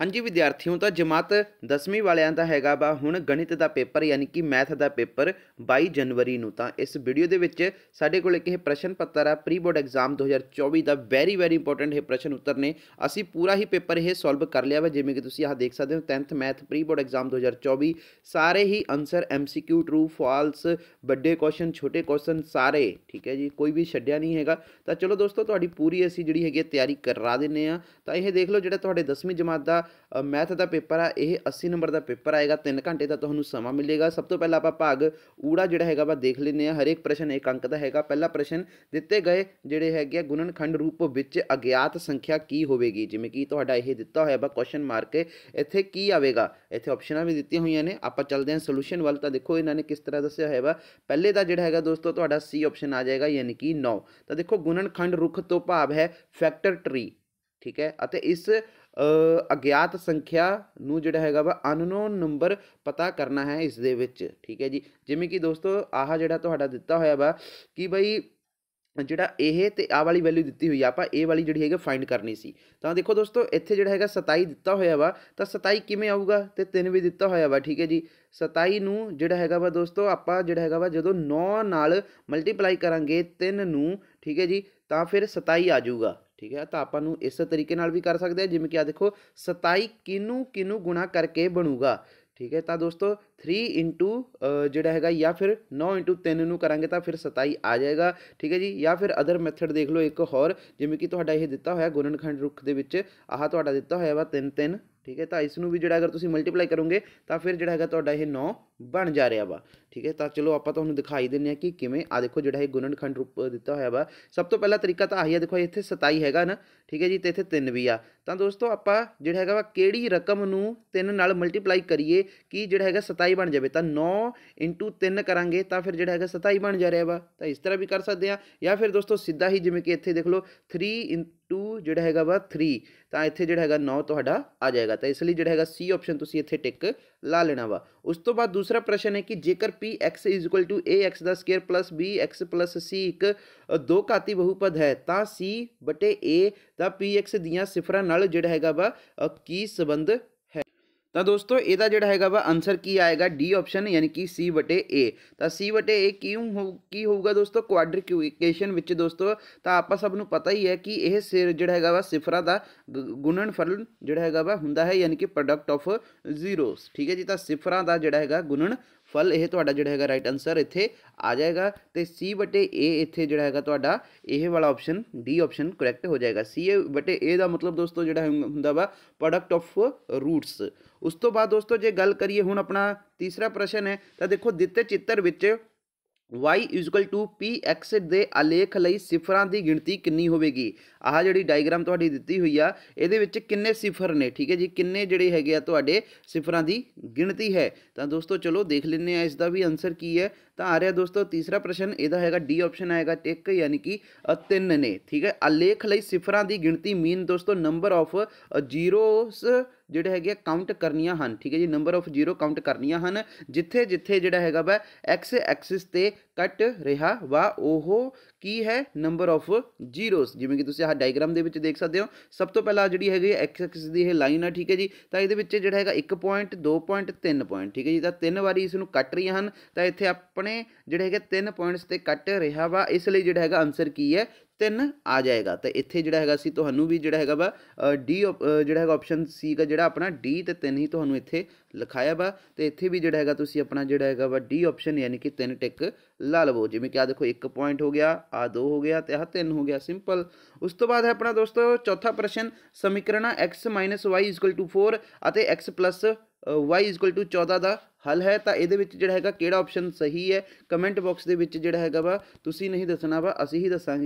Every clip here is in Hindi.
ਹਾਂਜੀ ਵਿਦਿਆਰਥੀਓ ਤਾਂ ਜਮਾਤ 10ਵੀਂ ਵਾਲਿਆਂ ਦਾ ਹੈਗਾ ਵਾ ਹੁਣ ਗਣਿਤ ਦਾ ਪੇਪਰ ਯਾਨੀ ਕਿ ਮੈਥ ਦਾ ਪੇਪਰ 22 ਜਨਵਰੀ ਨੂੰ ਤਾਂ ਇਸ ਵੀਡੀਓ ਦੇ ਵਿੱਚ ਸਾਡੇ ਕੋਲ ਇੱਕ ਇਹ ਪ੍ਰਸ਼ਨ ਪੱਤਰ ਆ ਪ੍ਰੀ ਬੋਰਡ ਐਗਜ਼ਾਮ 2024 ਦਾ ਵੈਰੀ ਵੈਰੀ ਇੰਪੋਰਟੈਂਟ ਇਹ ਪ੍ਰਸ਼ਨ ਉੱਤਰ ਨੇ ਅਸੀਂ ਪੂਰਾ ਹੀ ਪੇਪਰ ਇਹ ਸੋਲਵ ਕਰ ਲਿਆ ਵਾ ਜਿਵੇਂ ਕਿ ਤੁਸੀਂ ਆਹ ਦੇਖ ਸਕਦੇ ਹੋ 10th math pre board exam 2024 ਸਾਰੇ ਹੀ ਆਨਸਰ ਐਮਸੀਕਿਊ ਟਰੂ ਫਾਲਸ ਵੱਡੇ ਕੁਐਸਚਨ ਛੋਟੇ ਕੁਐਸਚਨ ਸਾਰੇ ਠੀਕ ਹੈ ਜੀ ਕੋਈ ਵੀ ਛੱਡਿਆ ਨਹੀਂ ਹੈਗਾ ਤਾਂ ਚਲੋ ਦੋਸਤੋ ਤੁਹਾਡੀ ਪੂਰੀ ਅਸੀਂ ਜਿਹੜੀ ਹੈਗੀ ਤਿਆਰੀ ਕਰਾ ਦਿੰਨੇ ਆ ਤਾਂ ਇਹ ਦੇਖ ਲਓ ਜਿਹੜਾ ਤੁਹਾਡੇ 10ਵੀਂ ਜਮਾਤ ਦਾ ਮੈਥ ਦਾ ਪੇਪਰ ਆ ਇਹ 80 ਨੰਬਰ ਦਾ ਪੇਪਰ ਆਏਗਾ 3 ਘੰਟੇ ਦਾ ਤੁਹਾਨੂੰ ਸਮਾਂ ਮਿਲੇਗਾ ਸਭ ਤੋਂ ਪਹਿਲਾਂ ਆਪਾਂ ਭਾਗ ਊੜਾ ਜਿਹੜਾ ਹੈਗਾ ਵਾ ਦੇਖ ਲੈਨੇ ਆ ਹਰੇਕ ਪ੍ਰਸ਼ਨ ਇੱਕ ਅੰਕ ਦਾ ਹੈਗਾ ਪਹਿਲਾ ਪ੍ਰਸ਼ਨ ਦਿੱਤੇ ਗਏ ਜਿਹੜੇ ਹੈਗੇ ਗੁਣਨਖੰਡ ਰੂਪ ਵਿੱਚ ਅਗਿਆਤ ਸੰਖਿਆ ਕੀ ਹੋਵੇਗੀ ਜਿਵੇਂ ਕਿ ਤੁਹਾਡਾ ਇਹ ਦਿੱਤਾ ਹੋਇਆ ਵਾ ਕੁਐਸਚਨ ਮਾਰਕ ਇੱਥੇ ਕੀ ਆਵੇਗਾ ਇੱਥੇ ਆਪਸ਼ਨਾਂ ਵੀ ਦਿੱਤੀਆਂ ਹੋਈਆਂ ਨੇ ਆਪਾਂ ਚੱਲਦੇ ਹਾਂ ਸੋਲੂਸ਼ਨ ਵੱਲ ਤਾਂ ਦੇਖੋ ਇਹਨਾਂ ਨੇ ਕਿਸ ਤਰ੍ਹਾਂ ਦੱਸਿਆ ਹੋਇਆ ਵਾ ਪਹਿਲੇ ਦਾ ਜਿਹੜਾ ਹੈਗਾ ਦੋਸਤੋ ਤੁਹਾਡਾ ਸੀ ਆਪਸ਼ਨ ਆ ਜਾਏਗਾ ਯਾਨੀ ਕਿ 9 ਤਾਂ ਦੇਖੋ ਗੁਣਨਖੰਡ ਰੁੱਖ ਤੋਂ ਭਾਵ ਹੈ ਫੈਕਟਰ ਟਰੀ ਠੀਕ ਹੈ ਅਤੇ ਇਸ अज्ञात संख्या जोड़ा है वह अननोन नंबर पता करना है इस दे ठीक है जी जिमें कि दोस्तों आह जो दिता हुआ वा कि बई जोड़ा यह तो आ वाली वैल्यू दी हुई आप वाली जी है फाइंड करनी सी तो देखो दोस्तों इतने जोड़ा है सताई दिता हुआ वा तो सताई किमें आऊगा तो तीन भी दिता हुआ वा ठीक है जी सताई में जोड़ा है वा दोस्तों आप जो है वा जो नौ नाल मल्टीप्लाई करा तीन ठीक है जी तो फिर सताई आजगा ਠੀਕ ਹੈ ਤਾਂ ਆਪਾਂ ਨੂੰ ਇਸ ਤਰੀਕੇ ਨਾਲ ਵੀ ਕਰ ਸਕਦੇ ਆ ਜਿਵੇਂ ਕਿ ਆ ਦੇਖੋ 27 ਕਿਨੂੰ ਕਿਨੂੰ ਗੁਣਾ ਕਰਕੇ ਬਣੂਗਾ ਠੀਕ ਹੈ ਤਾਂ ਦੋਸਤੋ 3 ਇੰਟੂ ਜਿਹੜਾ ਹੈਗਾ ਜਾਂ ਫਿਰ 9 ਇੰਟੂ 3 ਨੂੰ ਕਰਾਂਗੇ ਤਾਂ ਫਿਰ 27 ਆ ਜਾਏਗਾ ਠੀਕ ਹੈ ਜੀ ਜਾਂ ਫਿਰ ਅਦਰ ਮੈਥਡ ਦੇਖ ਲਓ ਇੱਕ ਹੋਰ ਜਿਵੇਂ ਕਿ ਤੁਹਾਡਾ ਇਹ ਦਿੱਤਾ ਹੋਇਆ ਗੁਣਨਖੰਡ ਰੁੱਖ ਦੇ ਵਿੱਚ ਆਹ ਤੁਹਾਡਾ ਦਿੱਤਾ ਹੋਇਆ ਵਾ 3 3 ਠੀਕ ਹੈ ਤਾਂ ਇਸ ਨੂੰ ਵੀ ਜਿਹੜਾ ਅਗਰ ਤੁਸੀਂ ਮਲਟੀਪਲਾਈ ਕਰੋਗੇ ਤਾਂ ਫਿਰ ਜਿਹੜਾ ਹੈਗਾ ਤੁਹਾਡਾ ਇਹ 9 बन जा रहा वा ठीक है तो चलो आप दिखाई देने कि किमें आ देखो जो है गुणनखंड रूप दिता हुआ वा सब तो पहला तरीका तो आ ही है देखो इतने सताई है ना ठीक है जी तो इतने तीन भी आता दोस्तों आप जो है वा कि रकम तीन नाल मल्टीप्लाई करिए कि जो है सताई बन जाए तो नौ इंटू तीन करा तो फिर जो है सताई बन जा रहा वा तो इस तरह भी कर सकते हैं या फिर दोस्तों सीधा ही जिमें कि इतने देख लो थ्री इंटू जोड़ा है वा थ्री तो इतने जोड़ा है नौ तो आ जाएगा तो इसलिए जोड़ा है सी ऑप्शन इतने टिक ला लेना वा उस तो बाद दूसरा दूसरा प्रश्न है कि जेकर P X is equal to A X the square plus B X plus C एक दो काती बहुपद है ਤਾਂ c ਬਟੇ a पी एक्स दिया सिफर ਨਾਲ ਜਿਹੜਾ ਹੈਗਾ ਵਾ ਕੀ ਸੰਬੰਧ तो दोस्तों यदा जोड़ा है वह आंसर की आएगा डी ऑप्शन यानी कि सी वटे ए तो सी वटे ए क्यों हो की होगा दोस्तों क्वाड्रिक्यूकेशन दोस्तों तो आप सबन पता ही है कि यह सिर जो है वह सिफरा का गुणन फल जोड़ा है वह हों यानी कि प्रोडक्ट ऑफ जीरो ठीक है जी तो सिफरा का जोड़ा है गुणन फल यह तो जो है राइट आंसर इतने आ जाएगा तो सी वटे ए इतने जोड़ा है तो वाला ऑप्शन डी ऑप्शन करैक्ट हो जाएगा सी ए वटे ए का मतलब दोस्तों जो हों प्रोडक्ट ऑफ रूट्स ਉਸ ਤੋਂ ਬਾਅਦ ਦੋਸਤੋ ਜੇ ਗੱਲ ਕਰੀਏ ਹੁਣ ਆਪਣਾ ਤੀਸਰਾ ਪ੍ਰਸ਼ਨ ਹੈ ਤਾਂ ਦੇਖੋ ਦਿੱਤੇ ਚਿੱਤਰ ਵਿੱਚ y px ਦੇ ਆਲੇਖ ਲਈ ਸਿਫਰਾਂ ਦੀ ਗਿਣਤੀ ਕਿੰਨੀ ਹੋਵੇਗੀ ਆਹ ਜਿਹੜੀ ਡਾਇਗਰਾਮ ਤੁਹਾਡੀ ਦਿੱਤੀ ਹੋਈ ਆ ਇਹਦੇ ਵਿੱਚ ਕਿੰਨੇ ਸਿਫਰ ਨੇ ਠੀਕ ਹੈ ਜੀ ਕਿੰਨੇ ਜਿਹੜੇ ਹੈਗੇ ਆ ਤੁਹਾਡੇ ਸਿਫਰਾਂ ਦੀ ਗਿਣਤੀ ਹੈ ਤਾਂ ਦੋਸਤੋ ਚਲੋ ਦੇਖ ਲੈਂਦੇ ਆ ਇਸ ਦਾ ਵੀ ਆਨਸਰ ਕੀ ਹੈ तो आ रहा दोस्तों तीसरा प्रश्न यदा है डी ऑप्शन आएगा टेक यानी कि तीन ने ठीक है आलेख लाई सिफर की गिनती मीन दोस्तों नंबर ऑफ जीरो जोड़े है काउंट करनिया हैं ठीक है जी नंबर ऑफ जीरो काउंट करनिया हैं जिथे जिथे जोड़ा है एक्स एक्सिस कट रहा वा ओह ਕੀ ਹੈ ਨੰਬਰ ਆਫ ਜ਼ੀਰੋਸ ਜਿਵੇਂ ਕਿ ਤੁਸੀਂ ਆਹ ਡਾਇਗਰਾਮ ਦੇ ਵਿੱਚ ਦੇਖ ਸਕਦੇ ਹੋ ਸਭ ਤੋਂ ਪਹਿਲਾਂ ਜਿਹੜੀ ਹੈਗੀ ਐਕਸ ਐਕਸਿਸ ਦੀ ਇਹ ਲਾਈਨ ਆ ਠੀਕ ਹੈ ਜੀ ਤਾਂ ਇਹਦੇ ਵਿੱਚ ਜਿਹੜਾ ਹੈਗਾ 1 ਪੁਆਇੰਟ 2 ਪੁਆਇੰਟ 3 ਪੁਆਇੰਟ ਠੀਕ ਹੈ ਜੀ ਤਾਂ ਤਿੰਨ ਵਾਰੀ ਇਸ ਨੂੰ ਕੱਟ ਰਹੀਆਂ ਹਨ ਤਾਂ ਇੱਥੇ ਆਪਣੇ ਜਿਹੜੇ ਹੈਗੇ ਤਿੰਨ ਪੁਆਇੰਟਸ ਤੇ ਕੱਟ ਰਿਹਾ ਵਾ ਇਸ ਲਈ ਜਿਹੜਾ ਹੈਗਾ ਆਨਸਰ ਕੀ ਹੈ तीन आ जाएगा तो इतने जोड़ा है सी तो भी जोड़ा है वा डी जो है ऑप्शन सी का जोड़ा अपना डी तो तीन ही तो इतने लिखाया वा तो इतने भी जोड़ा है तुम अपना जोड़ा है वा डी ऑप्शन यानी कि तीन टिक ला लवो जिमें क्या देखो एक पॉइंट हो गया आ दो हो गया तो आह तीन हो गया सिंपल उस तो बाद है अपना दोस्तों चौथा प्रश्न समीकरण X minus Y is equal to four X plus Y is equal to चौदह का हल है तो ये जोड़ा है किड़ा ऑप्शन सही है कमेंट बॉक्स के जोड़ा है वा तुम नहीं दसना वा असी ही दसा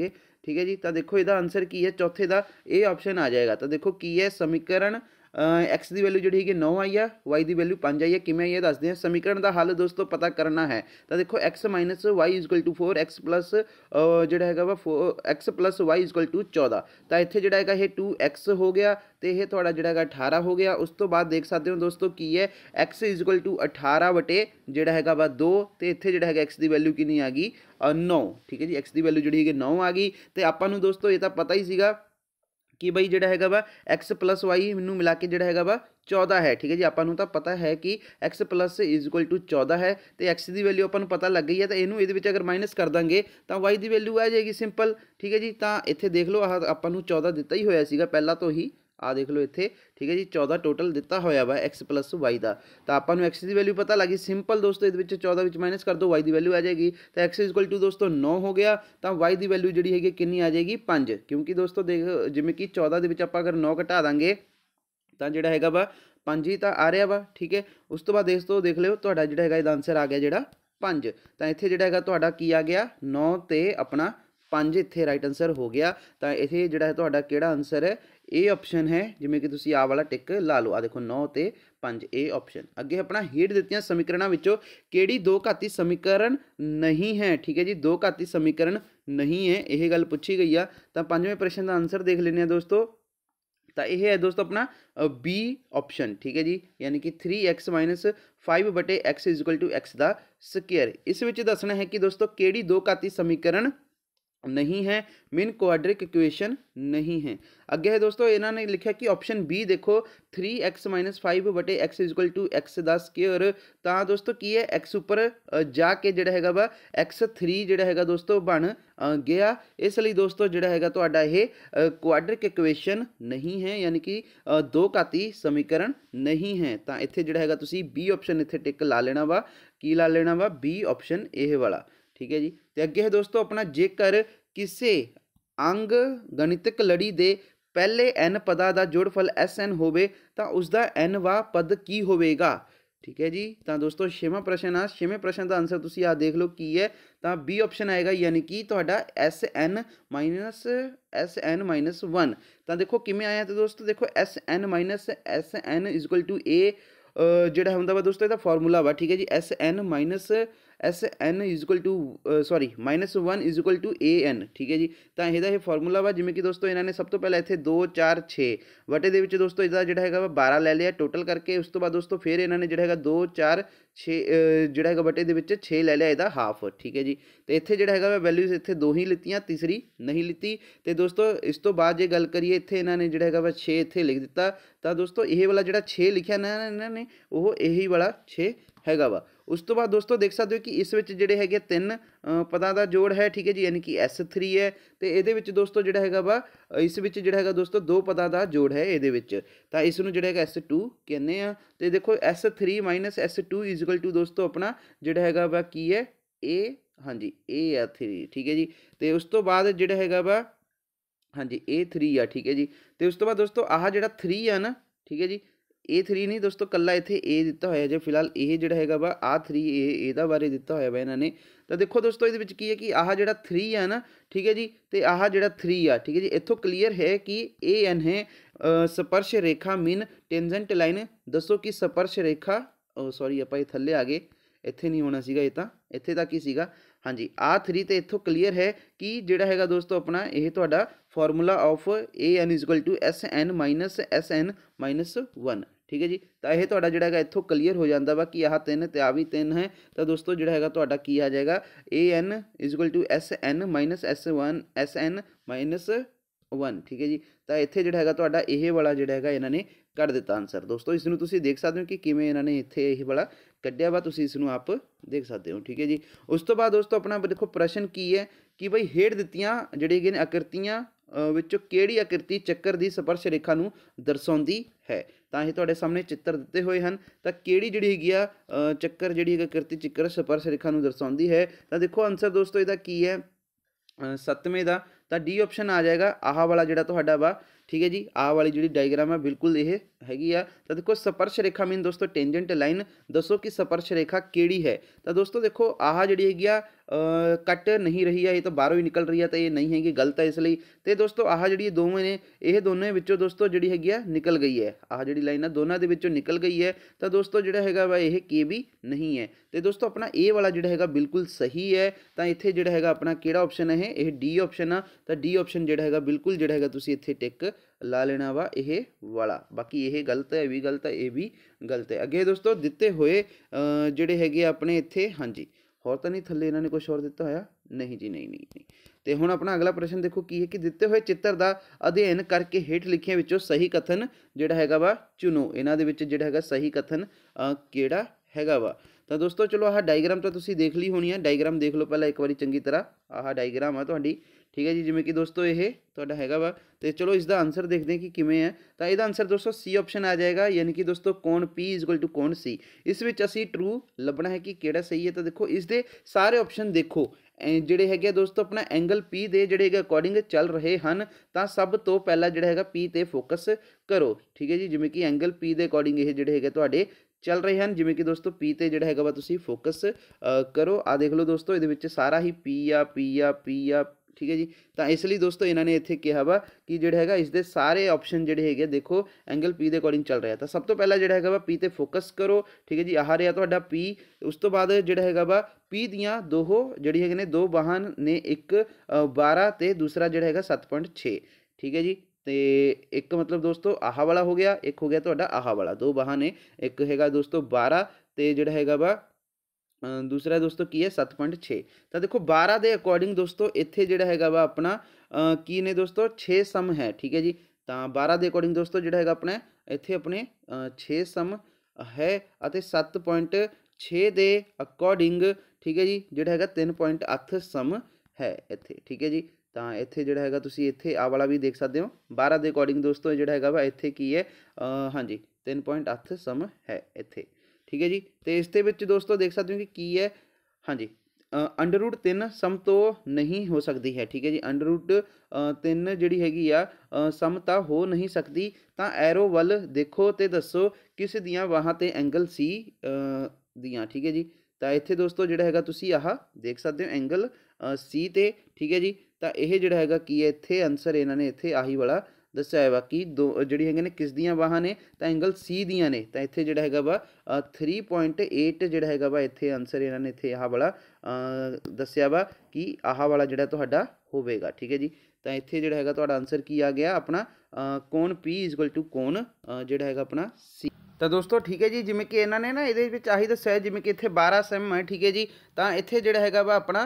ठीक है जी तो देखो यदा आंसर की है चौथे का ए ऑप्शन आ जाएगा तो देखो की है समीकरण एक्स की वैल्यू जी है नौ आई है वाई की वैल्यू पां आई है किमें आई है दस दें समीकरण का हल दोस्तों पता करना है तो देखो X minus Y is equal to four X plus जोड़ा है वा फो X plus Y is equal to चौदह तो इतने जोड़ा है यह टू एक्स हो गया तो यह थोड़ा जोड़ा है अठारह हो गया उस तो बाद देख सकते हो दोस्तों की है एक्स इजकल टू अठारह वटे जोड़ा है वा दो इतने जोड़ा है एक्स की वैल्यू कि आ गई नौ ठीक है जी एक्स की वैल्यू जी है नौ आ गई तो आपको दोस्तों ये तो पता ही सगा कि बई जो है वा एक्स प्लस वाई मैं मिला के जोड़ा है वा चौदह है ठीक है जी आपको तो पता है कि एक्स प्लस इजक्ल टू चौदह है तो एक्स की वैल्यू आपको पता लग गई है तो यू ये अगर माइनस कर देंगे तो वाई की वैल्यू आ जाएगी सिंपल ठीक है जी तो इतने देख लो आ आप चौदह दिता ही होया पहला तो ही आ देख लो इतने ठीक है जी चौदह टोटल दिता होया वा एक्स प्लस वाई का तो आपको एक्स की वैल्यू पता लगी सिंपल दोस्तों ये चौदह में माइनस कर दो वाई की वैल्यू आ जाएगी तो एक्स इजल टू दोस्तों नौ हो गया तो वाई की वैल्यू जी है कि आ जाएगी पं क्योंकि दोस्तों देख जिमें कि चौदह के अगर नौ घटा देंगे तो जोड़ा है वा पं ही तो आ रहा वा ठीक है उस तो बाद दोस्तों देख लो तो जो है आंसर आ गया जोड़ा पं तो इतने जोड़ा है की आ गया नौ तो अपना पं इत राइट आंसर हो गया तो इतने जोड़ा है तो आंसर है ए ऑप्शन है जिमें कि तुम आ वाला टिक ला लो आखो नौ तो पाँच ए ऑप्शन अगे अपना हेठ दी समीकरणों कि दो घाती समीकरण नहीं है ठीक है जी दो घाती समीकरण नहीं है यह गल पुछी गई है तो पांचवें प्रश्न का आंसर देख लें दोस्तों तो यह है दोस्तों अपना बी ऑप्शन ठीक है जी यानी कि थ्री एक्स माइनस फाइव बटे एक्स इजकल टू एक्स का स्केयर इस दसना है कि दोस्तों केड़ी दो घाती समीकरण नहीं है मिन क्वाड्रिक इक्वेशन नहीं है अगे है दोस्तों इन्होंने लिखा कि ऑप्शन बी देखो थ्री एक्स माइनस फाइव बटे एक्स इजकअल टू एक्स दस केयर तो दोस्तों की है एक्स उपर जाके जोड़ा है वा एक्स थ्री जोड़ा है दोस्तों बन गया इसलिए दोस्तों जोड़ा है तो क्वाड्रिक इक्वेशन नहीं है यानी कि दो घाती समीकरण नहीं है तो इतने जोड़ा है बी ऑप्शन इतने टिक ला लेना वा की ला लेना वा बी ऑप्शन ए वाला ਠੀਕ ਹੈ ਜੀ ਤੇ ਅੱਗੇ ਹੈ ਦੋਸਤੋ ਆਪਣਾ ਜੇਕਰ ਕਿਸੇ ਅੰਗ ਗਣਿਤਕ ਲੜੀ ਦੇ ਪਹਿਲੇ n ਪਦਾਂ ਦਾ ਜੋੜਫਲ sn ਹੋਵੇ ਤਾਂ ਉਸ ਦਾ n ਵਾ ਪਦ ਕੀ ਹੋਵੇਗਾ ਠੀਕ ਹੈ ਜੀ ਤਾਂ ਦੋਸਤੋ ਛੇਵਾਂ ਪ੍ਰਸ਼ਨ ਆ ਛੇਵੇਂ ਪ੍ਰਸ਼ਨ ਦਾ ਆਨਸਰ ਤੁਸੀਂ ਆ ਦੇਖ ਲਓ ਕੀ ਹੈ ਤਾਂ B ਆਪਸ਼ਨ ਆਏਗਾ ਯਾਨੀ ਕਿ ਤੁਹਾਡਾ SN SN 1 ਤਾਂ ਦੇਖੋ ਕਿਵੇਂ ਆਇਆ ਤਾਂ ਦੋਸਤੋ ਦੇਖੋ SN SN A ਜਿਹੜਾ ਹੁੰਦਾ ਵਾ ਦੋਸਤੋ ਇਹਦਾ ਫਾਰਮੂਲਾ ਵਾ ਠੀਕ ਹੈ ਜੀ SN S N equal to sorry minus one equal to A N ठीक है जी तो यदा यह फॉर्मूला वा जिमें कि दोस्तों ने सब तो पहले इतने दो चार छे वटे दोस्तों यदा जो है बारह लै लिया टोटल करके उस तो बाद दोस्तों फिर इन्ह ने जोड़ा है दो चार छे जोड़ा है वटे छे लै लिया यदा हाफ ठीक है जी तो इतने जो है वैल्यूज इतने दो ही लीतियाँ तीसरी नहीं लीती तो दोस्तों इस तो बाद जो गल करिए इतने इन्ह ने जोड़ा है छे इतने लिख दिता तो दोस्तों यही वाला जो छे लिखा ना इन्होंने वो यही वाला छे हैगा वा उस तो बाद दोस्तों देख सकते हो कि इस जे है तीन पदा का जोड़ है ठीक है जी यानी कि एस थ्री है तो ये दोस्तों जोड़ा है वा इस जो है दोस्तों दो पदा का जोड़ है ये तो इस जोड़ा है एस टू कहने तो देखो S three minus S two is equal to दोस्तों अपना जोड़ा है वा की है ए हाँ जी ए आ थ्री ठीक है जी तो उस तो बाद जोड़ा है वा हाँ जी ए थ्री आठ ठीक है जी तो उस तो बाद दोस्तों आह जो थ्री आ ना ठीक है जी ए थ्री नहीं दोस्तों कला इतने ए दिता हो जो फिलहाल यह जो है वा आ थ्री ए बारे दिता हुआ वा इन्होंने तो देखो दोस्तों ये की है कि आह जो थ्री है ना ठीक है जी तो आह जो थ्री आ ठीक है जी इतों क्लीयर है कि ए एन है स्पर्श रेखा मीन टेंजेंट लाइन दसो कि स्पर्श रेखा सॉरी आप थले आ गए इतने नहीं होना सी तो इतने तक ही हाँ जी आ थ्री तो इतों क्लीयर है कि जोड़ा है दोस्तों अपना यह थोड़ा तो formula of A N equal to S N minus S N minus one ठीक है जी तो यह थोड़ा जोड़ा है इतों क्लीयर हो जाता वा कि आह तीन तो आह भी तीन है तो दोस्तों जोड़ा है तो आ जाएगा A N equal to S N minus S one S N minus one ठीक है जी तो इतने जोड़ा है तो यह वाला जोड़ा है इन्होंने कड़ दिता आंसर दोस्तों इसमें तुम देख सद कि किमें इन्होंने इतने यही वाला क्ढ़िया वा तो इसको आप देख सकते हो ठीक है जी उस तो बाद दोस्तों अपना देखो प्रश्न की है कि भाई हेठ दियाँ जड़े आकृतियाँ ਵਿੱਚੋਂ ਕਿਹੜੀ ਆਕ੍ਰਿਤੀ ਚੱਕਰ ਦੀ ਸਪਰਸ਼ ਰੇਖਾ ਨੂੰ ਦਰਸਾਉਂਦੀ ਹੈ ਤਾਂ ਇਹ ਤੁਹਾਡੇ ਸਾਹਮਣੇ ਚਿੱਤਰ ਦਿੱਤੇ ਹੋਏ ਹਨ ਤਾਂ ਕਿਹੜੀ ਜਿਹੜੀ ਹੈਗੀ ਆ ਚੱਕਰ ਜਿਹੜੀ ਹੈਗਾ ਕਿਰਤੀ ਚੱਕਰ ਸਪਰਸ਼ ਰੇਖਾ ਨੂੰ ਦਰਸਾਉਂਦੀ ਹੈ ਤਾਂ ਦੇਖੋ ਆਨਸਰ ਦੋਸਤੋ ਇਹਦਾ ਕੀ ਹੈ ਸੱਤਵੇਂ ਦਾ ਤਾਂ ਡੀ ਆਪਸ਼ਨ ਆ ਜਾਏਗਾ ਆਹ ਵਾਲਾ ਜਿਹੜਾ ਤੁਹਾਡਾ ਵਾ ਠੀਕ ਹੈ ਜੀ ਆਹ ਵਾਲੀ ਜਿਹੜੀ ਡਾਇਗਰਾਮ ਹੈ ਬਿਲਕੁਲ ਇਹ हैगी है तो देखो स्पर्श रेखा मीन दोस्तों टेंजेंट लाइन दसो कि स्पर्श रेखा केड़ी है तो दोस्तों देखो आह जी है कट नहीं रही है ये तो बारहों ही निकल रही है तो ये नहीं हैगी गलत है इसलिए तो दोस्तों आह जी दोवें ने यह दोनों दोस्तों जी है निकल गई है आह जी लाइन है दोनों के निकल गई है तो दोस्तों जोड़ा है वह यह के भी नहीं है तो दोस्तों अपना ए वाला जोड़ा है बिल्कुल सही है तो इतने जोड़ा है अपना कि है यह डी ऑप्शन है तो डी ऑप्शन जोड़ा है बिल्कुल जोड़ा है इतने टिक ਲਾ ਲੈਣਾ ਵਾ ਇਹ ਵਾਲਾ ਬਾਕੀ ਇਹ ਗਲਤ ਹੈ ਵੀ ਗਲਤ ਹੈ ਇਹ ਵੀ ਗਲਤ ਹੈ ਅੱਗੇ ਦੋਸਤੋ ਦਿੱਤੇ ਹੋਏ ਜਿਹੜੇ ਹੈਗੇ ਆਪਣੇ ਇੱਥੇ ਹਾਂਜੀ ਹੋਰ ਤਾਂ ਨਹੀਂ ਥੱਲੇ ਇਹਨਾਂ ਨੇ ਕੁਝ ਹੋਰ ਦਿੱਤਾ ਹੋਇਆ ਨਹੀਂ ਜੀ ਨਹੀਂ ਨਹੀਂ ਤੇ ਹੁਣ ਆਪਣਾ ਅਗਲਾ ਪ੍ਰਸ਼ਨ ਦੇਖੋ ਕੀ ਹੈ ਕਿ ਦਿੱਤੇ ਹੋਏ ਚਿੱਤਰ ਦਾ ਅਧਿਐਨ ਕਰਕੇ ਹੇਠ ਲਿਖੀਆਂ ਵਿੱਚੋਂ ਸਹੀ ਕਥਨ ਜਿਹੜਾ ਹੈਗਾ ਵਾ ਚੁਣੋ ਇਹਨਾਂ ਦੇ ਵਿੱਚ ਜਿਹੜਾ ਹੈਗਾ ਸਹੀ ਕਥਨ ਕਿਹੜਾ ਹੈਗਾ ਵਾ ਤਾਂ ਦੋਸਤੋ ਚਲੋ ਆਹ ਡਾਇਗਰਾਮ ਤਾਂ ਤੁਸੀਂ ਦੇਖ ਲਈ ਹੋਣੀ ਹੈ ਡਾਇਗਰਾਮ ਦੇਖ ਲਓ ਪਹਿਲਾਂ ਇੱਕ ਵਾਰੀ ਚੰਗੀ ਤਰ੍ਹਾਂ ਆਹ ਡਾਇਗਰਾਮ ਆ ਤੁਹਾਡੀ ठीक है जी जिमें कि दोस्तों ये थोड़ा है वा तो चलो इसका आंसर देखते हैं कि किमें है तो यदा आंसर दोस्तों सी ऑप्शन आ जाएगा यानी कि दोस्तों कौन पी इजल टू कौन सी इस असी ट्रू लभना है कि किड़ा सही है तो देखो इसके सारे ऑप्शन देखो जोड़े है दोस्तों अपना एंगल पी दे जोड़े है अकॉर्डिंग चल रहे हैं तो सब तो पहला जोड़ा है पी ते फोकस करो ठीक है जी जिमें कि एंगल पी दे अकॉर्डिंग ये जोड़े है तो चल रहे हैं जिमें कि दोस्तों पी ते जोड़ा है वा तो फोकस करो आ देख लो दोस्तों ये सारा ही पी आ पी आ पी आ ठीक है जी तो इसलिए दोस्तों इन्होंने इतने कहा वा कि जो है इसके सारे ऑप्शन जोड़े है देखो एंगल पी के अकॉर्डिंग चल रहा था सब तो पहला जोड़ा है वा पीते फोकस करो ठीक है जी आह रहा तो पी उस तो बाद जो है वा पी दियाँ दो जी है दो वाहन ने एक बारह तो दूसरा जोड़ा है सत्त पॉइंट छे ठीक है जी तो एक मतलब दोस्तों आह वाला हो गया एक हो गया तो आह वाला दो बाहन ने एक है दोस्तों बारह तो जोड़ा है वा दूसरा दोस्तों की है सत्त पॉइंट छे तो देखो बारह के दे अकॉर्डिंग दोस्तों इतने जोड़ा है वा अपना की ने दोस्तों छे सम है ठीक है जी तो बारह के अकॉर्डिंग दोस्तों जोड़ा है अपना इतने अपने छे सम है सत्त पॉइंट छे दे अकॉर्डिंग ठीक है जी जो है तीन पॉइंट अठ सम है इतने ठीक है जी तो इतने जोड़ा है तुम इतने आ वाला भी देख सकते हो बारह के अकॉर्डिंग दोस्तों जोड़ा है वा इतने की है हाँ जी तीन पॉइंट अठ सम है इतने ਠੀਕ ਹੈ ਜੀ ਤੇ ਇਸ ਦੇ ਵਿੱਚ ਦੋਸਤੋ ਦੇਖ ਸਕਦੇ ਹੋ ਕਿ ਕੀ ਹੈ ਹਾਂਜੀ ਅੰਡਰ ਰੂਟ 3 ਸਮ ਤੋਂ ਨਹੀਂ ਹੋ ਸਕਦੀ ਹੈ ਠੀਕ ਹੈ ਜੀ ਅੰਡਰ ਰੂਟ 3 ਜਿਹੜੀ ਹੈਗੀ ਆ ਸਮ ਤਾਂ ਹੋ ਨਹੀਂ ਸਕਦੀ ਤਾਂ ਐਰੋ ਵੱਲ ਦੇਖੋ ਤੇ ਦੱਸੋ ਕਿਸ ਦੀਆਂ ਵਾਹਾਂ ਤੇ ਐਂਗਲ ਸੀ ਦੀਆਂ ਠੀਕ ਹੈ ਜੀ ਤਾਂ ਇੱਥੇ ਦੋਸਤੋ ਜਿਹੜਾ ਹੈਗਾ ਤੁਸੀਂ ਆਹ ਦੇਖ ਸਕਦੇ ਹੋ ਐਂਗਲ ਸੀ ਤੇ ਠੀਕ ਹੈ ਜੀ ਤਾਂ ਇਹ ਜਿਹੜਾ ਹੈਗਾ ਕੀ ਹੈ ਇੱਥੇ ਆਨਸਰ ਇਹਨਾਂ ਨੇ ਇੱਥੇ ਆਹੀ ਵਾਲਾ दसाया वा कि दो जी है किस दिया वाह ने तो एंगल सी दिया ने तो इतने जोड़ा है वा थ्री पॉइंट एट जो है वा इतने आंसर इन्होंने इतने आह वाला दसिया वा कि आह वाला जोड़ा होगा ठीक है जी तो इतने जोड़ा है आंसर की आ गया अपना कौन पी इजल टू कौन जोड़ा है अपना सी तो दोस्तों ठीक है जी जिमें कि इन्होंने ना ये आही दसा जिमें कि इतने बारह सम है ठीक है जी तो इतने जोड़ा है वा अपना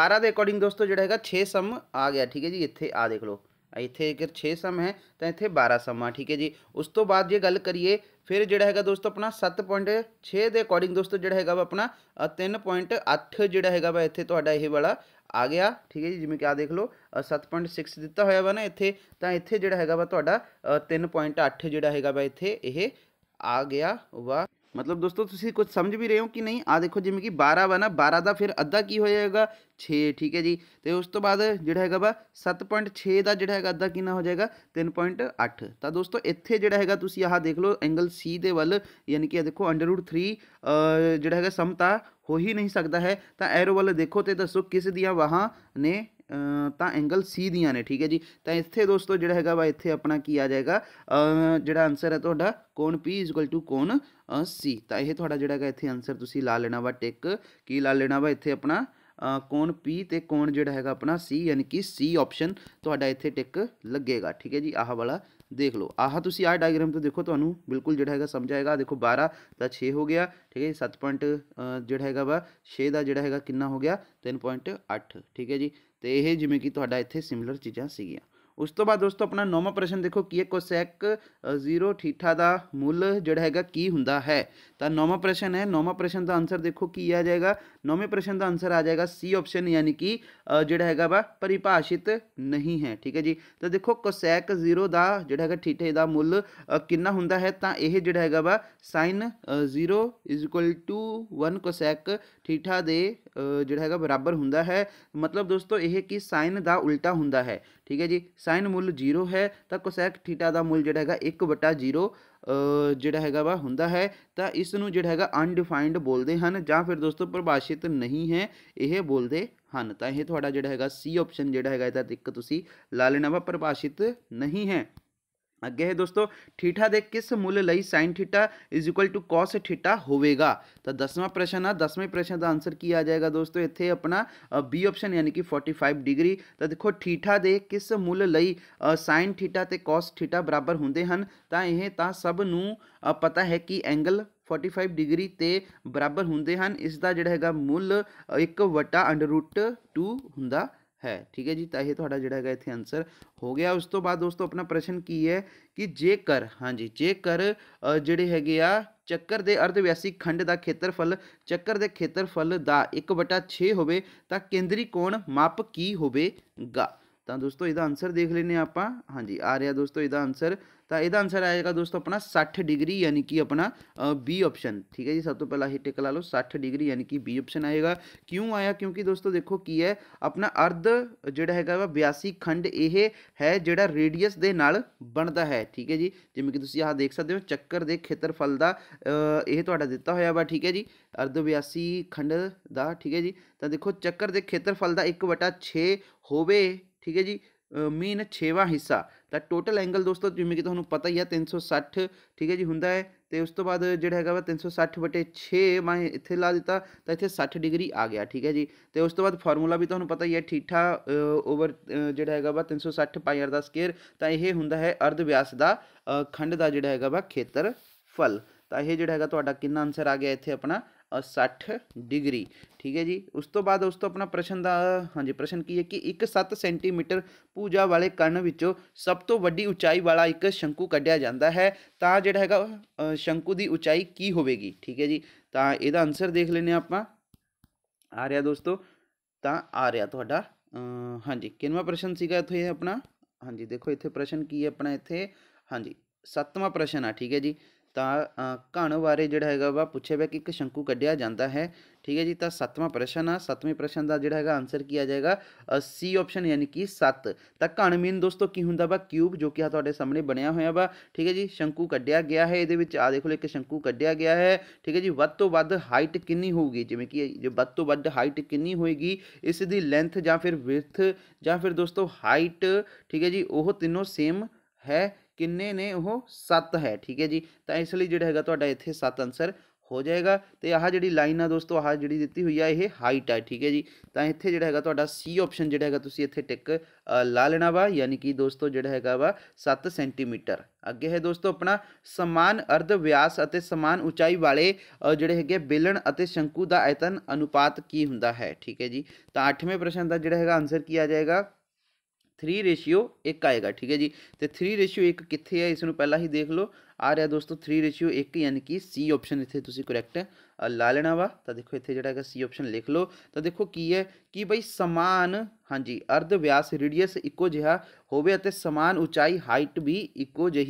बारह के अकॉर्डिंग दोस्तों जोड़ा है छे सम आ गया ठीक है जी इतने आ देख लो इतने अगर छे सम है तो इतने बारह सम है ठीक है जी उस तो बाद जो गल करिए फिर जोड़ा है दोस्तों अपना सत्त पॉइंट छे के अकॉर्डिंग दोस्तों जो है वा अपना तीन पॉइंट अठ जो है वा इतने तोड़ा यही वाला आ गया ठीक है जी जिमें क्या देख लो सत्त पॉइंट सिक्स दिता हुआ वा ना इतने तो इतने जोड़ा है वा तो तीन पॉइंट अठ जो है वा इतने यह आ गया वा मतलब दोस्तों तुम कुछ समझ भी रहे हो कि नहीं आ देखो जिम्मे कि बारह वा ना बारह का फिर अद्धा की हो जाएगा छे ठीक है जी तो उस तो बाद जोड़ा है वा सत्त पॉइंट छे का जोड़ा है अद्धा कि हो जाएगा तीन पॉइंट अठ तो दोस्तों इतने जोड़ा है तुम आह देख लो एंगल सी दे वल यानी कि देखो अंडरवुड थ्री जोड़ा है समता हो ही नहीं सकता है तो एरो वाल देखो तो दसो किस दियाँ वाह ने तो एंगल सी दियाँ ने ठीक है जी तो इतने दोस्तों जोड़ा है वा इतने अपना की आ जाएगा जोड़ा आंसर है थोड़ा तो कौन पी इजकल टू कौन सी तो यह थोड़ा जोड़ा है इतने आंसर तुम्हें ला लेना वा टेक की ला लेना वा इतने अपना कौन पी तो कौन जोड़ा है अपना सी यानी कि सी ऑप्शन थोड़ा इतने टेक लगेगा ठीक है जी आह वाला देख लो आह तुम आह डायग्राम तो देखो थानू तो बिल्कुल जोड़ा है समझ आएगा देखो बारह का छे हो गया ठीक है जी सत्त पॉइंट जोड़ा है वह छे का जोड़ा है कि हो गया तीन पॉइंट अठ ठीक है जी तो यह जिमें कि इतने सिमिलर चीज़ा सगिया उस तो बाद दोस्तों अपना नौवा प्रश्न देखो कि कोसैक जीरो ठीठा का मुल जोड़ा है कि हों है तो नौवा प्रश्न है नौवा प्रश्न का आंसर देखो की आ जाएगा नौवे प्रश्न का आंसर आ जाएगा सी ऑप्शन यानी कि जोड़ा है वा परिभाषित नहीं है ठीक है जी तो देखो कोसैक जीरो का जोड़ा है ठीठे का मुल कि हों तो यह जोड़ा है वा sine zero is equal to one cosec theta दे जोड़ा है बराबर हों मतलब दोस्तों यह कि साइन का उल्टा हों ठीक है जी साइन मुल जीरो है तो कोसैक ठीठा का मुल जोड़ा है एक बटा जीरो जोड़ा है वा हों तो इस जोड़ा है अनडिफाइंड बोलते हैं जो दोस्तों परिभाषित नहीं है यह बोलते हैं तो यह थोड़ा जोड़ा है सी ऑप्शन जोड़ा है एक ला लेना वा परिभाषित नहीं है आगे है दोस्तों ठीठा देख किस मूल लई sine theta is equal to cos theta होवेगा तो दसवां प्रश्न है दसवें प्रश्न का आंसर की आ जाएगा दोस्तों इतने अपना बी ऑप्शन यानी कि 45 डिग्री तो देखो ठीठा दे किस मूल लई साइन ठीठा तो कॉस ठीठा बराबर होंगे तो यह ਇਹ ਤਾਂ ਸਭ पता है कि एंगल ਐਂਗਲ 45 डिग्री ਤੇ बराबर होंगे इसका जोड़ा है मूल एक वटा अंडरूट टू हों है ठीक है जी तो यह थोड़ा है इतने आंसर हो गया उस तो बाद दोस्तों अपना प्रश्न की है कि जेकर हाँ जी जेकर जोड़े है चक्कर के अर्धव्यासी खंड का खेत्रफल चक्कर के खेत्रफल का एक बटा छे होता केंद्रीय कौन माप की होगा तो दोस्तों आंसर देख लें आप हाँ जी आ रहा दोस्तों आंसर ਤਾਂ ਇਹਦਾ ਆਨਸਰ ਆਏਗਾ ਦੋਸਤੋ ਆਪਣਾ 60 ਡਿਗਰੀ ਯਾਨੀ ਕਿ ਆਪਣਾ ਬੀ ਆਪਸ਼ਨ ਠੀਕ ਹੈ ਜੀ ਸਭ ਤੋਂ ਪਹਿਲਾਂ ਇਹ ਟਿਕ ਲਾ ਲਓ 60 ਡਿਗਰੀ ਯਾਨੀ ਕਿ ਬੀ ਆਪਸ਼ਨ ਆਏਗਾ ਕਿਉਂ ਆਇਆ ਕਿਉਂਕਿ ਦੋਸਤੋ ਦੇਖੋ ਕੀ ਹੈ ਆਪਣਾ ਅਰਧ ਜਿਹੜਾ ਹੈਗਾ ਵਾ 82 ਖੰਡ ਇਹ ਹੈ ਜਿਹੜਾ ਰੇਡੀਅਸ ਦੇ ਨਾਲ ਬਣਦਾ ਹੈ ਠੀਕ ਹੈ ਜੀ ਜਿਵੇਂ ਕਿ ਤੁਸੀਂ ਆਹ ਦੇਖ ਸਕਦੇ ਹੋ ਚੱਕਰ ਦੇ ਖੇਤਰਫਲ ਦਾ ਇਹ ਤੁਹਾਡਾ ਦਿੱਤਾ ਹੋਇਆ ਵਾ ਠੀਕ ਹੈ ਜੀ ਅਰਧ 82 ਖੰਡ ਦਾ ਠੀਕ ਹੈ ਜੀ ਤਾਂ ਦੇਖੋ ਚੱਕਰ ਦੇ ਖੇਤਰਫਲ ਦਾ 1/6 ਹੋਵੇ ਠੀਕ ਹੈ ਜੀ मीन छेवा हिस्सा तो टोटल एंगल दोस्तों जिम्मे कि तुम्हें पता ही है तीन सौ सठ ठीक है जी हों तो उस तो बाद जो है वह तीन सौ सठ बटे छे मैं इतने ला दिता तो इतने सठ डिग्री आ गया ठीक है जी तो उस तो बाद फॉर्मूला भी तो पता ही है ठीठा ओवर जोड़ा है वह तीन सौ सठ पाई का स्केयर तो यह हों अर्धव्यास का खंड का जोड़ा है वह फल तो यह जो है कि आंसर आ गया इतने अपना सठ डिग्री ठीक है जी उस तो बाद उस तो अपना प्रश्न का हाँ जी प्रश्न की है कि एक सत्त सेंटीमीटर पूजा वाले कण सब तो वही उचाई वाला एक शंकु क्ढ़िया जाता है तो जोड़ा है शंकु की उचाई की होगी ठीक है जी तो यद आंसर देख लें आप आ रहा दोस्तों तो आ रहा थोड़ा हाँ जी कि प्रश्न सगा इत अपना हाँ जी देखो इतने प्रश्न की है अपना इतने हाँ जी सत्तवा प्रश्न आठ ठीक है जी ਤਾਂ ਘਣ ਬਾਰੇ ਜਿਹੜਾ ਹੈਗਾ ਵਾ ਪੁੱਛਿਆ ਵਾ ਕਿ ਇੱਕ ਸ਼ੰਕੂ ਕੱਢਿਆ ਜਾਂਦਾ ਹੈ ਠੀਕ ਹੈ ਜੀ ਤਾਂ ਸੱਤਵਾਂ ਪ੍ਰਸ਼ਨ ਆ ਸੱਤਵੇਂ ਪ੍ਰਸ਼ਨ ਦਾ ਜਿਹੜਾ ਹੈਗਾ ਆਨਸਰ ਕੀ ਆ ਜਾਏਗਾ ਸੀ ਆਪਸ਼ਨ ਯਾਨੀ ਕਿ 7 ਤਾਂ ਘਣ ਮੀਨ ਦੋਸਤੋ ਕੀ ਹੁੰਦਾ ਵਾ ਕਿਊਬ ਜੋ ਕਿ ਆ ਤੁਹਾਡੇ ਸਾਹਮਣੇ ਬਣਿਆ ਹੋਇਆ ਵਾ ਠੀਕ ਹੈ ਜੀ ਸ਼ੰਕੂ ਕੱਢਿਆ ਗਿਆ ਹੈ ਇਹਦੇ ਵਿੱਚ ਆ ਦੇਖੋ ਇੱਕ ਸ਼ੰਕੂ ਕੱਢਿਆ ਗਿਆ ਹੈ ਠੀਕ ਹੈ ਜੀ ਵੱਧ ਤੋਂ ਵੱਧ ਹਾਈਟ ਕਿੰਨੀ ਹੋਊਗੀ ਜਿਵੇਂ ਕਿ ਜੇ ਵੱਧ ਤੋਂ ਵੱਧ ਹਾਈਟ ਕਿੰਨੀ ਹੋਏਗੀ ਇਸ ਦੀ ਲੈਂਥ ਜਾਂ ਫਿਰ ਵਿਡਥ ਜਾਂ ਫਿਰ ਦੋਸਤੋ ਹਾਈਟ ਠੀਕ ਹੈ ਜੀ ਉਹ ਤਿੰਨੋਂ ਸੇਮ ਹੈ किन्ने ने वह सत्त है ठीक है जी तो इसलिए जोड़ा है तो इतने सत्त आंसर हो जाएगा तो आह जी लाइन आ दोस्तों आह जी दी हुई है ये हाइट है ठीक है जी तो इतने जोड़ा है सी ऑप्शन जोड़ा है इतने टिक ला लेना वा यानी कि दोस्तों जोड़ा है वा सत्त सेंटीमीटर अगे है दोस्तों अपना समान अर्ध व्यास समान उचाई वाले जोड़े है बेलन शंकू का आयतन अनुपात की होंगे है ठीक है जी तो अठवें प्रश्न का जोड़ा है आंसर की आ जाएगा थ्री रेशियो एक आएगा ठीक है जी तो थ्री रेशियो एक कितने है इसमें पहला ही देख लो आ रहा दोस्तों थ्री रेशियो एक यानी कि सी ऑप्शन इतने तुम करैक्ट ला लेना वा तो देखो इतने जरा सी ऑप्शन लिख लो तो देखो की है कि भाई समान हाँ जी अर्धव्यास रेडियस इको जहा हो समान ऊंचाई हाइट भी इको जि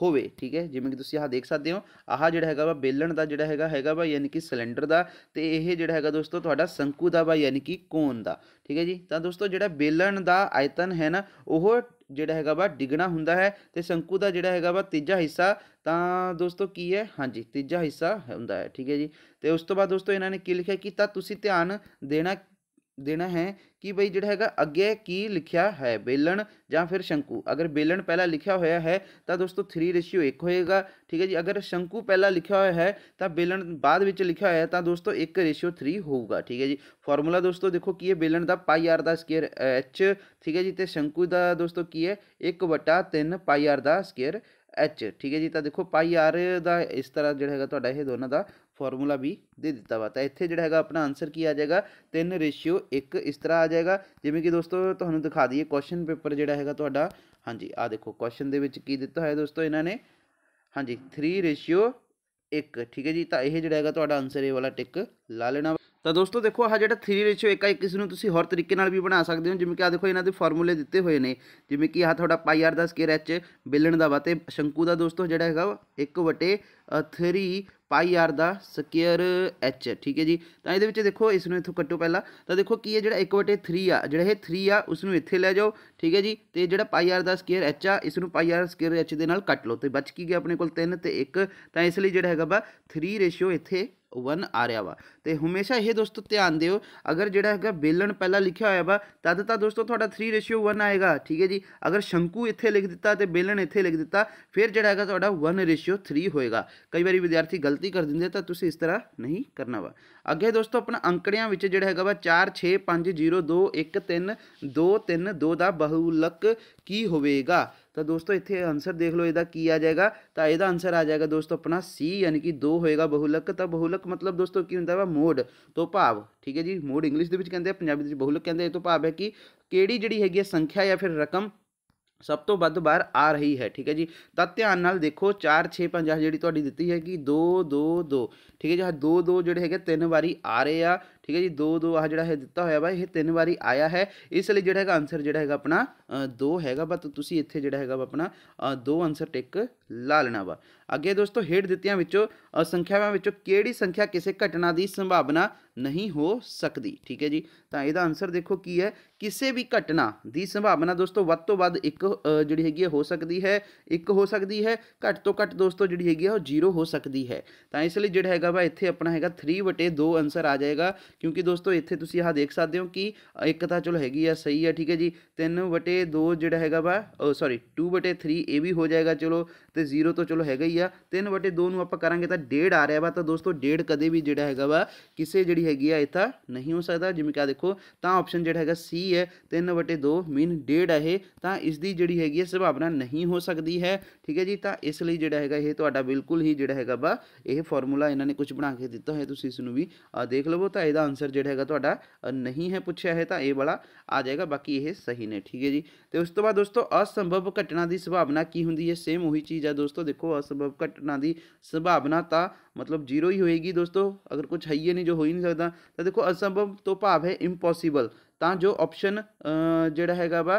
होवे ठीक है जिमें कि तुम आह देख सकते हो आह जो है वा बेलन का जोड़ा है, है वा यानी कि सिलेंडर का तो यह जोड़ा है दोस्तों थोड़ा संकु का वा यानी कि कोन का ठीक है जी तो दोस्तों जो बेलन का आयतन है ना वह जोड़ा है वा डिगना हों संकू का जोड़ा है वा तीजा हिस्सा तो दोस्तों की है हाँ जी तीजा हिस्सा होंगे है ठीक है जी तो उस तो बाद दोस्तों इन्होंने की लिखा कि तीन ध्यान देना देना है कि भाई जोड़ा है अगे की लिखा है बेलन या फिर शंकु अगर बेलन पहला लिखा हुआ है तो दोस्तों थ्री रेशियो एक होएगा ठीक है जी अगर शंकु पहला लिखा हुआ है तो बेलन बाद लिखा हुआ है तो दोस्तों एक रेशियो थ्री होगा ठीक है जी फॉर्मूला दोस्तों देखो की है बेलन का पाई आर का स्केयर एच ठीक है जी तो शंकु का दोस्तों की है एक बटा तीन पाई आर का स्केयर एच ठीक है जी तो देखो पाई आर का इस तरह जोड़ा है दोनों का ਫਾਰਮੂਲਾ ਵੀ ਦੇ ਦਿੱਤਾ ਵਾ ਤਾਂ ਇੱਥੇ ਜਿਹੜਾ ਹੈਗਾ ਆਪਣਾ ਆਨਸਰ ਕੀ ਆ ਜਾਏਗਾ 3 ਰੇਸ਼ੀਓ 1 ਇਸ ਤਰ੍ਹਾਂ ਆ ਜਾਏਗਾ ਜਿਵੇਂ ਕਿ ਦੋਸਤੋ ਤੁਹਾਨੂੰ ਦਿਖਾ ਦਈਏ ਕੁਐਸਚਨ ਪੇਪਰ ਜਿਹੜਾ ਹੈਗਾ ਤੁਹਾਡਾ ਹਾਂਜੀ ਆ ਦੇਖੋ ਕੁਐਸਚਨ ਦੇ ਵਿੱਚ ਕੀ ਦਿੱਤਾ ਹੋਇਆ ਦੋਸਤੋ ਇਹਨਾਂ ਨੇ ਹਾਂਜੀ 3 ਰੇਸ਼ੀਓ 1 ਠੀਕ ਹੈ ਜੀ ਤਾਂ ਇਹ ਜਿਹੜਾ ਹੈਗਾ ਤੁਹਾਡਾ ਆਨਸਰ ਇਹ ਵਾਲਾ ਟਿਕ ਲਾ ਲੈਣਾ ਤਾਂ ਦੋਸਤੋ ਦੇਖੋ ਆਹ ਜਿਹੜਾ 3 ਰੇਸ਼ੀਓ 1 ਆ ਇਸ ਨੂੰ ਤੁਸੀਂ ਹੋਰ ਤਰੀਕੇ ਨਾਲ ਵੀ ਬਣਾ ਸਕਦੇ ਹੋ ਜਿਵੇਂ ਕਿ ਆ ਦੇਖੋ ਇਹਨਾਂ ਦੇ ਫਾਰਮੂਲੇ ਦਿੱਤੇ ਹੋਏ ਨੇ ਜਿਵੇਂ ਕਿ ਆਹ ਤੁਹਾਡਾ ਪਾਈ ਆਰ ਦਾ ਸਕੇਅਰ ਐਚ ਬਿਲਣ ਦਾ ਵਾ ਤੇ ਸ਼ੰਕੂ ਦਾ ਦੋਸਤੋ ਜਿਹੜਾ ਹੈਗਾ 1 ਵਟੇ three pi R the square H ठीक है जी तो ये देखो इसमें इतों कट्टो पहला तो देखो की है जो एक बटे थ्री आ जो है थ्री आ उसू इतें लै जाओ ठीक है जी तो जो pi R the square H आ इस पाई आर स्केयर एच के कट लो तो बच की गया अपने को तीन तो एक तो इसलिए जोड़ा है वा थ्री रेशियो इतने वन आ रहा वा तो हमेशा यह दोस्तों ध्यान दौ अगर जोड़ा है बेलन पहला लिखा हुआ वा तद तो दोस्तों थोड़ा थ्री रेशियो वन आएगा ठीक है जी अगर शंकू इतने लिख दिता तो बेलन इतने लिख दिता फिर जोड़ा है वन रेशियो थ्री होएगा कई बार विद्यार्थी गलती कर देंगे तो तुम इस तरह नहीं करना वा अगे दोस्तों अपना अंकड़िया जो है वा चार छः पां जीरो दो एक तीन दो तीन दो का बहुलक की होगा तो दोस्तों इतने आंसर देख लो यदा की आ जाएगा तो यदा आंसर आ जाएगा दोस्तों अपना सी यानी कि दो होएगा बहुलक तो बहुलक मतलब दोस्तों की होंगे वा मोड तो भाव ठीक है जी मोड इंग्लिश कहें पंजाबी बहुलक कहें तो भाव है कि कि जी है संख्या या फिर रकम सब तो बद बार आ रही है ठीक है जी तो ध्यान देखो चार छः पाँह जी थी दी है कि दो दो दो ठीक है जी दो दो जोड़े है तीन बारी आ रहे हैं ठीक है जी दो दो आह जो है दिता हुआ वा यह तीन बारी आया है इसलिए जोड़ा है आंसर जोड़ा है अपना दो है वा तो इतने जोड़ा है अपना दो आंसर टिक ला लेना वा अगे दोस्तों हेठ दिखाया संख्यावान कि संख्या किसी घटना की संभावना नहीं हो सकती ठीक है जी तो यह आंसर देखो की है किसी भी घटना की संभावना दोस्तों व् तो जी है हो सकती है एक हो सकती है घट तो घट दोस्तों जी है जीरो हो सकती है तो इसलिए जोड़ा है वह इतने अपना है थ्री वटे दो आंसर आ जाएगा क्योंकि दोस्तों इतने तुम आह देख सकते हो कि एक तो चलो हैगी है, सही है ठीक है जी तीन वटे दो जोड़ा है वा सॉरी टू वटे थ्री ए भी हो जाएगा चलो तो जीरो तो चलो हैगा ही है तीन वटे दो आप करा तो डेढ़ आ रहा वा तो दोस्तों डेढ़ कदम भी जोड़ा है वा किसी जी हैगी है इतना नहीं हो सकता जिम्मे क्या देखो तो ऑप्शन जोड़ा है सी है तीन वटे दो मीन डेढ़ है तो इसकी जी है संभावना नहीं हो सकती है ठीक है जी तो इसलिए जोड़ा है ये तो बिल्कुल ही जोड़ा है वा यह फॉर्मूला इन्होंने कुछ बना के दिता है तुम इसमें भी देख लवो तो यदा आंसर जोड़ा है नहीं है पूछा है तो ये वाला आ जाएगा बाकी यह सही ने ठीक है जी तो उस तो बाद दोस्तों असंभव घटना की संभावना की होंगी है सेम उ चीज़ है दोस्तों देखो असंभव घटना की संभावना तो मतलब जीरो ही होएगी दोस्तों अगर कुछ है ही नहीं जो हो ही नहीं सकता तो देखो असंभव तो भाव है इम्पॉसिबल तो जो ऑप्शन जोड़ा है वा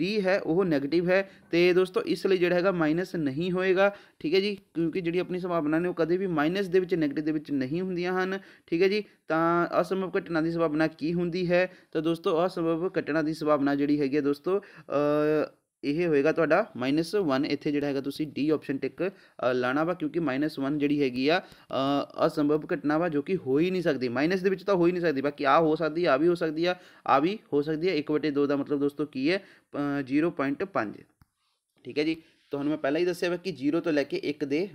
डी है वह नैगेटिव है तो दोस्तों इसलिए जोड़ा है माइनस नहीं होएगा ठीक है जी क्योंकि जी अपनी संभावना ने कभी भी माइनस के नैगेटिव नहीं होंगे हैं ठीक है जी तो असंभव घटना की संभावना की होंगी है तो दोस्तों असंभव घटना की संभावना जी है दोस्तों यह होएगा तो माइनस वन इतने जो है डी ऑप्शन टिक लाना वा क्योंकि माइनस वन जी हैगी असंभव घटना वा जो कि हो ही नहीं सकती माइनस के हो ही नहीं सकती बाकी आ हो सकती आ भी हो सकती है आ भी हो सकती है एक बटे दो का मतलब दोस्तों की है जीरो पॉइंट पांच ठीक है जी तो हमें पहले ही दसिया वा कि जीरो तो लैके एक दे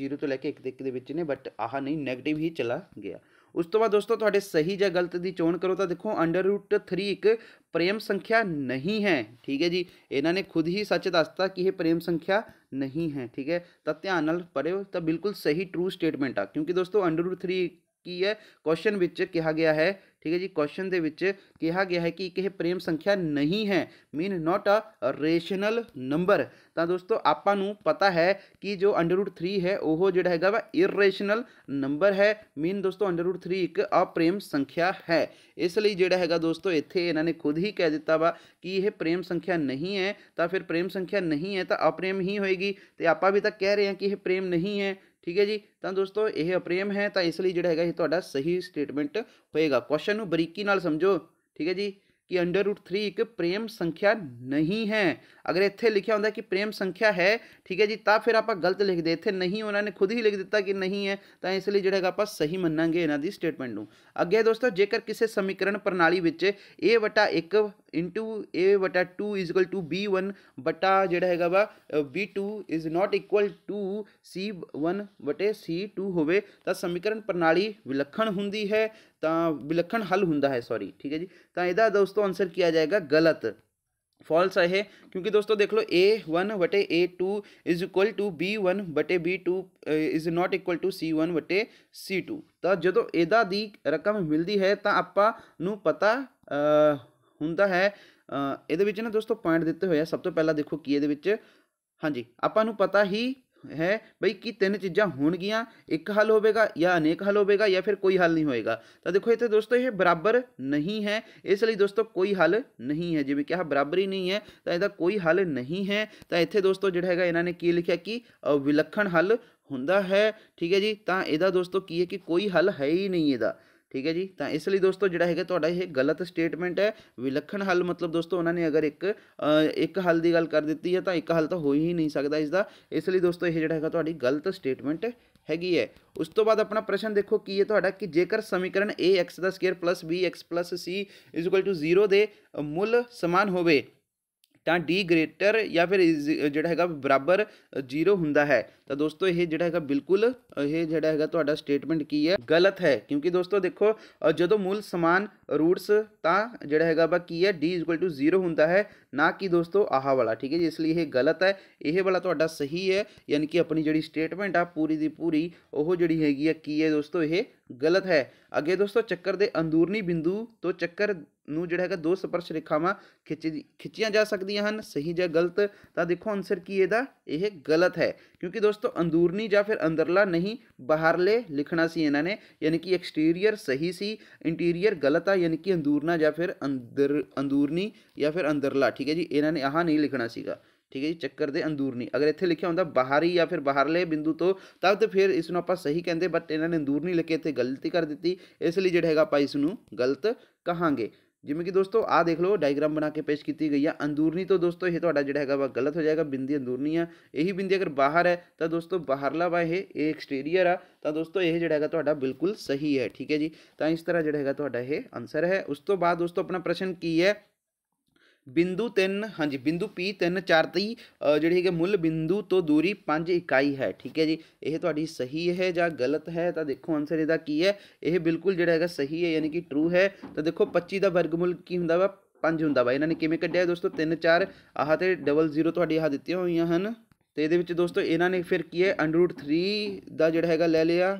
जीरो तो लैके एक ने बट आह नहीं नैगेटिव ही चला गया उस तो बाद दोस्तों थोड़े सही ज गलत की चोन करो तो देखो अंडर रूट थ्री एक प्रेम संख्या नहीं है ठीक है जी इन्होंने खुद ही सच दसता कि यह प्रेम संख्या नहीं है ठीक है तो ध्यान पढ़े तो बिल्कुल सही ट्रू स्टेटमेंट आ क्योंकि दोस्तों अंडर रूट थ्री की है क्वेश्चन कहा गया है ठीक है जी क्वेश्चन के कहा गया है कि एक प्रेम संख्या नहीं है mean not a rational number तो दोस्तों आपू पता है कि जो अंडरवुड थ्री है वह जोड़ा है वह इरेशनल नंबर है मीन दोस्तों अंडरवुड थ्री एक अप्रेम संख्या है इसलिए जोड़ा है दोस्तों इतने ने खुद ही कह दिता वा कि यह प्रेम संख्या नहीं है तो फिर प्रेम संख्या नहीं है तो अप्रेम ही होएगी तो आप भी तो कह रहे हैं कि यह प्रेम नहीं है ਠੀਕ ਹੈ ਜੀ ਤਾਂ ਦੋਸਤੋ ਇਹ ਅਪ੍ਰੇਮ ਹੈ ਤਾਂ ਇਸ ਲਈ ਜਿਹੜਾ ਹੈਗਾ ਇਹ ਤੁਹਾਡਾ ਸਹੀ ਸਟੇਟਮੈਂਟ ਹੋਏਗਾ ਕੁਐਸਚਨ ਨੂੰ ਬਰੀਕੀ ਨਾਲ ਸਮਝੋ ਠੀਕ ਹੈ ਜੀ कि अंडर रूट थ्री एक प्रेम संख्या नहीं है अगर इतने लिखा होता कि प्रेम संख्या है ठीक है जी तो फिर आप गलत लिख दे इतने नहीं उन्होंने खुद ही लिख दिता कि नहीं है तो इसलिए जोड़ा आप सही मना इन्हों की स्टेटमेंट न अगे दोस्तों जेकर किसी समीकरण प्रणाली में ए वटा एक इन टू ए वटा two is equal to B one बटा जोड़ा है वा B two is not equal to C one वटे सी टू हो समीकरण प्रणाली विलखण होंगी है तो विलखण हल हों सॉरी ठीक है जी तो यदा दोस्तों आंसर किया जाएगा गलत फॉल्स है क्योंकि दोस्तों देख लो ए वन वटे A two is equal to B one बटे B two is not equal to C one वटे सी टू तो जो तो एदा दी रकम मिलती है तो आपू पता हों ये ना दोस्तों पॉइंट दते हुए सब तो पहला देखो कि ये हाँ जी आप पता ही है बई कि तीन चीज़ा हो एक हल होगा या अनेक हल होगा या फिर कोई हल नहीं होएगा तो देखो इतने दोस्तों ये बराबर नहीं है इसलिए दोस्तों कोई हल नहीं है जिम्मे क्या बराबर ही नहीं है तो यह कोई हल नहीं है तो इतने दोस्तों जोड़ा है इन्होंने की लिखा कि विलखण हल हों ठीक है जी तो यदा दोस्तों की है कि कोई हल है ही नहीं यदा ठीक है जी तो इसलिए दोस्तों जोड़ा है तो यह गलत स्टेटमेंट है विलखण हल मतलब दोस्तों उन्होंने अगर एक एक हल की गल कर दी है तो एक हल तो हो ही नहीं सकता इसका इसलिए दोस्तों यह जो है गलत स्टेटमेंट हैगी है उस तो बाद अपना प्रश्न देखो की है तो कि जेकर समीकरण ए एक्स का square plus B X plus C is equal to zero दे मुल समान हो तो डी ग्रेटर या फिर जोड़ा है बराबर जीरो हों तो दोस्तों ये जो है बिल्कुल यह जोड़ा है स्टेटमेंट की है गलत है क्योंकि दोस्तों देखो जो मूल समान रूट्स तो जोड़ा है वह की है डी इजल टू जीरो हों ना कि दोस्तों आह वाला ठीक है जी इसलिए यह गलत है यह वाला तो सही है यानी कि अपनी जी स्टेटमेंट आ पूरी की पूरी वह जी है की है दोस्तों यह गलत है अगे दोस्तों चक्कर के अंदरूनी बिंदु तो चक्कर ਨੂੰ ਜਿਹੜਾ ਹੈਗਾ ਦੋ ਸਪਰਸ਼ ਰੇਖਾਵਾਂ ਖਿੱਚੀ ਖਿੱਚੀਆਂ ਜਾ ਸਕਦੀਆਂ ਹਨ ਸਹੀ ਜਾਂ ਗਲਤ ਤਾਂ ਦੇਖੋ ਆਨਸਰ ਕੀ ਇਹਦਾ ਇਹ ਗਲਤ ਹੈ ਕਿਉਂਕਿ ਦੋਸਤੋ ਅੰਦਰੂਨੀ ਜਾਂ ਫਿਰ ਅੰਦਰਲਾ ਨਹੀਂ ਬਾਹਰਲੇ ਲਿਖਣਾ ਸੀ ਇਹਨਾਂ ਨੇ ਯਾਨੀ ਕਿ ਐਕਸਟੀਰੀਅਰ ਸਹੀ ਸੀ ਇੰਟੀਰੀਅਰ ਗਲਤ ਆ ਯਾਨੀ ਕਿ ਅੰਦੂਰਨਾ ਜਾਂ ਫਿਰ ਅੰਦਰ ਅੰਦੂਰਨੀ ਜਾਂ ਫਿਰ ਅੰਦਰਲਾ ਠੀਕ ਹੈ ਜੀ ਇਹਨਾਂ ਨੇ ਆਹ ਨਹੀਂ ਲਿਖਣਾ ਸੀਗਾ ਠੀਕ ਹੈ ਜੀ ਚੱਕਰ ਦੇ ਅੰਦੂਰਨੀ ਅਗਰ ਇੱਥੇ ਲਿਖਿਆ ਹੁੰਦਾ ਬਾਹਰੀ ਜਾਂ ਫਿਰ ਬਾਹਰਲੇ ਬਿੰਦੂ ਤੋਂ ਤਦ ਤੇ ਫਿਰ ਇਸ ਨੂੰ ਆਪਾਂ ਸਹੀ ਕਹਿੰਦੇ ਬਟ ਇਹਨਾਂ ਨੇ ਅੰਦੂਰਨੀ ਲਿਖੇ ਇੱਥੇ ਗਲਤੀ ਕਰ ਦਿੱਤੀ ਇਸ ਲਈ ਜਿਹੜਾ ਹੈਗਾ ਆਪਾਂ ਇਸ ਨੂੰ ਗਲਤ ਕਹਾਂਗੇ जिमें कि दोस्तों आ देख लो डायग्राम बना के पेश की गई है अंदरूनी तो दोस्तों ये तो जो है वह गलत हो जाएगा बिंदी अंदरूनी है यही बिंदी अगर बाहर है तो दोस्तों बाहरला वा यह एक्सटीरियर आ तो दोस्तों यह जो है तो बिल्कुल सही है ठीक है जी तो इस तरह जो है तो आंसर है उस तो बाद दोस्तों अपना प्रश्न की है ਬਿੰਦੂ 3 ਹਾਂਜੀ ਬਿੰਦੂ P3 4 ਦੀ ਜਿਹੜੀ ਹੈਗੀ ਮੁੱਲ ਬਿੰਦੂ ਤੋਂ ਦੂਰੀ 5 ਇਕਾਈ ਹੈ ਠੀਕ ਹੈ ਜੀ ਇਹ ਤੁਹਾਡੀ ਸਹੀ ਹੈ ਜਾਂ ਗਲਤ ਹੈ ਤਾਂ ਦੇਖੋ ਆਨਸਰ ਇਹਦਾ ਕੀ ਹੈ ਇਹ ਬਿਲਕੁਲ ਜਿਹੜਾ ਹੈਗਾ ਸਹੀ ਹੈ ਯਾਨੀ ਕਿ ਟਰੂ ਹੈ ਤਾਂ ਦੇਖੋ 25 ਦਾ ਵਰਗਮੂਲ ਕੀ ਹੁੰਦਾ ਵਾ 5 ਹੁੰਦਾ ਵਾ ਇਹਨਾਂ ਨੇ ਕਿਵੇਂ ਕੱਢਿਆ ਦੋਸਤੋ 3 4 ਆਹ ਤੇ 00 ਤੁਹਾਡੀ ਆਹ ਦਿੱਤੀਆਂ ਹੋਈਆਂ ਹਨ ਤੇ ਇਹਦੇ ਵਿੱਚ ਦੋਸਤੋ ਇਹਨਾਂ ਨੇ ਫਿਰ ਕੀ ਹੈ √3 ਦਾ ਜਿਹੜਾ ਹੈਗਾ ਲੈ ਲਿਆ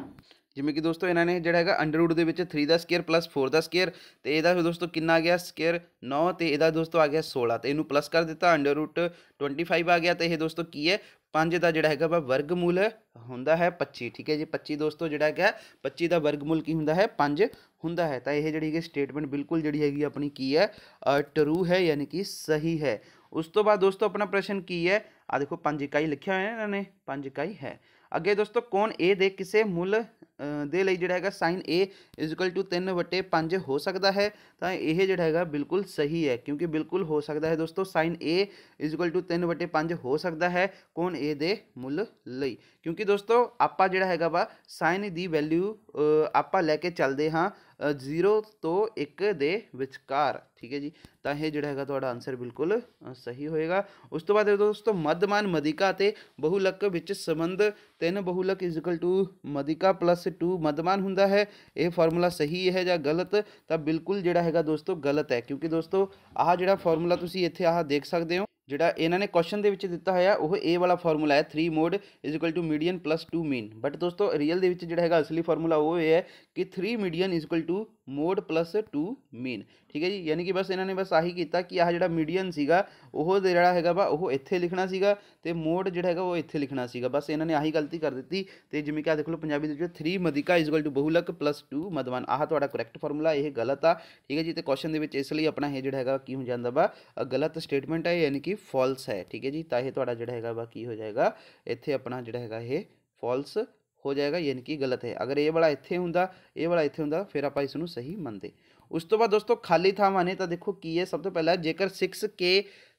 जिमें कि दोस्तों इन्होंने जोड़ा है अंडरवुड के थ्री का स्केयर प्लस फोर का स्केयर तो यह दोस्तों कि आ गया स्केयर नौ तो यदा दोस्तों आ गया सोलह तो यू प्लस कर दिता अंडरवुड ट्वेंटी फाइव आ गया तो यह दोस्तों की है पाँच का जोड़ा है वह वर्गमूल हों पच्ची ठीक है जी पच्ची दोस्तों जोड़ा है पच्ची का वर्ग मूल की होंगे है पाँच हों जी स्टेटमेंट बिल्कुल जी है अपनी की है ट्रू है यानी कि सही है उस तो बाद दोस्तों अपना प्रश्न की है आ देखो पाँच इकाई लिखे हुए इन्होंने पाँच इकाई है। अगे दोस्तों कौन ए दे किस मुल दे जोड़ा है साइन ए इजकल टू तीन वटे पाँच हो सकता है तो यह जड़ा बिल्कुल सही है क्योंकि बिल्कुल हो सकता है दोस्तों साइन ए इजकल टू तीन वटे पाँच हो सकता है कौन ए दे मुल क्योंकि दोस्तों आप जो है वा साइन की वैल्यू आप लैके चलते हाँ जीरो तो एक देकार ठीक है जी तो यह जोड़ा है थोड़ा आंसर बिल्कुल सही होएगा उस तो बाद दोस्तों मदमान मदिका तो बहुलक संबंध तीन बहुलक इजकल टू मदिका प्लस टू मध्यमान है यह फॉर्मूला सही है या गलत तो बिल्कुल जोड़ा है दोस्तों गलत है क्योंकि दोस्तों आह जो फॉर्मूला इतने आह देख सकते हो जोड़ा इन्होंने क्वेश्चन के दिता हुआ वह ए वाला फॉर्मूला है three mode is equal to median plus two mean but दोस्तों रियल जो है असली फॉर्मूला वो ये है कि three median is equal to mode plus two mean ठीक है जी यानी कि बस इन्होंने बस आही किया कि आह जो मीडियन जरा है वा वह इतने लिखना सो मोड है वो इतने लिखना सस इन्होंने आही गलती कर दी तो जिम्मे क्या देख लो पाबी थ्री मदिका गल टू बहुलक प्लस टू मधवान आह आहरा करैक्ट फॉर्मूला यह गलत आ ठीक है जी तो क्वेश्चन के इसलिए अपना यह है कि हो जाता वा गलत स्टेटमेंट है यानी कि फॉल्स है ठीक है जी तो यह जो है वा की हो जाएगा इतने अपना जोड़ा है फॉल्स हो जाएगा यानी कि गलत है अगर ये वाला इतने होंगे ये वाला इतने होंगे फिर आप इस सही मानते उस तो बाद दोस्तों खाली था ने तो देखो की है सब तो पहला जेकर सिक्स के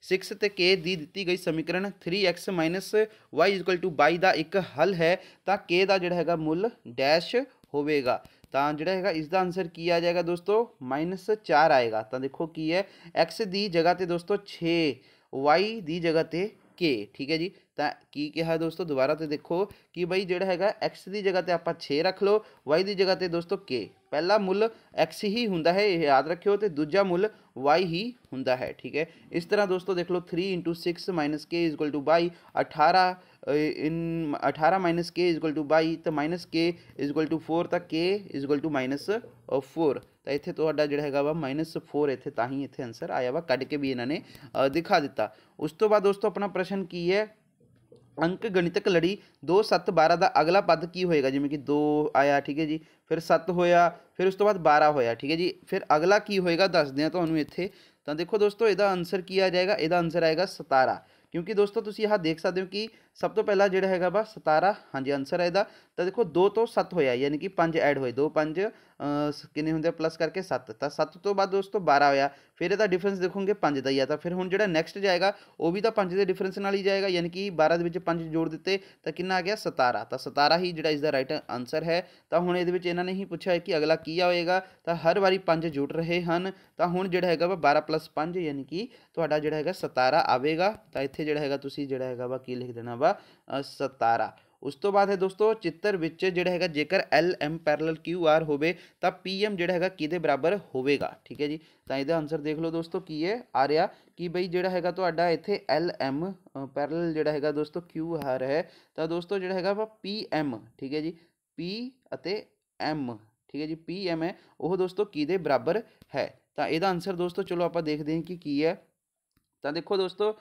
सिक्स तो के दी दी गई समीकरण three X minus Y is equal to बाई का एक हल है तो के का जोड़ा है मुल डैश होगा तो जोड़ा है इसका आंसर की आ जाएगा दोस्तों माइनस चार आएगा तो देखो की है एक्स की जगह पर दोस्तों छे वाई की जगह पर के ठीक है जी तो की कहा दोस्तों दोबारा तो देखो कि बई जो है एक्स की जगह पर आप छे रख लो वाई की जगह पर दोस्तों के पहला मुल एक्स ही हों याद रखियो तो दूजा मुल वाई ही हों ठीक है इस तरह दोस्तों देख लो three into six minus K is equal to बई अठारह इन अठारह माइनस के इजगल टू बाई तो minus K is equal to four तो K is equal to minus four तो इतने थोड़ा तो जोड़ा है वा माइनस फोर इतने ता ही इतने आंसर आया वा कट के भी इन्होंने दिखा दिता उस तो बाद दोस्तों अपना प्रश्न की है अंक गणितक लड़ी दो सत्त बारह का अगला पद की होएगा जिमें कि दो आया ठीक है जी फिर सत्त होया फिर उस तो बाद बारह होया ठीक है जी फिर अगला की होएगा दस दें तो इतने तो देखो दोस्तों यदा आंसर की आ जाएगा यदा आंसर आएगा सतारा क्योंकि दोस्तों तुम यहाँ देख सकते हो कि सब तो पहला जोड़ा है वा सतारा हाँ जी आंसर है यदा तो देखो दो तो सत्त हो यानी कि पं ऐड हो दो कि होंगे प्लस करके सत्त तो सत्त तो बाद दोस्तों बारह होया फिर यदा डिफरेंस देखोगे पं का ही है तो फिर हूँ जो नैक्सट जाएगा वह भी तो पंज के डिफरेंस न ही जाएगा यानी कि बारह के पं जोड़ दते तो कि आ गया सतारा तो सतारा ही जो इसका राइट आंसर है तो हूँ ये इन्होंने ही पूछा है कि अगला की आएगा तो हर बारी पं जुट रहे हैं तो हूँ जो है वा बारह प्लस पं यानी कि थोड़ा जोड़ा है सतारा आएगा तो इतने जोड़ा है जोड़ा है वा की लिख देना ਵਾ 17 ਉਸ ਤੋਂ ਬਾਅਦ ਹੈ ਦੋਸਤੋ ਚਿੱਤਰ ਵਿੱਚ ਜਿਹੜਾ ਹੈਗਾ ਜੇਕਰ L M parallel Q R ਹੋਵੇ ਤਾਂ ਪੀ ਐਮ ਜਿਹੜਾ ਹੈਗਾ ਕਿਹਦੇ ਬਰਾਬਰ ਹੋਵੇਗਾ ਠੀਕ ਹੈ ਜੀ ਤਾਂ ਇਹਦਾ ਆਨਸਰ ਦੇਖ ਲਓ ਦੋਸਤੋ ਕੀ ਹੈ ਆ ਰਿਹਾ ਕਿ ਬਈ ਜਿਹੜਾ ਹੈਗਾ ਤੁਹਾਡਾ ਇੱਥੇ ਐਲ ਐਮ ਪੈਰਲਲ ਜਿਹੜਾ ਹੈਗਾ ਦੋਸਤੋ ਕਿਊ ਆਰ ਹੈ ਤਾਂ ਦੋਸਤੋ ਜਿਹੜਾ ਹੈਗਾ ਵਾ ਪੀ ਐਮ ਠੀਕ ਹੈ ਜੀ ਪੀ ਅਤੇ ਐਮ ਠੀਕ ਹੈ ਜੀ ਪੀ ਐਮ ਹੈ ਉਹ ਦੋਸਤੋ ਕਿਹਦੇ ਬਰਾਬਰ ਹੈ ਤਾਂ ਇਹਦਾ ਆਨਸਰ ਦੋਸਤੋ ਚਲੋ ਆਪਾਂ ਦੇਖਦੇ ਹਾਂ ਕਿ ਕੀ ਹੈ ਤਾਂ ਦੇਖੋ ਦੋਸਤੋ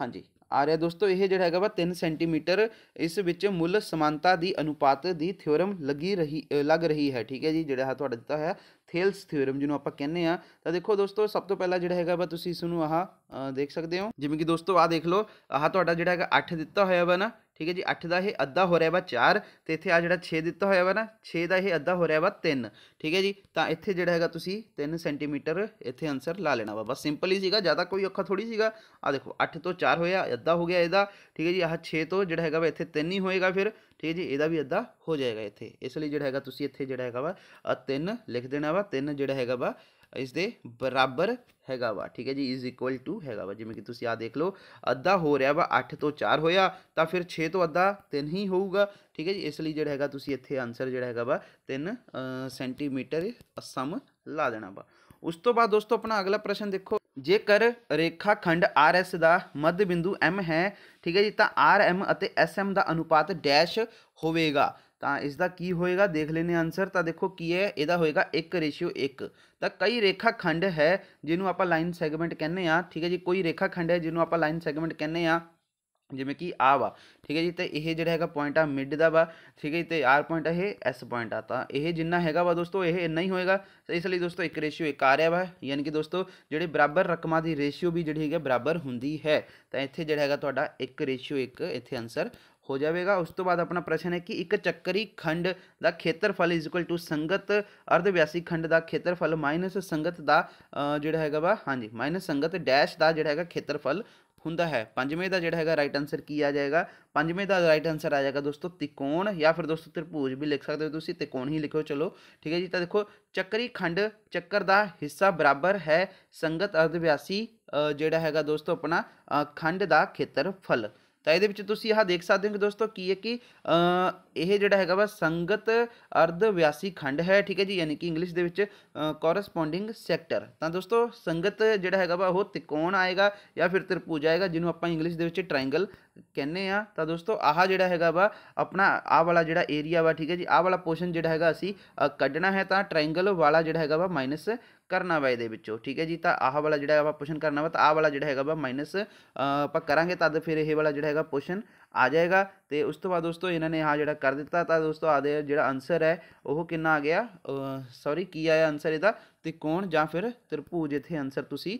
ਹਾਂਜੀ आ रहा दोस्तों यह जो है वह तीन सेंटीमीटर इस मुल समानता की अनुपात की थ्योरम लगी रही लग रही है ठीक है जी जो है दिता हुआ थेल्स थ्योरम जिन्होंने आप कहने तो देखो दोस्तों सब तो पहला जो है वह इस देख सकते हो जिमें कि दोस्तों आह देख लो आह जो है अठ दिता हो ना ठीक है जी अठ का यह अद्धा हो रहा वा चार तो इतने आ जोड़ा छे दिता हुआ वा ना छे का यह अद्धा हो रहा वा तीन ठीक है जी तो इतने जो है तीन सेंटीमीटर इतने आंसर ला लेना वा बस सिंपल ही ज़्यादा कोई औखा थोड़ी सगा आ देखो अठ तो चार होया अद्धा हो गया यदा ठीक है जी आह छे तो जोड़ा है वा इतने तीन ही होएगा फिर ठीक है जी यदा भी अद्धा हो जाएगा इतने इसलिए जोड़ा है इतने जो है वा तीन लिख देना वा तीन जोड़ा है वा ਇਸ ਦੇ ਬਰਾਬਰ ਹੈਗਾ ਵਾ ਠੀਕ ਹੈ ਜੀ ਇਜ਼ ਇਕੁਅਲ ਟੂ ਹੈਗਾ ਵਾ ਜਿਵੇਂ ਕਿ ਤੁਸੀਂ ਆ ਦੇਖ ਲਓ ਅੱਧਾ ਹੋ ਰਿਹਾ ਵਾ 8 ਤੋਂ 4 ਹੋਇਆ ਤਾਂ ਫਿਰ 6 ਤੋਂ ਅੱਧਾ 3 ਹੀ ਹੋਊਗਾ ਠੀਕ ਹੈ ਜੀ ਇਸ ਲਈ ਜਿਹੜਾ ਹੈਗਾ ਤੁਸੀਂ ਇੱਥੇ ਆਨਸਰ ਜਿਹੜਾ ਹੈਗਾ ਵਾ 3 ਸੈਂਟੀਮੀਟਰ ਸਮ ਲਾ ਦੇਣਾ ਵਾ ਉਸ ਤੋਂ ਬਾਅਦ ਦੋਸਤੋ ਆਪਣਾ ਅਗਲਾ ਪ੍ਰਸ਼ਨ ਦੇਖੋ ਜੇਕਰ ਰੇਖਾਖੰਡ RS ਦਾ ਮੱਧ ਬਿੰਦੂ M ਹੈ ਠੀਕ ਹੈ ਜੀ ਤਾਂ RM ਅਤੇ SM ਦਾ ਅਨੁਪਾਤ ਡੈਸ਼ ਹੋਵੇਗਾ तो इसका की होएगा देख लेने आंसर तो देखो की है यदा होएगा एक रेशियो एक तो कई रेखा खंड है जिन्हों आप लाइन सैगमेंट कहने ठीक है जी कोई रेखा खंड है जिन्होंने आप लाइन सैगमेंट कहने जिमें कि आ वा ठीक है जी तो यह जो है पॉइंट आ मिड का वा ठीक है जी तो आर पॉइंट है एस पॉइंट आ तो यह जिन्ना है वा दोस्तों यह इन्ना ही होएगा इसलिए दोस्तों एक रेशियो एक आ रहा वा यानी कि दोस्तों जोड़े बराबर रकम की रेशियो भी जी बराबर होंगी है तो इतने जोड़ा है एक रेशियो एक इतने आंसर हो जाएगा उस तो बाद अपना प्रश्न है कि एक चक्करी खंड का खेत्रफल इज इक्वल टू संगत अर्धव्यासी खंड का खेत्रफल माइनस संगत का जोड़ा है वा हाँ जी माइनस संगत डैश का जोड़ा है खेत्रफल होंगे है पंजें का जोड़ा है राइट आंसर की आ जाएगा पंजे का राइट आंसर आ जाएगा दोस्तों तिकोण या फिर दोस्तों त्रिभुज भी लिख सकते हो तुम तिकोण ही लिखो चलो ठीक है जी तो देखो चक्करी खंड चक्कर का हिस्सा बराबर है संगत अर्धव्यासी जोड़ा है दोस्तों अपना खंड का खेत्रफल तो ये आह देख सकते हो कि दोस्तों की है कि यह जोड़ा है वा संगत अर्धव्यासी खंड है ठीक है जी यानी कि इंग्लिश कोरसपोंडिंग सैक्टर तो दोस्तों संगत जोड़ा है वा वह तिकोण आएगा या फिर त्रिभुज आएगा जिन्होंने आप इंग्लिश ट्राइंगल कहने तो दोस्तों आह जोड़ा है वा अपना आह वाला जोड़ा एरिया वा ठीक है जी आह वाला पोर्शन जोड़ा है असी क्डना है तो ट्राइंगल वाला जोड़ा है वा माइनस ਕਰਨਾ ਵਾ ਇਹਦੇ ਵਿੱਚੋਂ ਠੀਕ ਹੈ ਜੀ ਤਾਂ ਆਹ ਵਾਲਾ ਜਿਹੜਾ ਆਪਾਂ ਪੁਸ਼ਨ ਕਰਨਾ ਵਾ ਤਾਂ ਆਹ ਵਾਲਾ ਜਿਹੜਾ ਹੈਗਾ ਵਾ ਮਾਈਨਸ ਆਪਾਂ ਕਰਾਂਗੇ ਤਦ ਫਿਰ ਇਹ ਵਾਲਾ ਜਿਹੜਾ ਹੈਗਾ ਪੁਸ਼ਨ ਆ ਜਾਏਗਾ ਤੇ ਉਸ ਤੋਂ ਬਾਅਦ ਦੋਸਤੋ ਇਹਨਾਂ ਨੇ ਆ ਜਿਹੜਾ ਕਰ ਦਿੱਤਾ ਤਾਂ ਦੋਸਤੋ ਆ ਦੇ ਜਿਹੜਾ ਆਨਸਰ ਹੈ ਉਹ ਕਿੰਨਾ ਆ ਗਿਆ ਸੌਰੀ ਕੀ ਆਇਆ ਆਨਸਰ ਇਹਦਾ ਤ੍ਰਿਕੋਣ ਜਾਂ ਫਿਰ ਤ੍ਰਿਭੁਜ ਇੱਥੇ ਆਨਸਰ ਤੁਸੀਂ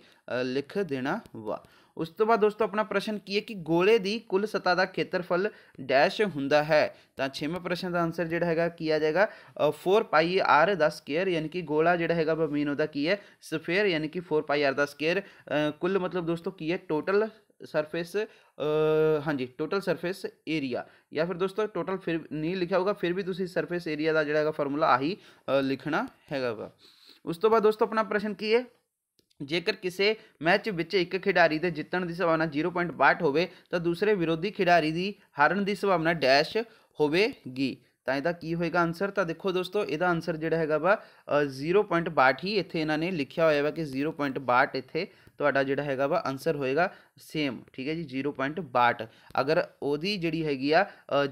ਲਿਖ ਦੇਣਾ ਵਾ उस तो मतलब हाँ बाद दोस्तों अपना प्रश्न की है कि गोले की कुल सतह का खेत्रफल डैश हों तो छेवें प्रश्न का आंसर जोड़ा है कि आ जाएगा four pi R the square यानी कि गोला जोड़ा है बमीन वह की है सफेयर यानी कि four pi R the square कुल मतलब दोस्तों की है टोटल सरफेस हाँ जी टोटल सरफेस एरिया या फिर दोस्तों टोटल फिर नहीं लिखा होगा फिर भी तुम सरफेस एरिया का जोड़ा है फॉर्मूला आ ही लिखना है उस तो बाद दोस्तों अपना प्रश्न की है ਜੇਕਰ ਕਿਸੇ ਮੈਚ ਵਿੱਚ ਇੱਕ ਖਿਡਾਰੀ ਦੇ ਜਿੱਤਣ ਦੀ ਸੰਭਾਵਨਾ 0.62 ਹੋਵੇ ਤਾਂ ਦੂਸਰੇ ਵਿਰੋਧੀ ਖਿਡਾਰੀ ਦੀ ਹਾਰਨ ਦੀ ਸੰਭਾਵਨਾ ਡੈਸ਼ ਹੋਵੇਗੀ ਤਾਂ ਇਹਦਾ ਕੀ ਹੋਏਗਾ ਆਨਸਰ ਤਾਂ ਦੇਖੋ ਦੋਸਤੋ ਇਹਦਾ ਆਨਸਰ ਜਿਹੜਾ ਹੈਗਾ ਵਾ 0.62 ਹੀ ਇੱਥੇ ਇਹਨਾਂ ਨੇ ਲਿਖਿਆ ਹੋਇਆ ਵਾ ਕਿ 0.62 ਇੱਥੇ ਤੁਹਾਡਾ ਜਿਹੜਾ ਹੈਗਾ ਵਾ ਆਨਸਰ ਹੋਏਗਾ ਸੇਮ ਠੀਕ ਹੈ ਜੀ 0.62 ਅਗਰ ਉਹਦੀ ਜਿਹੜੀ ਹੈਗੀ ਆ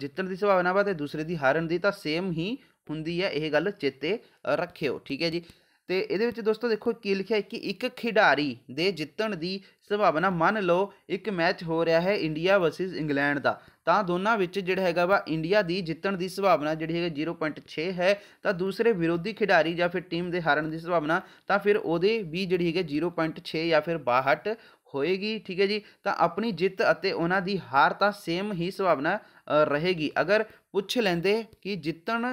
ਜਿੱਤਣ ਦੀ ਸੰਭਾਵਨਾ ਵਾ ਤੇ ਦੂਸਰੇ ਦੀ ਹਾਰਨ ਦੀ ਤਾਂ ਸੇਮ ਹੀ ਹੁੰਦੀ ਹੈ ਇਹ ਗੱਲ ਚੇਤੇ ਰੱਖਿਓ ਠੀਕ ਹੈ ਜੀ ਤੇ ਇਹਦੇ ਵਿੱਚ ਦੋਸਤੋ ਦੇਖੋ ਕੀ ਲਿਖਿਆ ਹੈ ਕਿ ਇੱਕ ਖਿਡਾਰੀ ਦੇ ਜਿੱਤਣ ਦੀ ਸੰਭਾਵਨਾ ਮੰਨ ਲਓ ਇੱਕ ਮੈਚ ਹੋ ਰਿਹਾ ਹੈ ਇੰਡੀਆ ਵਰਸਸ ਇੰਗਲੈਂਡ ਦਾ ਤਾਂ ਦੋਨਾਂ ਵਿੱਚ ਜਿਹੜਾ ਹੈਗਾ ਵਾ ਇੰਡੀਆ ਦੀ ਜਿੱਤਣ ਦੀ ਸੰਭਾਵਨਾ ਜਿਹੜੀ ਹੈ 0.6 ਹੈ ਤਾਂ ਦੂਸਰੇ ਵਿਰੋਧੀ ਖਿਡਾਰੀ ਜਾਂ ਫਿਰ ਟੀਮ ਦੇ ਹਾਰਨ ਦੀ ਸੰਭਾਵਨਾ ਤਾਂ ਫਿਰ ਉਹਦੇ ਵੀ ਜਿਹੜੀ ਹੈਗਾ 0.6 ਜਾਂ ਫਿਰ 62 ਹੋਏਗੀ ਠੀਕ ਹੈ ਜੀ ਤਾਂ ਆਪਣੀ ਜਿੱਤ ਅਤੇ ਉਹਨਾਂ ਦੀ ਹਾਰ ਤਾਂ ਸੇਮ ਹੀ ਸੰਭਾਵਨਾ ਰਹੇਗੀ ਅਗਰ ਪੁੱਛ ਲੈਂਦੇ ਕਿ ਜਿੱਤਣ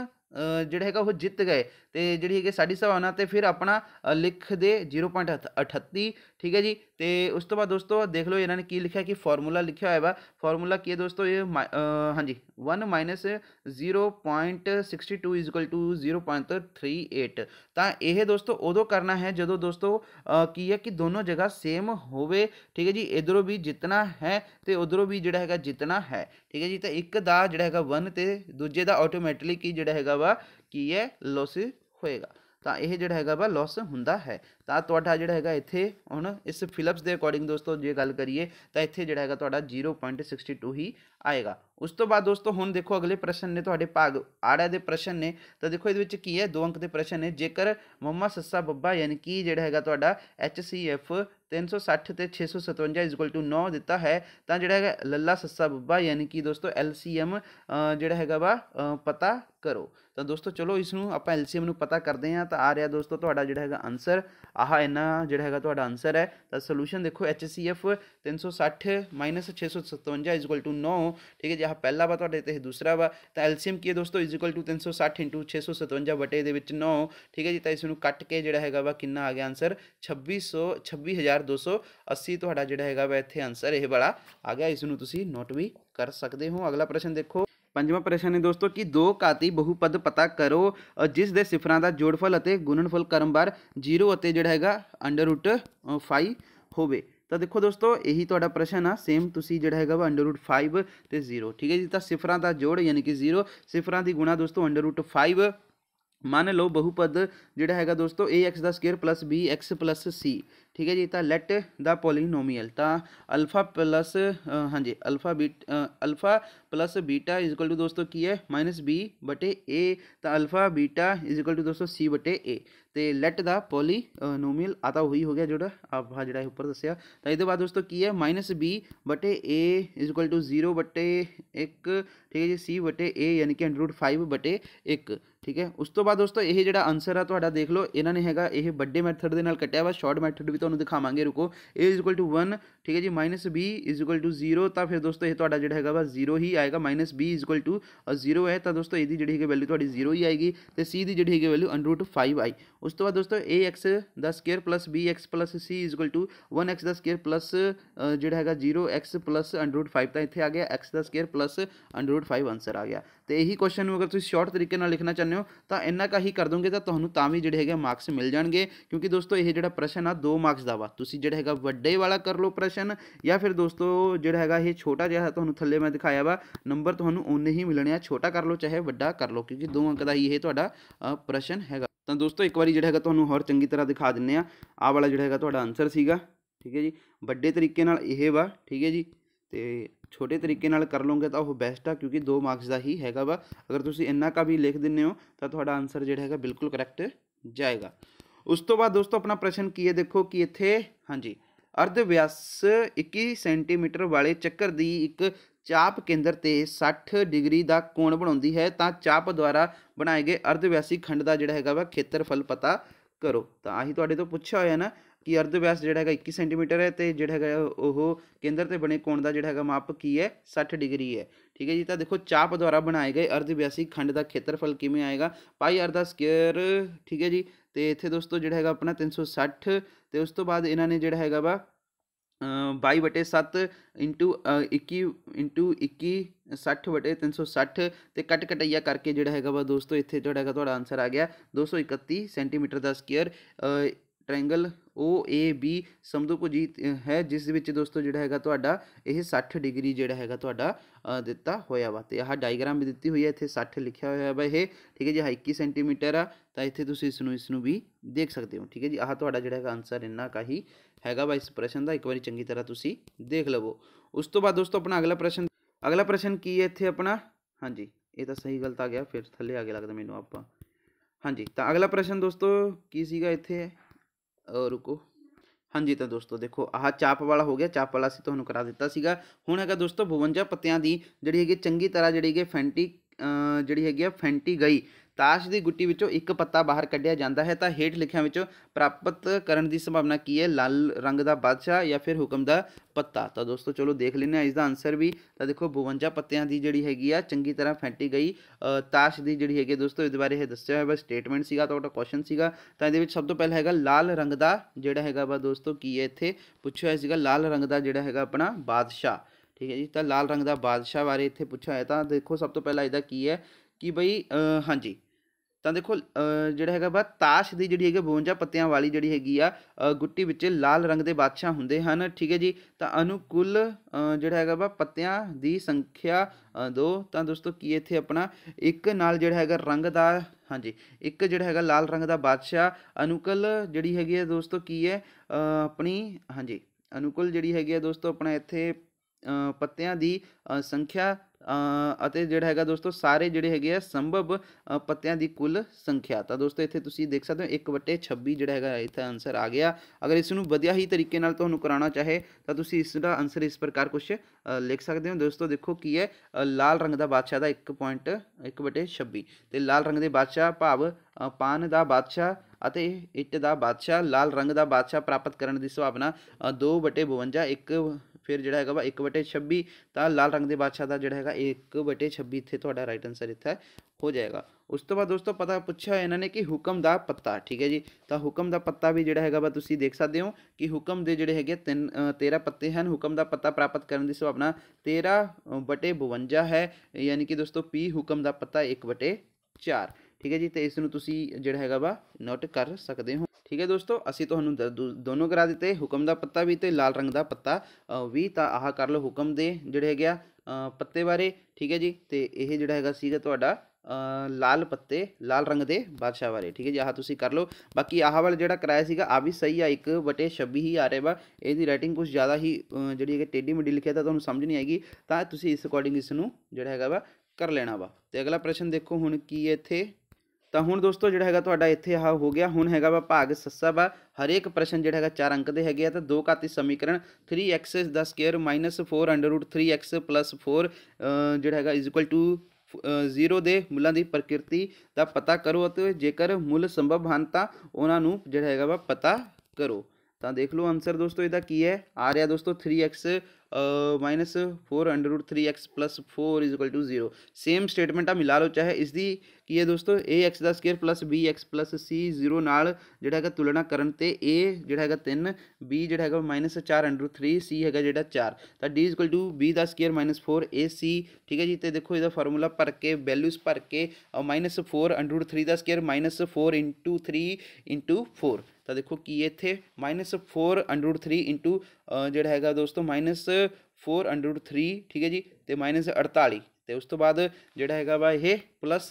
ਜਿਹੜਾ ਹੈਗਾ ਉਹ ਜਿੱਤ ਗਏ तो जी है साड़ी संभावना तो फिर अपना लिख दे जीरो पॉइंट अठ अठत्ती ठीक है जी तो उस तो बाद दोस्तों देख लो इन्होंने की लिखा कि फॉर्मूला लिखा हुआ है फॉर्मूला की है दोस्तों ये हाँ जी one minus zero point sixty two is equal to zero point three eight तो यह दोस्तों उदो करना है जो दोस्तों की है कि दोनों जगह सेम हो ठीक है जी इधरों भी जितना है तो उधरों भी जोड़ा है जितना है ठीक है जी तो एक का जोड़ा है वन तो दूजे का ऑटोमैटली जोड़ा है वा की है लोसी होएगा तो यह जो है लॉस हूँ है तो जोड़ा है इतने हूँ इस फिलप्स के अकॉर्डिंग दोस्तों जो गल करिए इतने जोड़ा है जीरो पॉइंट सिक्सटी टू ही आएगा उस तो बाद दोस्तों हूँ देखो अगले प्रश्न ने थोड़े भाग आड़ा के प्रश्न ने तो देखो ये की है दो अंक के प्रश्न ने जेकर मम्मा सस्सा बब्बा यानी कि जोड़ा है एच सी एफ तीन सौ सठ छे सौ सतवंजा इजकअल टू नौ दिता है तो जोड़ा है लला सस्सा बुब्बा यानी कि दोस्तों एल सी एम जो है वा पता करो तो दोस्तों चलो इस एल सी एम पता करते हैं तो आ रहा दोस्तों तो जो है आंसर आह इना जोड़ा है आंसर है तो सोल्यूशन देखो एच सी एफ तीन सौ सठ माइनस छे सौ सतवंजा इजकअल टू नौ ठीक है जी आह पहला वा तो दूसरा वा तो एल सी एम की दोस्तों इजकअल टू तीन सौ सठ इंटू छे सौ सतवंजा वटे नौ ठीक है जी तो इस कट के जो है वा कि आ गया आंसर छब्बी सौ छब्बी हज़ार हज़ार दो सौ अस्सी थोड़ा जोड़ा है वह इतने आंसर यह वाला आ गया इसमें तुम नोट भी कर सकते हो अगला प्रश्न देखो पंजा प्रश्न है दोस्तों कि दो काती बहुपद पता करो जिस दे सिफर का जोड़फल गुणनफल क्रमवार जीरो जोड़ा है अंडर उट फाइव हो तो देखो दोस्तों यही थोड़ा प्रश्न आ सेम तुम जोड़ा है वह अंडर उट फाइव तो जीरो ठीक है जी तो सिफर का जोड़ यानी कि जीरो सिफर की गुणा दोस्तों अंडर उट फाइव मान लो बहुपद जोड़ा है दोस्तों ए एक्स का square plus B X plus C ठीक है जी तो लैट द पोलीनोमीअल तो अल्फा प्लस हाँ जी alpha B alpha plus beta is equal to दोस्तों की है माइनस बी बटे ए तो अल्फा बीटा इजकअल टू दोस्तों सी बटे ए तो लैट द पोलिनोमीयल आता हुई हो गया जो आपा जो उपर दसिया तो ये बाद दोस्तों की है माइनस बी बटे ए इजकअल टू जीरो बटे एक ठीक है जी सी बटे ए यानी कि अंडरूड फाइव बटे एक ठीक है उस तो बाद दोस्तों यह जो आंसर है तो देख लो इन्होंने है यह बड़े मैथड के कटिया वा शॉर्ट मैथड तो तुम्हें दिखावे रुको A is equal to one ठीक है जी minus B is equal to zero तो फिर दोस्तों ये थोड़ा जो है जीरो ही आएगा minus B is equal to zero है तो दोस्तों यदि जी वैल्यू थोड़ी जीरो ही आएगी तो सी की जी है वैल्यू अंडरूट फाइव आई उसके बाद दोस्तों A X the square plus B X plus C is equal to one X the square plus जोड़ा है zero X plus under root five तो इतने आ गया X the square plus under root five answer आ गया तो यही क्वेश्चन अगर तुम शॉर्ट तरीके लिखना चाहते हो तो इन्ना का ही कर दोगे तो भी जोड़े है मार्क्स मिल जाएंगे क्योंकि दोस्तों यह जो प्रश्न आ दो मार्क्स का वा तुम जो है व्डे वाला कर लो प्रश्न या फिर दोस्तों जोड़ा है ये छोटा जहाँ तुम्हें थले मैं दिखाया वा नंबर तुम्हें उन्ने ही मिलने छोटा कर लो चाहे व्डा कर लो क्योंकि दो अंक का ही यह प्रश्न है तो दोस्तों एक बार जो है तो होर चंकी तरह दिखा दें आ वाला जोड़ा है आंसर है ठीक है जी व्डे तरीके ये वा ठीक है जी तो छोटे तरीके कर लोगे तो वह बेस्ट आ क्योंकि दो मार्क्स का ही है वा अगर तुम इन्ना का भी लिख दें तो थोड़ा आंसर जो है बिल्कुल करैक्ट जाएगा उस तो बाद दोस्तों अपना प्रश्न की है देखो कि इतने हाँ जी अर्धव्यास इक्की सेंटीमीटर वाले चक्कर की एक ਚਾਪ ਕੇਂਦਰ ਤੇ 60 ਡਿਗਰੀ ਦਾ ਕੋਣ ਬਣਾਉਂਦੀ ਹੈ ਤਾਂ ਚਾਪ ਦੁਆਰਾ ਬਣਾਏ ਗਏ ਅਰਧਵਿਆਸੀ ਖੰਡ ਦਾ ਜਿਹੜਾ ਹੈਗਾ ਵਾ ਖੇਤਰਫਲ ਪਤਾ ਕਰੋ ਤਾਂ ਆਹੀ ਤੁਹਾਡੇ ਤੋਂ ਪੁੱਛਿਆ ਹੋਇਆ ਨਾ ਕਿ ਅਰਧਵਿਆਸ ਜਿਹੜਾ ਹੈਗਾ 21 ਸੈਂਟੀਮੀਟਰ ਹੈ ਤੇ ਜਿਹੜਾ ਹੈਗਾ ਉਹ ਕੇਂਦਰ ਤੇ ਬਣੇ ਕੋਣ ਦਾ ਜਿਹੜਾ ਹੈਗਾ ਮਾਪ ਕੀ ਹੈ 60 ਡਿਗਰੀ ਹੈ ਠੀਕ ਹੈ ਜੀ ਤਾਂ ਦੇਖੋ ਚਾਪ ਦੁਆਰਾ ਬਣਾਏ ਗਏ ਅਰਧਵਿਆਸੀ ਖੰਡ ਦਾ ਖੇਤਰਫਲ ਕਿਵੇਂ ਆਏਗਾ ਪਾਈ ਆਰ ਦਾ ਸਕੁਅਰ ਠੀਕ ਹੈ ਜੀ ਤੇ ਇੱਥੇ ਦੋਸਤੋ ਜਿਹੜਾ ਹੈਗਾ ਆਪਣਾ 360 ਤੇ ਉਸ ਤੋਂ ਬਾਅਦ ਇਹਨਾਂ ਨੇ ਜਿਹੜਾ ਹੈਗਾ ਵਾ बई बटे सत्त इंटू इक्की इंटू इक्की सठ बटे तीन सौ सठ तो कट कटैया करके जोड़ा है वा दोस्तों इतने जोड़ा है आंसर आ गया दो सौ इकती सेंटीमीटर का square triangle O A B समझो को जी है जिस दोस्तों जोड़ा है सठ तो डिग्री जोड़ा है तो दिता होया वा तो आह डायग्राम भी दिती हुई है इतने सठ लिखा हुआ वा यह ठीक है जी हाँ इक्की सेंटीमीटर आ तो इतने तुम इसनों इसनों भी देख सकते हो ठीक है जी आह जो है आंसर इन्ना का ही है वा इस प्रश्न का एक बार चंकी तरह तुम देख लवो उस तो बाद दोस्तों अपना अगला प्रश्न अगला प्रश्न की है इतने अपना हाँ जी ये तो सही गलत आ गया फिर थले आ गया लगता मैनू आप हाँ जी तो अगला प्रश्न दोस्तों की सगा इतने रुको हाँ जी तो दोस्तों देखो आह चाप वाला हो गया चाप वाला से तुम्हें तो करा दिता सगा हूँ है दोस्तों बवंजा पत्तिया की जी है चंकी तरह जी फेंटी जी है फेंटी गई ताश की गुटी एक पत्ता बाहर क्ढ़िया जाता है तो हेठ लिखा प्राप्त करने की संभावना की है लाल रंग का बादशाह या फिर हुक्म का पत्ता तो दोस्तों चलो देख लें इसका आंसर भी तो देखो बवंजा पत्तिया की जी है चंकी तरह फेंटी गई ताश की जी है दोस्तों ये बारे दस्या हुआ स्टेटमेंट सेशन तो ये सब तो पहले है लाल रंग का जोड़ा है वह दोस्तों की है इतने पूछा हुआ लाल रंग का जोड़ा है अपना बादशाह ठीक है जी तो लाल रंग का बादशाह बारे इतने पूछा हुआ तो देखो सब तो पहला यदा की है कि बई हाँ जी ਤਾਂ ਦੇਖੋ ਜਿਹੜਾ ਹੈਗਾ ਬਾ ਤਾਸ਼ ਦੀ ਜਿਹੜੀ ਹੈਗੀ 52 ਪੱਤਿਆਂ ਵਾਲੀ ਜਿਹੜੀ ਹੈਗੀ ਆ ਗੁੱਟੀ ਵਿੱਚ ਲਾਲ ਰੰਗ ਦੇ ਬਾਦਸ਼ਾਹ ਹੁੰਦੇ ਹਨ ਠੀਕ ਹੈ ਜੀ ਤਾਂ ਅਨੁਕੂਲ ਜਿਹੜਾ ਹੈਗਾ ਬਾ ਪੱਤਿਆਂ ਦੀ ਸੰਖਿਆ ਦੋ ਤਾਂ ਦੋਸਤੋ ਕੀ ਇੱਥੇ ਆਪਣਾ ਇੱਕ ਨਾਲ ਜਿਹੜਾ ਹੈਗਾ ਰੰਗ ਦਾ ਹਾਂਜੀ ਇੱਕ ਜਿਹੜਾ ਹੈਗਾ ਲਾਲ ਰੰਗ ਦਾ ਬਾਦਸ਼ਾਹ ਅਨੁਕੂਲ ਜਿਹੜੀ ਹੈਗੀ ਆ ਦੋਸਤੋ ਕੀ ਹੈ ਆਪਣੀ ਹਾਂਜੀ ਅਨੁਕੂਲ ਜਿਹੜੀ ਹੈਗੀ ਆ ਦੋਸਤੋ ਆਪਣਾ ਇੱਥੇ ਪੱਤਿਆਂ ਦੀ ਸੰਖਿਆ ਅਤੇ ਜਿਹੜਾ ਹੈਗਾ ਦੋਸਤੋ ਸਾਰੇ ਜਿਹੜੇ ਹੈਗੇ ਆ ਸੰਭਵ ਪੱਤਿਆਂ ਦੀ ਕੁੱਲ ਸੰਖਿਆ ਤਾਂ ਦੋਸਤੋ ਇੱਥੇ ਤੁਸੀਂ ਦੇਖ ਸਕਦੇ ਹੋ 1/26 ਜਿਹੜਾ ਹੈਗਾ ਇੱਥੇ ਆਨਸਰ ਆ ਗਿਆ ਅਗਰ ਇਸ ਨੂੰ ਵਧੀਆ ਹੀ ਤਰੀਕੇ ਨਾਲ ਤੁਹਾਨੂੰ ਕਰਾਉਣਾ ਚਾਹੇ ਤਾਂ ਤੁਸੀਂ ਇਸ ਦਾ ਆਨਸਰ ਇਸ ਪ੍ਰਕਾਰ ਕੁਝ ਲਿਖ ਸਕਦੇ ਹੋ ਦੋਸਤੋ ਦੇਖੋ ਕੀ ਹੈ ਲਾਲ ਰੰਗ ਦਾ ਬਾਦਸ਼ਾਹ ਦਾ 1.1/26 ਤੇ ਲਾਲ ਰੰਗ ਦੇ ਬਾਦਸ਼ਾਹ ਭਾਵ ਪਾਨ ਦਾ ਬਾਦਸ਼ਾਹ ਅਤੇ ਇੱਟ ਦਾ ਬਾਦਸ਼ਾਹ ਲਾਲ ਰੰਗ ਦਾ ਬਾਦਸ਼ਾਹ ਪ੍ਰਾਪਤ ਕਰਨ ਦੀ ਸੰਭਾਵਨਾ 2/52 1 ਫਿਰ ਜਿਹੜਾ ਹੈਗਾ ਵਾ 1 ਬਟੇ 26 ਤਾਂ ਲਾਲ ਰੰਗ ਦੇ ਬਾਦਸ਼ਾਹ ਦਾ ਜਿਹੜਾ ਹੈਗਾ 1 ਬਟੇ 26 ਇੱਥੇ ਤੁਹਾਡਾ ਰਾਈਟ ਆਨਸਰ ਇੱਥੇ ਹੋ ਜਾਏਗਾ ਉਸ ਤੋਂ ਬਾਅਦ ਦੋਸਤੋ ਪਤਾ ਪੁੱਛਿਆ ਇਹਨਾਂ ਨੇ ਕਿ ਹੁਕਮ ਦਾ ਪੱਤਾ ਠੀਕ ਹੈ ਜੀ ਤਾਂ ਹੁਕਮ ਦਾ ਪੱਤਾ ਵੀ ਜਿਹੜਾ ਹੈਗਾ ਵਾ ਤੁਸੀਂ ਦੇਖ ਸਕਦੇ ਹੋ ਕਿ ਹੁਕਮ ਦੇ ਜਿਹੜੇ ਹੈਗੇ ਤਿੰਨ 13 ਪੱਤੇ ਹਨ ਹੁਕਮ ਦਾ ਪੱਤਾ ਪ੍ਰਾਪਤ ਕਰਨ ਦੀ ਸੰਭਾਵਨਾ 13 ਬਟੇ 52 ਹੈ ਯਾਨੀ ਕਿ ਦੋਸਤੋ ਪੀ ਹੁਕਮ ਦਾ ਪੱਤਾ 1 ਬਟੇ 4 ਠੀਕ ਹੈ ਜੀ ਤੇ ਇਸ ਨੂੰ ਤੁਸੀਂ ਜਿਹੜਾ ਹੈਗਾ ਵਾ ਨੋਟ ਕਰ ਸਕਦੇ ਹੋ ਠੀਕ ਹੈ ਦੋਸਤੋ ਅਸੀਂ ਤੁਹਾਨੂੰ ਦੋਨੋਂ ਕਰਾ ਦਿੱਤੇ ਹੁਕਮ ਦਾ ਪੱਤਾ ਵੀ ਤੇ ਲਾਲ ਰੰਗ ਦਾ ਪੱਤਾ ਵੀ ਤਾਂ ਆਹ ਕਰ ਲਓ ਹੁਕਮ ਦੇ ਜਿਹੜੇ ਹੈਗਾ ਪੱਤੇ ਬਾਰੇ ਠੀਕ ਹੈ ਜੀ ਤੇ ਇਹ ਜਿਹੜਾ ਹੈਗਾ ਸੀਗਾ ਤੁਹਾਡਾ ਲਾਲ ਪੱਤੇ ਲਾਲ ਰੰਗ ਦੇ ਬਾਦਸ਼ਾਹ ਬਾਰੇ ਠੀਕ ਹੈ ਜੀ ਆਹ ਤੁਸੀਂ ਕਰ ਲਓ ਬਾਕੀ ਆਹ ਵਾਲਾ ਜਿਹੜਾ ਕਰਾਇਆ ਸੀਗਾ ਆ ਵੀ ਸਹੀ ਆ 1/26 ਹੀ ਆ ਰਿਹਾ ਵਾ ਇਹਦੀ ਰਾਈਟਿੰਗ ਕੁਝ ਜ਼ਿਆਦਾ ਹੀ ਜਿਹੜੀ ਹੈਗਾ ਟੇਢੀ ਮੇਢੀ ਲਿਖਿਆ ਤਾਂ ਤੁਹਾਨੂੰ ਸਮਝ ਨਹੀਂ ਆਏਗੀ ਤਾਂ ਤੁਸੀਂ ਇਸ ਅਕੋਰਡਿੰਗ ਇਸ ਨੂੰ ਜਿਹੜਾ ਹੈਗਾ ਵਾ ਕਰ ਲੈਣਾ ਵਾ ਤੇ ਅਗਲਾ ਪ੍ਰਸ਼ਨ ਦੇਖੋ ਹੁਣ ਕੀ ਇੱਥੇ ਤਾਂ ਹੁਣ ਦੋਸਤੋ ਜਿਹੜਾ ਹੈਗਾ ਤੁਹਾਡਾ ਇੱਥੇ ਆ ਹੋ ਗਿਆ ਹੁਣ ਹੈਗਾ ਵਾ ਭਾਗ ਸੱਸਾ ਵਾ ਹਰੇਕ ਪ੍ਰਸ਼ਨ ਜਿਹੜਾ ਹੈਗਾ 4 ਅੰਕ ਦੇ ਹੈਗੇ ਆ ਤਾਂ ਦੋ ਘਾਤੀ ਸਮੀਕਰਨ 3x ਦਾ ਸਕੁਅਰ 4 ਜਿਹੜਾ ਹੈਗਾ ਟੂ ਜ਼ੀਰੋ ਦੇ ਮੁੱਲਾਂ ਦੀ ਪ੍ਰਕਿਰਤੀ ਦਾ ਪਤਾ ਕਰੋ ਅਤੇ ਜੇਕਰ ਮੁੱਲ ਸੰਭਵ ਹਨ ਤਾਂ ਉਹਨਾਂ ਨੂੰ ਜਿਹੜਾ ਹੈਗਾ ਵਾ ਪਤਾ ਕਰੋ ਤਾਂ ਦੇਖ ਲਓ ਆਨਸਰ ਦੋਸਤੋ ਇਹਦਾ ਕੀ ਹੈ ਆ ਰਿਹਾ ਦੋਸਤੋ 3x minus four under root three X plus four is equal to zero same statement आ मिला लो चाहे इसकी की है दोस्तों ए एक्स का square plus B X plus C zero जोड़ा है तुलना करते ए जोड़ा है तीन बी जो है माइनस चार अंडर रूट थ्री सी है जोड़ा चार तो D is equal to B का square minus four A C ठीक है जी तो देखो इसका फॉर्मूला भर के वैल्यूज भर के minus four under root three का square minus four into three into four तो देखो कि इतने minus four under root three into जोड़ा है दोस्तों माइनस फोर अंडरूड थ्री ठीक है जी तो माइनस अड़ताली तो उस तो बाद जोड़ा है वा ये plus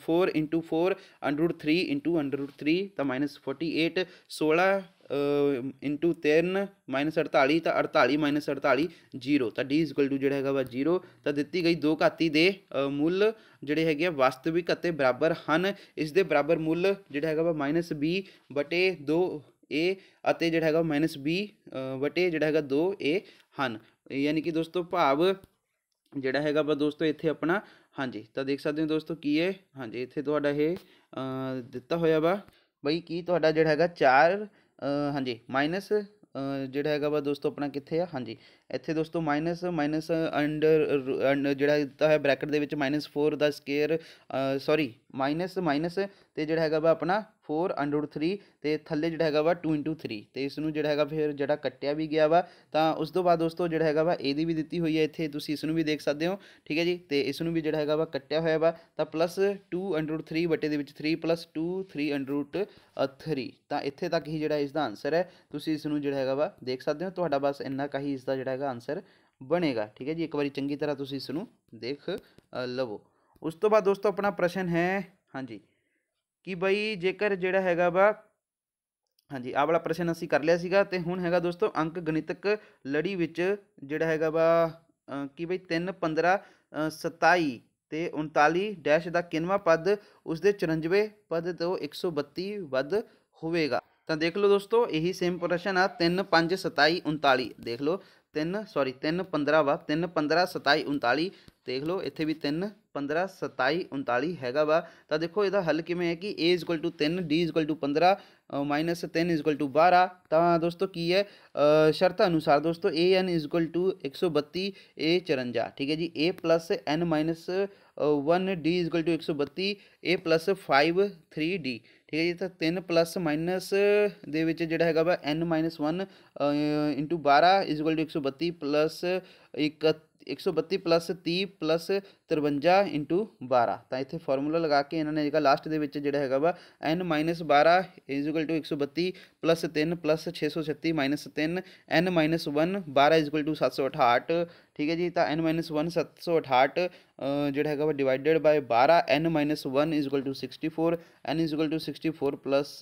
four into four under root three into under root three तो माइनस फोर्टी एट सोलह इंटू तीन माइनस अड़ताली तो अड़ताली माइनस अड़ताली जीरो तो डी इजकल टू जो है वह जीरो तो दी गई दो घाती दे मुल जोड़े है वास्तविक बराबर हैं इस बराबर मुल जो है वह माइनस बी बटे दो ए जो है माइनस बी बटे जो है दो ए यानी कि दोस्तों भाव जोड़ा है दोस्तों इतने अपना हाँ जी तो देख सकते हो दोस्तों की है हाँ जी इतना यह दिता हुआ वा बई कि तो है चार हाँ जी माइनस जोड़ा है दोस्तों अपना कितने हाँ जी ਇੱਥੇ ਦੋਸਤੋ ਮਾਈਨਸ ਮਾਈਨਸ ਅੰਡਰ ਜਿਹੜਾ ਦਿੱਤਾ ਹੈ ਬ੍ਰੈਕਟ ਦੇ ਵਿੱਚ ਮਾਈਨਸ 4 ਦਾ ਸਕੇਅਰ ਸੌਰੀ ਮਾਈਨਸ ਮਾਈਨਸ ਤੇ ਜਿਹੜਾ ਹੈਗਾ ਵਾ ਆਪਣਾ 4 ਅੰਡਰ 3 ਤੇ ਥੱਲੇ ਜਿਹੜਾ ਹੈਗਾ ਵਾ 2 into 3 ਤੇ ਇਸ ਨੂੰ ਜਿਹੜਾ ਹੈਗਾ ਫਿਰ ਜਿਹੜਾ ਕੱਟਿਆ ਵੀ ਗਿਆ ਵਾ ਤਾਂ ਉਸ ਤੋਂ ਬਾਅਦ ਦੋਸਤੋ ਜਿਹੜਾ ਹੈਗਾ ਵਾ ਇਹਦੀ ਵੀ ਦਿੱਤੀ ਹੋਈ ਹੈ ਇੱਥੇ ਤੁਸੀਂ ਇਸ ਨੂੰ ਵੀ ਦੇਖ ਸਕਦੇ ਹੋ ਠੀਕ ਹੈ ਜੀ ਤੇ ਇਸ ਨੂੰ ਵੀ ਜਿਹੜਾ ਹੈਗਾ ਵਾ ਕੱਟਿਆ ਹੋਇਆ ਵਾ ਤਾਂ ਪਲੱਸ 2 ਅੰਡਰ 3 ਬਟੇ ਦੇ ਵਿੱਚ 3 ਪਲੱਸ 2 3 ਅੰਡਰ 3 ਤਾਂ ਇੱਥੇ ਤੱਕ ਹੀ ਜਿਹੜਾ ਇਸ ਦਾ ਆਨਸਰ ਹੈ ਤੁਸੀਂ ਇਸ ਨੂੰ ਜਿਹੜਾ ਹੈਗਾ ਵਾ ਦੇਖ ਸਕਦੇ ਹੋ ਤੁਹਾਡਾ ਬਸ ਇੰਨਾ ਕਹੀ ਇਸ ਦਾ ਜਿਹੜਾ रहेगा आंसर बनेगा ठीक है जी एक बार ਚੰਗੀ ਤਰ੍ਹਾਂ ਤੁਸੀਂ ਇਸ ਨੂੰ ਦੇਖ ਲਵੋ ਉਸ ਤੋਂ ਬਾਅਦ ਦੋਸਤੋ ਆਪਣਾ ਪ੍ਰਸ਼ਨ ਹੈ ਹਾਂਜੀ ਕਿ ਬਈ ਜੇਕਰ ਜਿਹੜਾ ਹੈਗਾ ਵਾ ਹਾਂਜੀ ਆਹ ਵਾਲਾ ਪ੍ਰਸ਼ਨ ਅਸੀਂ ਕਰ ਲਿਆ ਸੀਗਾ ਤੇ ਹੁਣ ਹੈਗਾ ਦੋਸਤੋ ਅੰਕ ਗਣਿਤਕ ਲੜੀ ਵਿੱਚ ਜਿਹੜਾ ਹੈਗਾ ਵਾ ਕਿ ਬਈ 3 15 27 ਤੇ 39 ਡੈਸ਼ ਦਾ ਕਿੰਨਵਾ ਪਦ ਉਸ ਦੇ 94 ਪਦ ਤੋਂ 132 ਵੱਧ ਹੋਵੇਗਾ ਤਾਂ ਦੇਖ ਲਓ ਦੋਸਤੋ ਇਹੀ ਸੇਮ ਪ੍ਰਸ਼ਨ ਆ 3 5 27 39 ਦੇਖ ਲਓ तीन सॉरी तीन पंद्रह वा तीन पंद्रह सताई उन्ताली देख लो इतने भी तीन पंद्रह सताई उन्ताली है वा तो देखो यदा हल किमें है कि ए इजकल टू तीन डी इजकल टू पंद्रह माइनस तीन इजकल टू बारह तो दोस्तों की है शर्त अनुसार दोस्तों ए एन इजकल टू एक सौ बत्ती ए चुरंजा ठीक है जी A plus N minus one D is equal to एक सौ बत्ती A plus five three D ठीक है जी तो तीन प्लस माइनस दे जोड़ा है वह एन माइनस वन इंटू बारह इजल टू एक सौ बत्ती प्लस इकती एक सौ बत्ती प्लस ती प्लस तिरवंजा इंटू बारह तो इतने फॉर्मूला लगा के इन्होंने जगह लास्ट के जोड़ा है वा एन माइनस बारह इजकअल टू एक सौ बत्ती प्लस तीन प्लस छे सौ छत्ती माइनस तीन एन माइनस वन बारह इजकअल टू सत्त सौ अठाहठ ठीक है जी तो एन माइनस वन सत्त सौ अठाहठ जोड़ा है वा डिवाइडेड बाय बारह N minus one is equal to sixty four N is equal to sixty four plus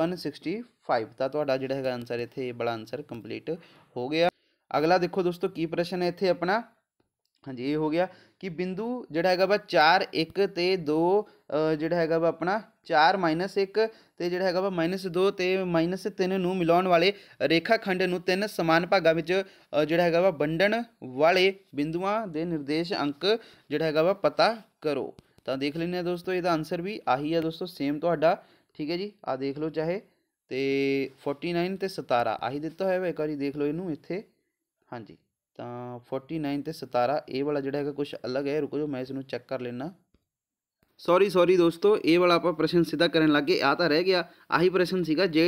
one sixty five तो जोड़ा है आंसर इतने बड़ा आंसर कंप्लीट हो गया अगला देखो दोस्तों की प्रश्न है इतने अपना हाँ जी ये हो गया कि बिंदु जोड़ा है वा चार एक ते दो जोड़ा है वा अपना चार माइनस एक तो जोड़ा है वा माइनस दो माइनस तीन मिला वाले रेखाखंड तीन समान भागा में जोड़ा है वा बंडन वाले बिंदुआ के निर्देश अंक जोड़ा है वा पता करो तो देख लें दोस्तों यदा आंसर भी आही है दोस्तों सेम थोड़ा ठीक है जी आख लो चाहे तो फोर्टी नाइन तो सतारा आही दिता है एक बार देख लो इनू इतें हाँ जी तो फोर्टी नाइन तो सतारा ए वाला जोड़ा है कुछ अलग है रुको जो मैं इसमें चैक कर लेना सॉरी सॉरी दोस्तों ए वाला आप प्रश्न सीधा करन लग गए आता रह गया आही प्रश्न सगा जे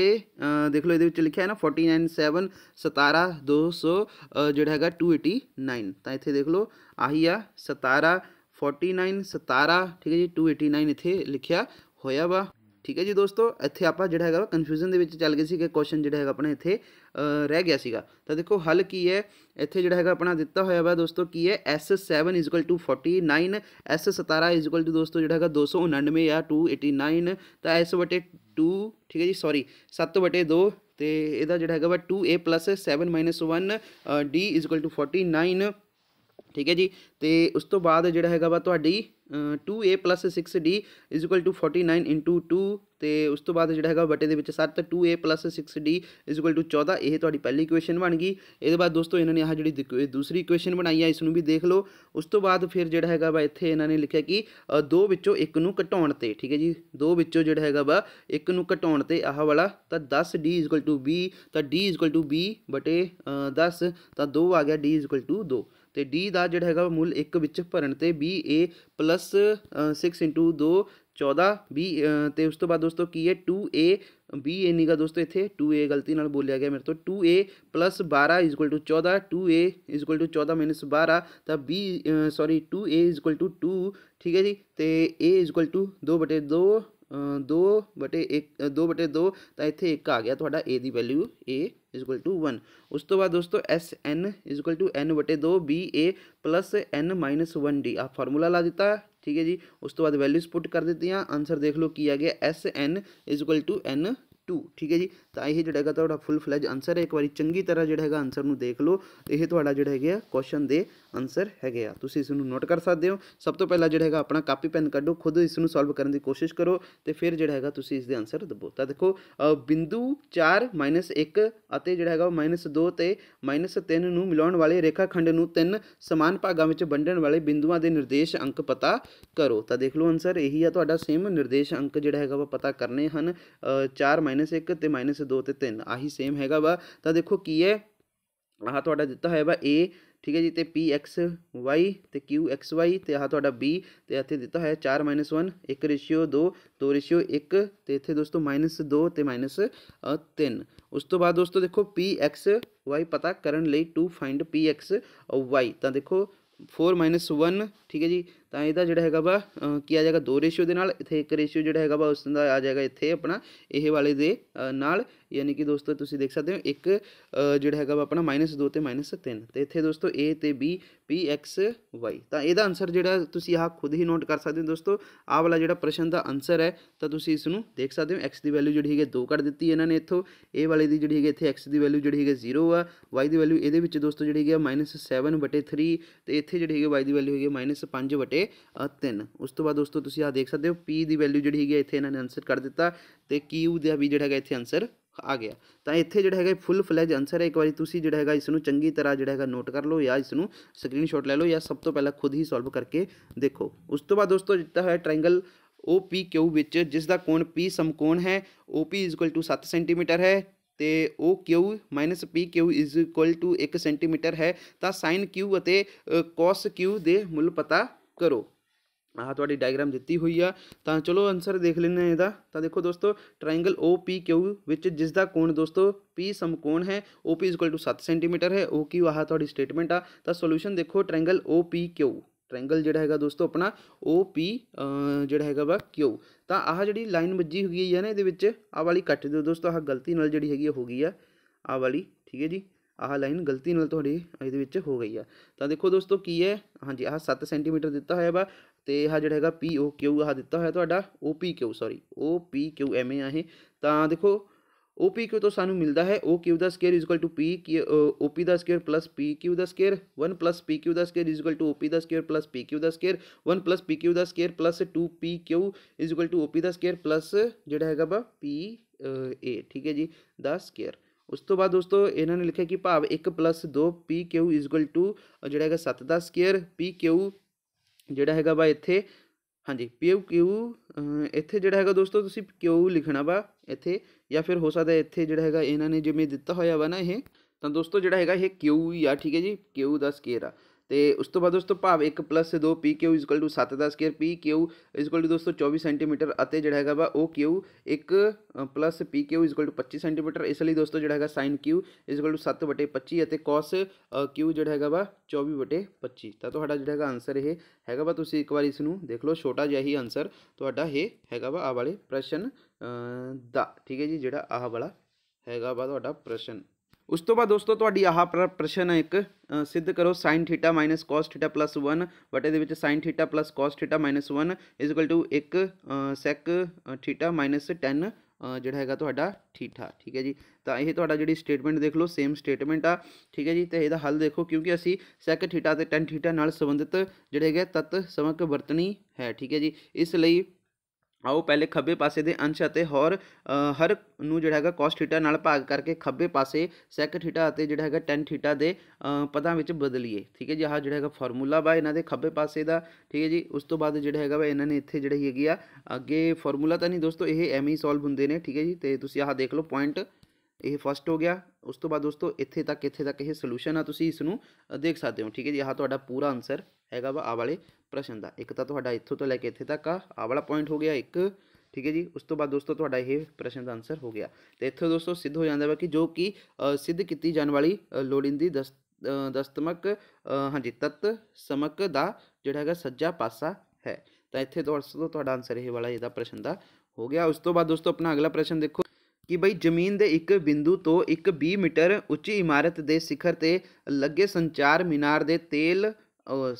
देख लो ये लिखा है ना फोर्टी नाइन सैवन सतारा दो सौ जोड़ा है टू एटी नाइन तो इतने देख लो आही आ सतारा फोर्टी नाइन सतारा ठीक है जी टू एटी नाइन इतने लिखा होया वा ਠੀਕ ਹੈ ਜੀ ਦੋਸਤੋ ਇੱਥੇ ਆਪਾਂ ਜਿਹੜਾ ਹੈਗਾ ਕਨਫਿਊਜ਼ਨ ਦੇ ਵਿੱਚ ਚੱਲ ਗਏ ਸੀ ਕਿ ਕੁਐਸਚਨ ਜਿਹੜਾ ਹੈਗਾ ਆਪਣਾ ਇੱਥੇ ਰਹਿ ਗਿਆ ਸੀਗਾ ਤਾਂ ਦੇਖੋ ਹੱਲ ਕੀ ਹੈ ਇੱਥੇ ਜਿਹੜਾ ਹੈਗਾ ਆਪਣਾ ਦਿੱਤਾ ਹੋਇਆ ਵਾ ਦੋਸਤੋ ਕੀ ਹੈ S7 49 S17 ਦੋਸਤੋ ਜਿਹੜਾ ਹੈਗਾ 299 ਜਾਂ 289 ਤਾਂ S ਵਟੇ 2 ਠੀਕ ਹੈ ਜੀ ਸੌਰੀ 7 ਵਟੇ 2 ਤੇ ਇਹਦਾ ਜਿਹੜਾ ਹੈਗਾ ਵਾ 2a 7 1 d 49 ਠੀਕ ਹੈ ਜੀ ਤੇ ਉਸ ਤੋਂ ਬਾਅਦ ਜਿਹੜਾ ਹੈਗਾ ਵਾ ਤੁਹਾਡੀ two A plus six D is equal to forty nine into two ਤੇ ਉਸ ਤੋਂ ਬਾਅਦ ਜਿਹੜਾ ਹੈਗਾ ਬਟੇ ਦੇ ਵਿੱਚ 7 2a 6d 14 ਇਹ ਤੁਹਾਡੀ ਪਹਿਲੀ ਇਕੁਏਸ਼ਨ ਬਣ ਗਈ ਇਹਦੇ ਬਾਅਦ ਦੋਸਤੋ ਇਹਨਾਂ ਨੇ ਆਹ ਜਿਹੜੀ ਦੂਸਰੀ ਇਕੁਏਸ਼ਨ ਬਣਾਈ ਆ ਇਸ ਨੂੰ ਵੀ ਦੇਖ ਲਓ ਉਸ ਤੋਂ ਬਾਅਦ ਫਿਰ ਜਿਹੜਾ ਹੈਗਾ ਵਾ ਇੱਥੇ ਇਹਨਾਂ ਨੇ ਲਿਖਿਆ ਕਿ ਦੋ ਵਿੱਚੋਂ ਇੱਕ ਨੂੰ ਘਟਾਉਣ ਤੇ ਠੀਕ ਹੈ ਜੀ ਦੋ ਵਿੱਚੋਂ ਜਿਹੜਾ ਹੈਗਾ ਵਾ ਇੱਕ ਨੂੰ ਘਟਾਉਣ ਤੇ ਆਹ ਵਾਲਾ ਤਾਂ 10d b ਤਾਂ d b ਬਟੇ 10 ਤਾਂ 2 ਆ ਗਿਆ d 2 तो डी का जोड़ा है मुल एक भरन से B A plus six into दो चौदह बी तो उस तो बाद दोस्तों की है टू ए बी ए नहीं गा दोस्तों इतने टू ए गलती बोलिया गया मेरे तो टू ए प्लस बारह इजकअल टू चौदह टू ए इजकअल टू चौदह माइनस बारह तो B sorry two A is equal to two ठीक है जी तो ए इजकअल टू दो बटे दो दो बटे एक दो बटे दो इतने एक आ गया तो ए की value A is equal to one उस ਤੋਂ ਬਾਅਦ ਦੋਸਤੋ S N is equal to N ਵਟੇ दो B A plus N minus one D आप फार्मूला ला ਦਿੱਤਾ ठीक है जी उस तो बाद वैल्यूज पुट कर देते हैं आंसर देख लो किया गया S N is equal to N two ठीक है जी ਤਾਂ ਇਹ ਜਿਹੜਾ ਹੈਗਾ ਤੁਹਾਡਾ ਫੁੱਲ ਫਲੈਜ ਆਨਸਰ ਹੈ ਇੱਕ ਵਾਰੀ ਚੰਗੀ ਤਰ੍ਹਾਂ ਜਿਹੜਾ ਹੈਗਾ ਆਨਸਰ ਨੂੰ ਦੇਖ ਲਓ ਇਹ ਤੁਹਾਡਾ ਜਿਹੜਾ ਹੈਗਾ ਕੁਐਸਚਨ ਦੇ ਆਨਸਰ ਹੈਗੇ ਆ ਤੁਸੀਂ ਇਸ ਨੂੰ ਨੋਟ ਕਰ ਸਕਦੇ ਹੋ ਸਭ ਤੋਂ ਪਹਿਲਾਂ ਜਿਹੜਾ ਹੈਗਾ ਆਪਣਾ ਕਾਪੀ ਪੈਨ ਕੱਢੋ ਖੁਦ ਇਸ ਨੂੰ ਸੋਲਵ ਕਰਨ ਦੀ ਕੋਸ਼ਿਸ਼ ਕਰੋ ਤੇ ਫਿਰ ਜਿਹੜਾ ਹੈਗਾ ਤੁਸੀਂ ਇਸ ਦੇ ਆਨਸਰ ਦਬੋ ਤਾਂ ਦੇਖੋ ਬਿੰਦੂ 4 1 ਅਤੇ ਜਿਹੜਾ ਹੈਗਾ -2 ਤੇ -3 ਨੂੰ ਮਿਲਾਉਣ ਵਾਲੇ ਰੇਖਾਖੰਡ ਨੂੰ ਤਿੰਨ ਸਮਾਨ ਭਾਗਾਂ ਵਿੱਚ ਵੰਡਣ ਵਾਲੇ ਬਿੰਦੂਆਂ ਦੇ ਨਿਰਦੇਸ਼ ਅੰਕ ਪਤਾ ਕਰੋ ਤਾਂ ਦੇਖ ਲਓ ਆਨਸਰ ਇਹੀ ਆ ਤੁਹਾਡਾ ਸੇਮ ਨਿਰਦੇਸ਼ ਅੰਕ ਜਿਹੜਾ ਹੈਗਾ ਉਹ ਪਤਾ ਕਰਨੇ ਹਨ 4 1 ਤੇ दो तो तीन आही सेम है वा तो देखो की है आहडा दिता है वा ए ठीक है जी तो पी एक्स वाई तो क्यू एक्स वाई तो आहडा बी तो इतने दिता है चार माइनस वन एक रेशियो दो, दो रेशियो एक तो इतने दोस्तों माइनस दो माइनस तीन उस तो बाद दोस्तों देखो पी एक्स वाई पता करने to find P X Y तो देखो फोर माइनस वन ठीक है जी ਤਾਂ ਇਹਦਾ ਜਿਹੜਾ ਹੈਗਾ ਵਾ ਕੀ ਆ ਜਾਏਗਾ 2 ਰੇਸ਼ੀਓ ਦੇ ਨਾਲ ਇੱਥੇ 1 ਰੇਸ਼ੀਓ ਜਿਹੜਾ ਹੈਗਾ ਵਾ ਉਸ ਦਾ ਆ ਜਾਏਗਾ ਇੱਥੇ ਆਪਣਾ ਇਹ ਵਾਲੇ ਦੇ ਨਾਲ यानी कि दोस्तों तुम देख सकते हो एक जोड़ा है अपना माइनस दो माइनस तीन तो इतने दोस्तों ए तो बी पी एक्स वाई तो यदा आंसर जोड़ा तुम आह खुद ही नोट कर सकते हो दोस्तों आह वाला जो प्रश्न का आंसर है तो तुम इसको देख सकते हो एक्स की वैल्यू जी है दो कर दी इन्होंने इतों ए वाले की जी है इतने एक्स की वैल्यू जी है जीरो आ वाई की वैल्यू ए दोस्तों जी है माइनस सैवन बटे थ्री तो इतने जी है वाई की वैल्यू है माइनस पांच बटे तीन उस तो बाद दोस्तों आह देख सकते हो पी की वैल्यू जी है इतने इन्होंने आंसर कर दिता तो क्यू का भी जो है इतने आंसर आ गया तो इतने जो है फुल फ्लैज आंसर है एक बार तुम जो है इसको चंकी तरह जो है नोट कर लो या इसमें स्क्रीन शॉट लै लो या सब तो पहले खुद ही सॉल्व करके देखो उस तो बाद दोस्तों जितना है triangle O P Q which जिसका कोण पी समकोण है ओ पी इजकअल टू सत्त सेंटीमीटर है तो O Q minus P Q is equal to एक सेंटीमीटर है तो साइन क्यू और कोस क्यू दे मुल पता करो हाँ थोड़ी डायग्राम दिखती हुई है तो चलो आंसर देख लें तो देखो दोस्तों triangle O P Q which जिसका कोण दोस्तों पी समकोण है ओ पी इजकल टू सत्त सेंटीमीटर है ओ क्यू आह थोड़ी स्टेटमेंट आ तो सोल्यूशन देखो triangle O P Q triangle जोड़ा है दोस्तों अपना ओ पी जोड़ा है वा क्यू तो आह जी लाइन बजी हुई है ना ये आह वाली कट दो दोस्तों आह गलती जी है हो गई है आह वाली ठीक है जी आह लाइन गलती हो गई है तो देखो दोस्तों की है हाँ जी आह सत्त सेंटीमीटर दिता हुआ वा तो आ जोड़ा है पी ओ क्यू आह दिता हुआ थोड़ा O P Q sorry O P Q एम ए तो देखो ओ पी क्यू तो सूँ मिलता है ओ क्यू का square is equal to P Q O P का स्केयर प्लस पी क्यू का square one plus P Q का square is equal to O P का स्केयर प्लस पी क्यू का square one plus P Q का square plus two P Q is equal to O P का स्केयर प्लस जोड़ा है वा पी ए ठीक है जी द स्केयर उस तो बाद दोस्तों इन्होंने लिखा कि भाव एक प्लस दो पी क्यू इजकल टू जोड़ा है सत्त का स्केयर पी क्यू ਜਿਹੜਾ ਹੈਗਾ ਵਾ ਇੱਥੇ ਹਾਂਜੀ ਪੀ ਕਿਊ ਇੱਥੇ ਜਿਹੜਾ ਹੈਗਾ ਦੋਸਤੋ ਤੁਸੀਂ ਕਿਊ ਲਿਖਣਾ ਵਾ ਇੱਥੇ ਜਾਂ ਫਿਰ ਹੋ ਸਕਦਾ ਇੱਥੇ ਜਿਹੜਾ ਹੈਗਾ ਇਹਨਾਂ ਨੇ ਜਿਵੇਂ ਦਿੱਤਾ ਹੋਇਆ ਵਾ ਨਾ ਇਹ ਤਾਂ ਦੋਸਤੋ ਜਿਹੜਾ ਹੈਗਾ ਇਹ ਕਿਊ ਹੀ ਆ ਠੀਕ ਹੈ ਜੀ ਕਿਊ ਦਾ ਸਕੇਅਰ ਆ तो उस तो बाद दोस्तों भाव एक प्लस दो पी क्यू इजकल टू सत्त दस square P Q is equal to दोस्तों चौबीस सेंटीमीटर जोड़ा है वा ओ क्यू एक plus P Q is equal to पच्ची सेंटीमीटर इसलिए दोस्तों जोड़ा है साइन क्यू इजकल टू सत्त बटे पच्ची कॉस क्यू जोड़ा है चौबी बटे पच्ची तो थोड़ा जोड़ा है आंसर यह है वा तुम एक बार इसमें देख लो छोटा जि ही आंसर थोड़ा ये हैगा वा आ वाले प्रश्न द ठीक है जी जो आह वाला है वा थोड़ा प्रश्न उस तो बाद दोस्तों तोड़ी आह प्र प्रश्न एक सिद्ध करो sine theta minus cos theta plus one but ये sine theta plus cos theta minus one is equal to एक सैक ठीटा माइनस टेन जोड़ा है तो थीठा ठीक है जी तो यह थोड़ा जी स्टेटमेंट देख लो सेम स्टेटमेंट आ ठीक है जी तो यह हल देखो क्योंकि असी सैक ठीटा तो टेन ठीटा न संबंधित जोड़े है तत्त समक वर्तनी है ठीक है जी इसलिए ਆਓ ਪਹਿਲੇ ਖੱਬੇ ਪਾਸੇ ਦੇ ਅੰਸ਼ ਅਤੇ ਹੋਰ ਹਰ ਨੂੰ ਜਿਹੜਾ ਹੈਗਾ cos ਥੀਟਾ ਨਾਲ ਭਾਗ ਕਰਕੇ ਖੱਬੇ ਪਾਸੇ sec ਥੀਟਾ ਅਤੇ ਜਿਹੜਾ ਹੈਗਾ tan ਥੀਟਾ ਦੇ ਪਦਾਂ ਵਿੱਚ ਬਦਲੀਏ ਠੀਕ ਹੈ ਜੀ ਆਹ ਜਿਹੜਾ ਹੈਗਾ ਫਾਰਮੂਲਾ ਵਾ ਇਹਨਾਂ ਦੇ ਖੱਬੇ ਪਾਸੇ ਦਾ ਠੀਕ ਹੈ ਜੀ ਉਸ ਤੋਂ ਬਾਅਦ ਜਿਹੜਾ ਹੈਗਾ ਵਾ ਇਹਨਾਂ ਨੇ ਇੱਥੇ ਜਿਹੜੀ ਹੈਗੀ ਆ ਅੱਗੇ ਫਾਰਮੂਲਾ ਤਾਂ ਨਹੀਂ ਦੋਸਤੋ ਇਹ ਐਵੇਂ ਹੀ ਸੋਲਵ ਹੁੰਦੇ ਨੇ ਠੀਕ ਹੈ ਜੀ ਤੇ ਤੁਸੀਂ ਆਹ ਦੇਖ ਲਓ ਪੁਆਇੰਟ ਇਹ ਫਸਟ ਹੋ ਗਿਆ ਉਸ ਤੋਂ ਬਾਅਦ ਦੋਸਤੋ ਇੱਥੇ ਤੱਕ ਇੱਥੇ ਤੱਕ ਇਹ ਸੋਲੂਸ਼ਨ ਆ ਤੁਸੀਂ ਇਸ ਨੂੰ ਦੇਖ ਸਕਦੇ ਹੋ ਠੀਕ ਹੈ ਜੀ ਆਹ ਤੁਹਾਡਾ ਪੂਰਾ ਆਨਸਰ है वा आह वाले प्रश्न का एक तो इतों तो लैके इतने तक आ वाला पॉइंट हो गया एक ठीक है जी उस तो बाद दोस्तों तो ये प्रश्न का आंसर हो गया तो इतों दोस्तों सिद्ध हो जाता वा कि जो कि सिद्ध की जाने वाली लोड़ी दस दस्तमक हाँ जी तत् समक का जोड़ा है सज्जा पासा है तो इतने दोस्तों तो आंसर ये वाला यदा प्रश्न का हो गया उस तो बाद दोस्तों अपना अगला प्रश्न देखो कि बई जमीन के एक बिंदु तो एक भी मीटर उच्ची इमारत के शिखर से लगे संचार मीनार के तेल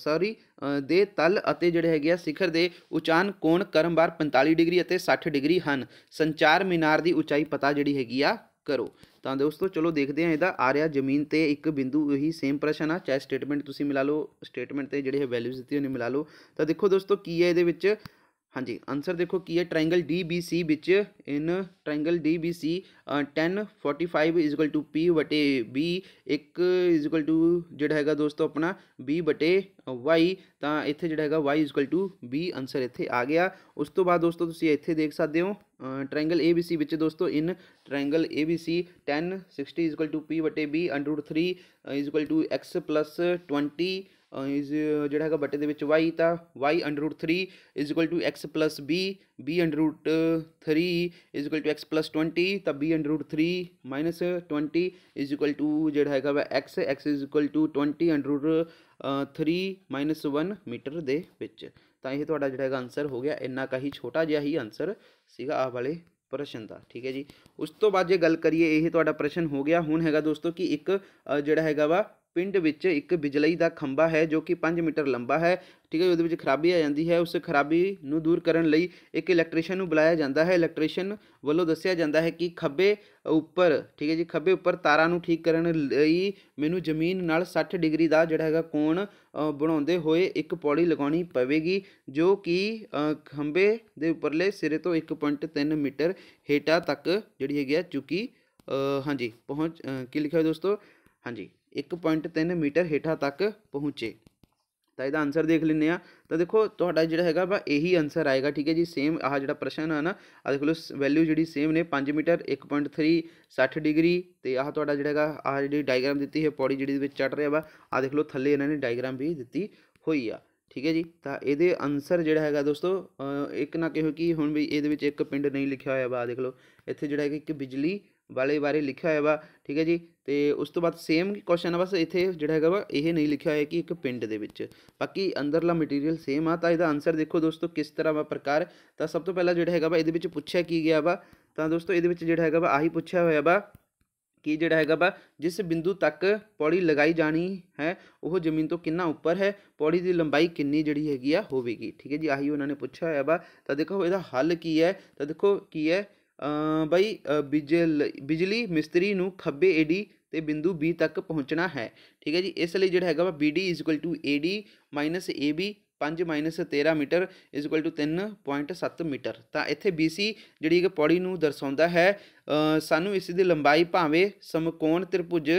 ਸੌਰੀ ਦੇ ਤਲ ਅਤੇ ਜਿਹੜੇ ਹੈਗੇ ਆ ਸਿਖਰ ਦੇ ਉਚਾਨ ਕੋਣ ਕਰਮਵਾਰ 45 ਡਿਗਰੀ ਅਤੇ 60 ਡਿਗਰੀ ਹਨ ਸੰਚਾਰ ਮੀਨਾਰ ਦੀ ਉਚਾਈ ਪਤਾ ਜਿਹੜੀ ਹੈਗੀ ਆ ਕਰੋ ਤਾਂ ਦੋਸਤੋ ਚਲੋ ਦੇਖਦੇ ਹਾਂ ਇਹਦਾ ਆ ਰਿਹਾ ਜ਼ਮੀਨ ਤੇ ਇੱਕ ਬਿੰਦੂ ਉਹੀ ਸੇਮ ਪ੍ਰਸ਼ਨ ਆ ਚਾਹੇ ਸਟੇਟਮੈਂਟ ਤੁਸੀਂ ਮਿਲਾ ਲਓ ਸਟੇਟਮੈਂਟ ਤੇ ਜਿਹੜੇ ਵੈਲਿਊਜ਼ ਦਿੱਤੀ ਉਹਨੇ ਮਿਲਾ ਲਓ ਤਾਂ ਦੇਖੋ ਦੋਸਤੋ ਕੀ ਹੈ ਇਹਦੇ ਵਿੱਚ हाँ जी आंसर देखो की है triangle D B C which in triangle D B C tan forty five is equal to P बटे बी एक इजगल टू जोड़ा है दोस्तों अपना बी बटे वाई तो इतने जोड़ा है Y is equal to B answer इतने आ गया उस तो बाद दोस्तों तुम इतने देख सकते हो ट्राइंगल ए बी सी बिच दोस्तों in triangle A B C tan sixty is equal to P बटे B under root three is equal to x plus twenty is जो है बटे वाई तो y under root three is equal to x plus B B under root three is equal to x plus twenty तो B under root three minus twenty is equal to है वह x x is equal to twenty under root three minus one metre दे यहाँ जो है आंसर हो गया इन्ना का ही छोटा जहा ही आंसर सगा आ वाले प्रश्न का ठीक है जी उस तो बाद जो गल करिए प्रश्न हो गया हूँ है दोस्तों कि एक जोड़ा है वा ਪਿੰਡ ਵਿੱਚ ਇੱਕ ਬਿਜਲਈ ਦਾ ਖੰਭਾ ਹੈ ਜੋ ਕਿ 5 ਮੀਟਰ ਲੰਬਾ ਹੈ ਠੀਕ ਹੈ ਉਹਦੇ ਵਿੱਚ ਖਰਾਬੀ ਆ ਜਾਂਦੀ ਹੈ ਉਸ ਖਰਾਬੀ ਨੂੰ ਦੂਰ ਕਰਨ ਲਈ ਇੱਕ ਇਲੈਕਟ੍ਰੀਸ਼ੀਅਨ ਨੂੰ ਬੁਲਾਇਆ ਜਾਂਦਾ ਹੈ ਇਲੈਕਟ੍ਰੀਸ਼ੀਅਨ ਵੱਲੋਂ ਦੱਸਿਆ ਜਾਂਦਾ ਹੈ ਕਿ ਖੱਬੇ ਉੱਪਰ ਠੀਕ ਹੈ ਜੀ ਖੱਬੇ ਉੱਪਰ ਤਾਰਾਂ ਨੂੰ ਠੀਕ ਕਰਨ ਲਈ ਮੈਨੂੰ ਜ਼ਮੀਨ ਨਾਲ 60 ਡਿਗਰੀ ਦਾ ਜਿਹੜਾ ਹੈਗਾ ਕੋਣ ਬਣਾਉਂਦੇ ਹੋਏ ਇੱਕ ਪੌੜੀ ਲਗਾਉਣੀ ਪਵੇਗੀ ਜੋ ਕਿ ਖੰਭੇ ਦੇ ਉੱਪਰਲੇ ਸਿਰੇ ਤੋਂ 1.3 ਮੀਟਰ ਹੇਟਾ ਤੱਕ ਜਿਹੜੀ ਹੈਗੀ ਆ ਚੁੱਕੀ ਹਾਂਜੀ ਪਹੁੰਚ ਕੀ ਲਿਖਿਆ ਹੋਇਆ ਦੋਸਤੋ ਹਾਂਜੀ एक पॉइंट तीन मीटर हेठा तक पहुँचे तो यह आंसर देख लें तो देखो तो जो है वह यही आंसर आएगा ठीक है जी सेम आह जो प्रश्न है ना आ देख लो वैल्यू जी सेम ने पं मीटर एक पॉइंट थ्री सठ डिग्री तो आहडा जो है आह जी डायग्राम दी है पौड़ी जी चढ़ रहा वा आ देख लो थले ने डायग्राम भी दी हुई है ठीक है जी तो ये आंसर जो है दोस्तों एक ना कहो कि हूँ भी ये एक पिंड नहीं लिखा हुआ वा देख लो इतने जो है कि एक बिजली वाले बारे लिखा हुआ वा ठीक है जी तो उस तो बाद सेम क्वेश्चन है बस इतने जोड़ा है वा यह नहीं लिखा हुआ कि एक पिंड बाकी अंदरला मटीरियल सेम आता आंसर देखो दोस्तों किस तरह का प्रकार तो सब तो पहला जोड़ा है वा ये पूछा की गया वा तो दोस्तों ये जो है वा आही पूछा हुआ कि जोड़ा है वा जिस बिंदु तक पौड़ी लगाई जानी है वह जमीन तो कि उपर है पौड़ी की लंबाई कि जी हैगी होगी ठीक है जी आही उन्होंने पूछा हो वा तो देखो यदा हल की है तो देखो की है ਬਈ ਬਿਜਲੀ ਬਿਜਲੀ ਮਿਸਤਰੀ ਨੂੰ ਖੱਬੇ ਏਡੀ ਤੇ ਬਿੰਦੂ B ਤੱਕ ਪਹੁੰਚਣਾ ਹੈ ਠੀਕ ਹੈ ਜੀ ਇਸ ਲਈ ਜਿਹੜਾ ਹੈਗਾ ਵਾ BD AD AB 5 13 metre 3.7 metre ਤਾਂ ਇੱਥੇ BC ਜਿਹੜੀ ਕਿ ਪੌੜੀ ਨੂੰ ਦਰਸਾਉਂਦਾ ਹੈ ਸਾਨੂੰ ਇਸ ਦੀ ਲੰਬਾਈ ਭਾਵੇਂ ਸਮਕੋਣ ਤ੍ਰਿਭੁਜ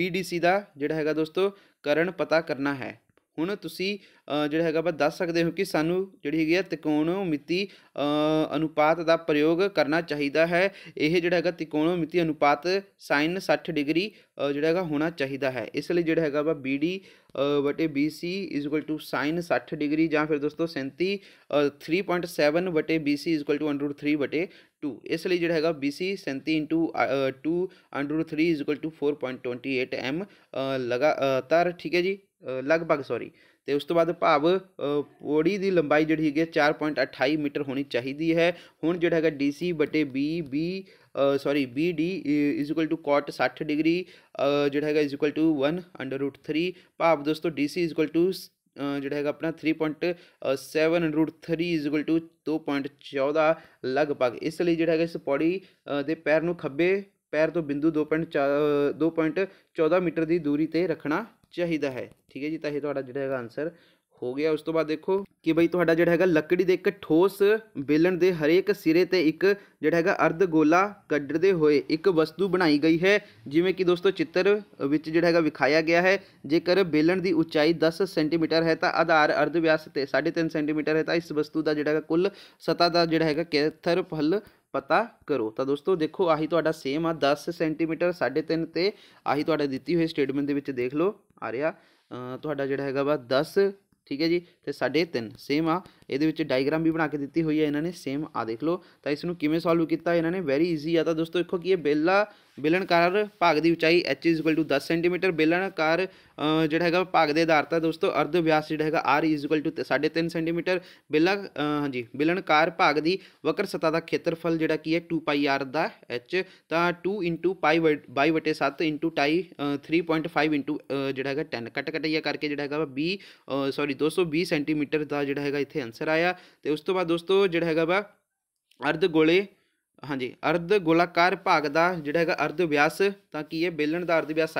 BDC ਦਾ ਜਿਹੜਾ ਹੈਗਾ ਦੋਸਤੋ ਕਰਨ ਪਤਾ ਕਰਨਾ ਹੈ हूँ तुम जो है वह दस सकते हो कि सू जी है तिकोण मिति अनुपात का प्रयोग करना चाहिए है यह जोड़ा है तिकोण मिति अनुपात साइन सठ डिग्री जोड़ा है होना चाहिए है इसलिए जोड़ा है वह बी डी वटे B C is equal to sine सठ डिग्री या फिर दोस्तों सैंती थ्री पॉइंट सैवन वटे B C is equal to under root three वटे टू इसलिए जोड़ा है बी सी सैंती into two under root three is equal to four point twenty eight m लगातार ठीक है जी ਲਗਭਗ ਸੌਰੀ ਤੇ ਉਸ ਤੋਂ ਬਾਅਦ ਭਾਵ ਪੌੜੀ ਦੀ ਲੰਬਾਈ ਜਿਹੜੀ ਹੈਗੀ 4.28 ਮੀਟਰ ਹੋਣੀ ਚਾਹੀਦੀ ਹੈ ਹੁਣ ਜਿਹੜਾ ਹੈਗਾ DC ਬਟੇ B sorry BD is equal to cot 60 degree ਜਿਹੜਾ ਹੈਗਾ is equal to 1 under root 3 ਭਾਵ ਦੋਸਤੋ DC ਇਜ਼ ਇਕੁਅਲ ਟੂ ਜਿਹੜਾ ਹੈਗਾ ਆਪਣਾ 3.7 ਰੂਟ 3 ਇਜ਼ ਇਕੁਅਲ ਟੂ 2.14 ਲਗਭਗ ਇਸ ਲਈ ਜਿਹੜਾ ਹੈਗਾ ਇਸ ਪੌੜੀ ਦੇ ਪੈਰ ਨੂੰ ਖੱਬੇ ਪੈਰ ਤੋਂ ਬਿੰਦੂ 2.4 2.14 ਮੀਟਰ ਦੀ ਦੂਰੀ ਤੇ ਰੱਖਣਾ चाहिए है ठीक है जी तो यह थोड़ा जो है आंसर हो गया उस तो बाद देखो कि बई थोड़ा जो है लकड़ी के एक ठोस बेलन के हरेक सिरे पर एक जो है अर्ध गोला क्डते हुए एक वस्तु बनाई गई है जिमें कि दोस्तों चित्र जोड़ा है विखाया गया है जेकर बेलन की उचाई दस सेंटीमीटर है तो आधार अर्धव्यास साढ़े तीन सेंटीमीटर है तो इस वस्तु का जो है कुल सतह का जोड़ा है कैथर फल पता करो तो दोस्तों देखो आही तो सेम आ दस सेंटीमीटर साढ़े तीन तो आही थोड़ा दी हुई स्टेटमेंट के देख लो आ रहा जोड़ा है दस ठीक है जी तो साढ़े तीन सेम आ ਇਹਦੇ ਵਿੱਚ ਡਾਇਗ੍ਰਾਮ ਵੀ ਬਣਾ ਕੇ ਦਿੱਤੀ ਹੋਈ ਹੈ ਇਹਨਾਂ ਨੇ ਸੇਮ ਆ ਦੇਖ ਲਓ ਤਾਂ ਇਸ ਨੂੰ ਕਿਵੇਂ ਸੋਲਵ ਕੀਤਾ ਇਹਨਾਂ ਨੇ ਵੈਰੀ ਈਜ਼ੀ ਆ ਤਾਂ ਦੋਸਤੋ ਦੇਖੋ ਕਿ ਇਹ ਬੇਲਾ ਬੇਲਣਕਾਰ ਭਾਗ ਦੀ ਉਚਾਈ h 10 ਸੈਂਟੀਮੀਟਰ ਬੇਲਣਕਾਰ ਜਿਹੜਾ ਹੈਗਾ ਭਾਗ ਦੇ ਆਧਾਰ ਤੇ ਦੋਸਤੋ ਅਰਧ ਵਿਆਸ ਜਿਹੜਾ ਹੈਗਾ r 3.5 ਸੈਂਟੀਮੀਟਰ ਬੇਲਾ ਹਾਂਜੀ ਬੇਲਣਕਾਰ ਭਾਗ ਦੀ ਵਕਰ ਸਤਾ ਦਾ ਖੇਤਰਫਲ ਜਿਹੜਾ ਕੀ ਹੈ 2πr ਦਾ h ਤਾਂ 2 ਪਾਈ ਬਾਈ ਵਟੇ 7 ਟਾਈ 3.5 ਜਿਹੜਾ ਹੈਗਾ 10 ਕੱਟ ਕਟਈਆ ਕਰਕੇ ਜਿਹੜਾ ਹੈਗਾ 20 ਸੌਰੀ 220 ਸੈਂਟੀਮੀਟਰ ਦਾ ਜਿਹੜਾ ਹੈਗਾ ਇੱਥੇ ਆਨਸਰ ਆਇਆ ਤੇ ਉਸ ਤੋਂ ਬਾਅਦ ਦੋਸਤੋ ਜਿਹੜਾ ਹੈਗਾ ਵਾ ਅਰਧ ਗੋਲੇ ਹਾਂਜੀ ਅਰਧ ਗੋਲਾਕਾਰ ਭਾਗ ਦਾ ਜਿਹੜਾ ਹੈਗਾ ਅਰਧ ਵਿਆਸ ਤਾਂ ਕੀ ਇਹ ਬੇਲਣ ਦਾ ਅਰਧ ਵਿਆਸ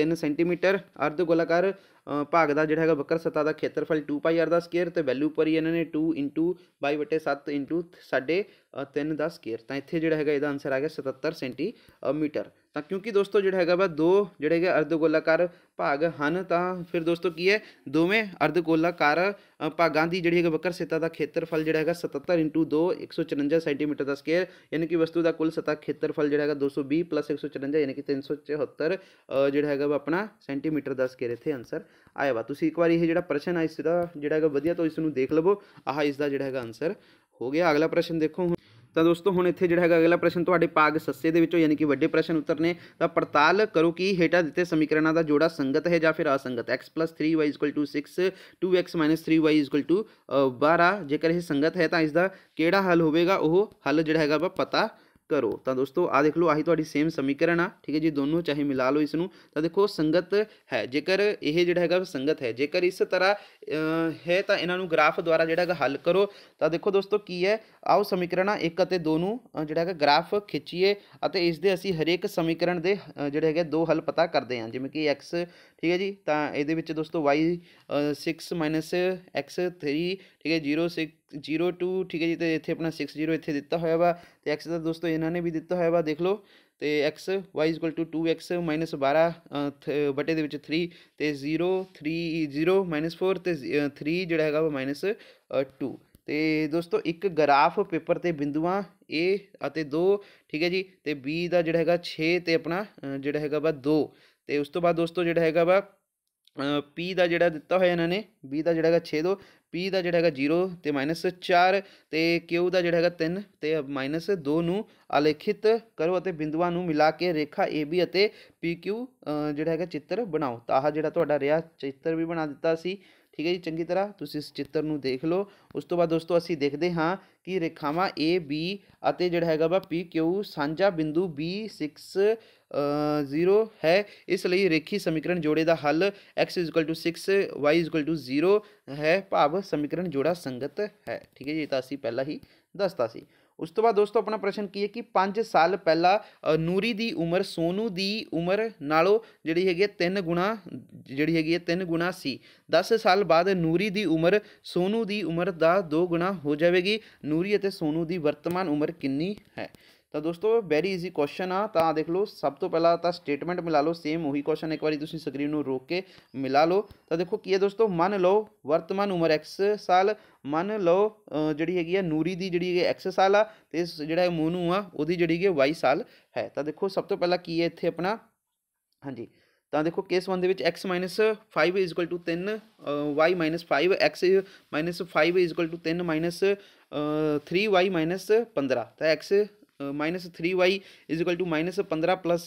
3 ਸੈਂਟੀਮੀਟਰ ਅਰਧ ਗੋਲਾਕਾਰ ਭਾਗ ਦਾ ਜਿਹੜਾ ਹੈਗਾ ਵਕਰ ਸਤਾ ਦਾ ਖੇਤਰਫਲ ਆਰ ਦਾ ਸਕੁਅਰ ਤੇ ਵੈਲਿਊ ਪਰ ਹੀ ਇਹਨਾਂ ਨੇ 2 2/7 3 ਦਾ ਸਕੁਅਰ ਤਾਂ ਇੱਥੇ ਜਿਹੜਾ ਹੈਗਾ ਇਹਦਾ ਆਨਸਰ ਆ ਗਿਆ 77 ਸੈਂਟੀਮੀਟਰ तो क्योंकि दोस्तों जोड़ा है वा दो जोड़े है गोलाकार भाग हैं तो फिर दोस्तों की है दोवें अर्ध गोलाकार भागा की जी वक्र सतह का खेत्रफल जोड़ा है सतर इंटू दो एक सौ चुरंजा सेंटीमीटर का स्केयर यानी कि वस्तु का कुल सतह खेत्रफल जोड़ा है दो सौ भी प्लस एक सौ चुरंजा यानी कि तीन सौ चौहत्तर जोड़ा है वह अपना सेंटीमीटर का स्केयर इतने आंसर आया वा तुम एक बार यह जो प्रश्न है इसका जोड़ा है वजिया तो इसको देख लवो आह इसका जोड़ा है आंसर हो गया अगला प्रश्न देखो हूँ ਤਾਂ ਦੋਸਤੋ ਹੁਣ ਇੱਥੇ ਜਿਹੜਾ ਹੈਗਾ ਅਗਲਾ ਪ੍ਰਸ਼ਨ ਤੁਹਾਡੇ ਪਾਗ ਸੱਸੇ ਦੇ ਵਿੱਚੋਂ ਯਾਨੀ ਕਿ ਵੱਡੇ ਪ੍ਰਸ਼ਨ ਉੱਤਰ ਨੇ ਤਾਂ ਪੜਤਾਲ ਕਰੋ ਕਿ ਹੇਠਾਂ ਦਿੱਤੇ ਸਮੀਕਰਨਾਂ ਦਾ ਜੋੜਾ ਸੰਗਤ ਹੈ ਜਾਂ ਫਿਰ ਅਸੰਗਤ x 3y 6 2x 3y 12 ਜੇਕਰ ਇਹ ਸੰਗਤ ਹੈ ਤਾਂ ਇਸ ਦਾ ਕਿਹੜਾ ਹੱਲ ਹੋਵੇਗਾ ਉਹ ਹੱਲ ਜਿਹੜਾ ਹੈਗਾ ਆਪਾਂ ਪਤਾ ਕਰੋ ਤਾਂ ਦੋਸਤੋ ਆ ਦੇਖ ਲਓ ਆਹੀ ਤੁਹਾਡੀ ਸੇਮ ਸਮੀਕਰਨ ਆ ਠੀਕ ਹੈ ਜੀ ਦੋਨੋਂ ਚਾਹੇ ਮਿਲਾ ਲਓ ਇਸ ਨੂੰ ਤਾਂ ਦੇਖੋ ਸੰਗਤ ਹੈ ਜੇਕਰ ਇਹ ਜਿਹੜਾ ਹੈਗਾ ਸੰਗਤ ਹੈ ਜੇਕਰ ਇਸ ਤਰ੍ਹਾਂ ਹੈ ਤਾਂ ਇਹਨਾਂ ਨੂੰ ਗ੍ਰਾਫ ਦੁਆਰਾ ਜਿਹੜਾ ਹੈਗਾ ਹੱਲ ਕਰੋ ਤਾਂ ਦੇਖੋ ਦੋਸਤੋ ਕੀ ਹੈ ਆਓ ਸਮੀਕਰਨਾਂ 1 ਅਤੇ 2 ਨੂੰ ਜਿਹੜਾ ਹੈਗਾ ਗ੍ਰਾਫ ਖਿੱਚੀਏ ਅਤੇ ਇਸ ਦੇ ਅਸੀਂ ਹਰੇਕ ਸਮੀਕਰਨ ਦੇ ਜਿਹੜੇ ਹੈਗੇ ਦੋ ਹੱਲ ਪਤਾ ਕਰਦੇ ਹਾਂ ਜਿਵੇਂ ਕਿ x ਠੀਕ ਹੈ ਜੀ ਤਾਂ ਇਹਦੇ ਵਿੱਚ ਦੋਸਤੋ y 6 x 3 ਠੀਕ ਹੈ 0 6 जीरो टू ठीक है जी तो इतने अपना सिक्स जीरो इतने दिता हुआ वा तो एक्स का दोस्तों इन्होंने भी दिता हुआ वा देख लो तो x y is equal to two x minus बारह थ बटे थ्री तो zero three zero minus four तो थ्री जोड़ा है वह माइनस टू तो दोस्तों एक ग्राफ पेपर के बिंदुआ ए आते दो ठीक है जी तो बी का जोड़ा है छे तो अपना जोड़ा है वा दो उस तो बाद दोस्तों जोड़ा है वा ਪੀ ਦਾ ਜਿਹੜਾ ਦਿੱਤਾ ਹੋਇਆ ਇਹਨਾਂ ਨੇ b ਦਾ ਜਿਹੜਾ ਹੈਗਾ 6 ਦੋ p ਦਾ ਜਿਹੜਾ ਹੈਗਾ 0 ਤੇ -4 ਤੇ q ਦਾ ਜਿਹੜਾ ਹੈਗਾ 3 ਤੇ -2 ਨੂੰ ਅਲੇਖਿਤ ਕਰੋ ਅਤੇ ਬਿੰਦੂਆਂ ਨੂੰ ਮਿਲਾ ਕੇ ਰੇਖਾ ab ਅਤੇ pq ਜਿਹੜਾ ਹੈਗਾ ਚਿੱਤਰ ਬਣਾਓ ਤਾਂ ਆਹ ਜਿਹੜਾ ਤੁਹਾਡਾ ਰਿਹਾ ਚਿੱਤਰ ਵੀ ਬਣਾ ਦਿੱਤਾ ਸੀ ਠੀਕ ਹੈ ਜੀ ਚੰਗੀ ਤਰ੍ਹਾਂ ਤੁਸੀਂ ਇਸ ਚਿੱਤਰ ਨੂੰ ਦੇਖ ਲਓ ਉਸ ਤੋਂ ਬਾਅਦ ਦੋਸਤੋ ਅਸੀਂ ਦੇਖਦੇ ਹਾਂ ਕਿ ਰੇਖਾਵਾਂ ਏ ਬੀ ਅਤੇ ਜਿਹੜਾ ਹੈਗਾ ਵਾ ਪੀ ਕਿਊ ਸਾਂਝਾ ਬਿੰਦੂ ਬੀ 6 जीरो है इसलिए रेखी समीकरण जोड़े का हल x is equal to six y is equal to zero है भाव समीकरण जोड़ा संगत है ठीक है जी तो असी पहला ही दसता सी उस तो बाद दोस्तों अपना प्रश्न की है कि पाँच साल पहला नूरी की उम्र सोनू की उम्र नो जी है तीन गुणा जी है तीन गुणा सी दस साल बाद नूरी की उम्र सोनू की उम्र का दो गुणा हो जाएगी नूरी और सोनू की वर्तमान उम्र कि है तो दोस्तों वेरी ईजी क्वेश्चन आ ता देख लो सब तो पहला तो स्टेटमेंट मिला लो सेम उही क्वेश्चन एक बार तुम स्क्रीन रोक के मिला लो तो देखो की है दोस्तों मन लो वर्तमान उम्र एक्स साल मन लो जी है नूरी की जी एक्स साल आ जो मोनू आ वो जी वाई साल है तो देखो सब तो पहला की है इतने अपना हाँ जी तो देखो किस संबंध में x minus five is equal to तीन y minus five x minus five is equal to तीन माइनस थ्री वाई माइनस पंद्रह तो x minus three y is equal to minus पंद्रह प्लस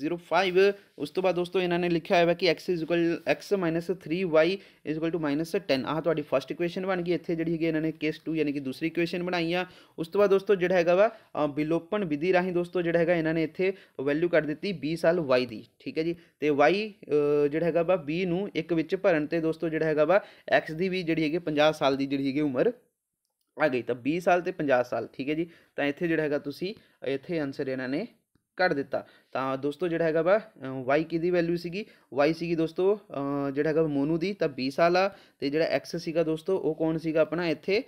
जीरो फाइव उस तो बाद दोस्तों इन्होंने लिखा हुआ कि x is equal x minus three y is equal to minus ten आई फस्ट इक्वेशन बन गई इतने जी इन्होंने केस टू यानी कि दूसरी इक्वेशन बनाई है उस तो बाद दोस्तों जो है वा विलोपन विधि राही दोस्तों जोड़ा है इन्होंने इतने वैल्यू कर दी बी साल वाई की ठीक है जी तो वाई जोड़ा है वा बी एक भरन दोस्तों जोड़ा है वा एक्स की भी जी है पाँह साल की जी है उम्र आ गई तो भी साल तो पाँ साल ठीक है जी तो इतने जोड़ा है इतने आंसर इन्होंने कट दिता तो दोस्तों जोड़ा है वा वाई कि वैल्यू सी वाई सी दोस्तों जोड़ा है मोनू की तो भी साल आ एक्स दोस्तों वह कौन सी अपना इतने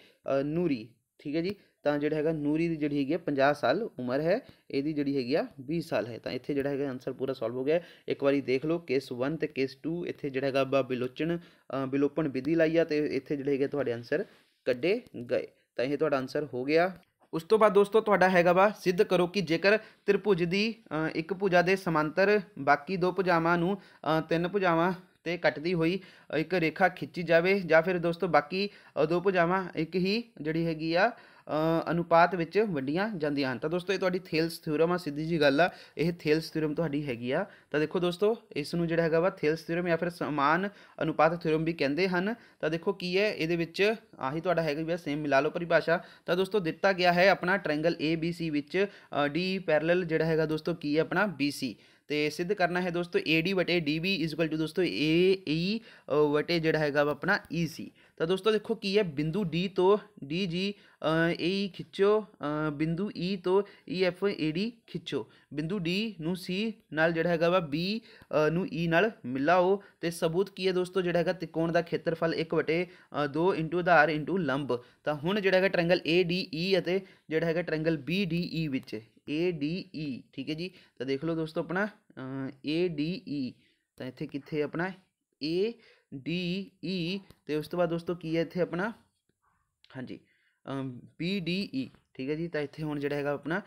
नूरी ठीक है जी तो जोड़ा है नूरी की जी है पाँ साल उम्र है यदि जी है भी साल है तो इतने जोड़ा है आंसर पूरा सॉल्व हो गया एक बार देख लो केस वन तो केस टू इतने जोड़ा है बिलोचन बिलोपन विधि लाई आते इतने जोड़े है आंसर क्ढे गए ਤਾਂ ਇਹ ਤੁਹਾਡਾ ਆਨਸਰ ਹੋ ਗਿਆ ਉਸ ਤੋਂ ਬਾਅਦ ਦੋਸਤੋ ਤੁਹਾਡਾ ਹੈਗਾ ਵਾ ਸਿੱਧ ਕਰੋ ਕਿ ਜੇਕਰ ਤ੍ਰਿਭੁਜ ਦੀ ਇੱਕ ਭੁਜਾ ਦੇ ਸਮਾਂਤਰ ਬਾਕੀ ਦੋ ਭੁਜਾਵਾਂ ਨੂੰ ਤਿੰਨ ਭੁਜਾਵਾਂ ਤੇ ਕੱਟਦੀ ਹੋਈ ਇੱਕ ਰੇਖਾ ਖਿੱਚੀ ਜਾਵੇ ਜਾਂ ਫਿਰ ਦੋਸਤੋ ਬਾਕੀ ਦੋ ਭੁਜਾਵਾਂ ਇੱਕ ਹੀ ਜਿਹੜੀ ਹੈਗੀ ਆ ਅਨੁਪਾਤ ਵਿੱਚ ਵੰਡੀਆਂ ਜਾਂਦੀਆਂ ਹਨ ਤਾਂ ਦੋਸਤੋ ਇਹ ਤੁਹਾਡੀ ਥੇਲਸ ਥਿਊਰਮ ਆ ਸਿੱਧੀ ਜੀ ਗੱਲ ਆ ਇਹ ਥੇਲਸ ਥਿਊਰਮ ਤੁਹਾਡੀ ਹੈਗੀ ਆ ਤਾਂ ਦੇਖੋ ਦੋਸਤੋ ਇਸ ਨੂੰ ਜਿਹੜਾ ਹੈਗਾ ਵਾ ਥੇਲਸ ਥਿਊਰਮ ਜਾਂ ਫਿਰ ਸਮਾਨ ਅਨੁਪਾਤ ਥਿਊਰਮ ਵੀ ਕਹਿੰਦੇ ਹਨ ਤਾਂ ਦੇਖੋ ਕੀ ਹੈ ਇਹਦੇ ਵਿੱਚ ਆਹੀ ਤੁਹਾਡਾ ਹੈਗਾ ਵੀ ਸੇਮ ਮਿਲਾ ਲਓ ਪਰਿਭਾਸ਼ਾ ਤਾਂ ਦੋਸਤੋ ਦਿੱਤਾ ਗਿਆ ਹੈ ਆਪਣਾ ਟ੍ਰਾਇੰਗਲ ABC ਵਿੱਚ D ਪੈਰਲਲ ਜਿਹੜਾ ਹੈਗਾ ਦੋਸਤੋ ਕੀ ਹੈ ਆਪਣਾ BC ਤੇ ਸਿੱਧ ਕਰਨਾ ਹੈ ਦੋਸਤੋ AD ਵਟੇ DB डी बी इज ਜਿਹੜਾ ਹੈਗਾ ਆਪਣਾ EC ਤਾਂ ਦੋਸਤੋ ਦੇਖੋ ਕੀ ਹੈ ਬਿੰਦੂ D ਤੋਂ DG AE ਖਿੱਚੋ ਬਿੰਦੂ E ਤੋਂ EF AD ਖਿੱਚੋ ਬਿੰਦੂ D ਨੂੰ C ਨਾਲ ਜਿਹੜਾ ਹੈਗਾ ਵਾ ਬੀ ਨੂੰ E ਨਾਲ ਮਿਲਾਓ ਤੇ ਸਬੂਤ ਕੀ ਹੈ ਦੋਸਤੋ ਜਿਹੜਾ ਹੈਗਾ ਤਿਕੋਣ ਦਾ ਖੇਤਰਫਲ 1/2 ਆਧਾਰ ਲੰਬ ਤਾਂ ਹੁਣ ਜਿਹੜਾ ਹੈਗਾ ਟ੍ਰਾਇੰਗਲ ADE ਅਤੇ ਜਿਹੜਾ ਹੈਗਾ ਟ੍ਰਾਇੰਗਲ BDE ਵਿੱਚ ए डी ई ठीक है जी तो देख लो दोस्तों अपना ए डी ई तो इतने कितने अपना ए डी ई तो उस तो बाद दोस्तों की है इतने अपना हाँ जी बी डी ई ठीक है जी तो इतने हूँ जोड़ा है अपना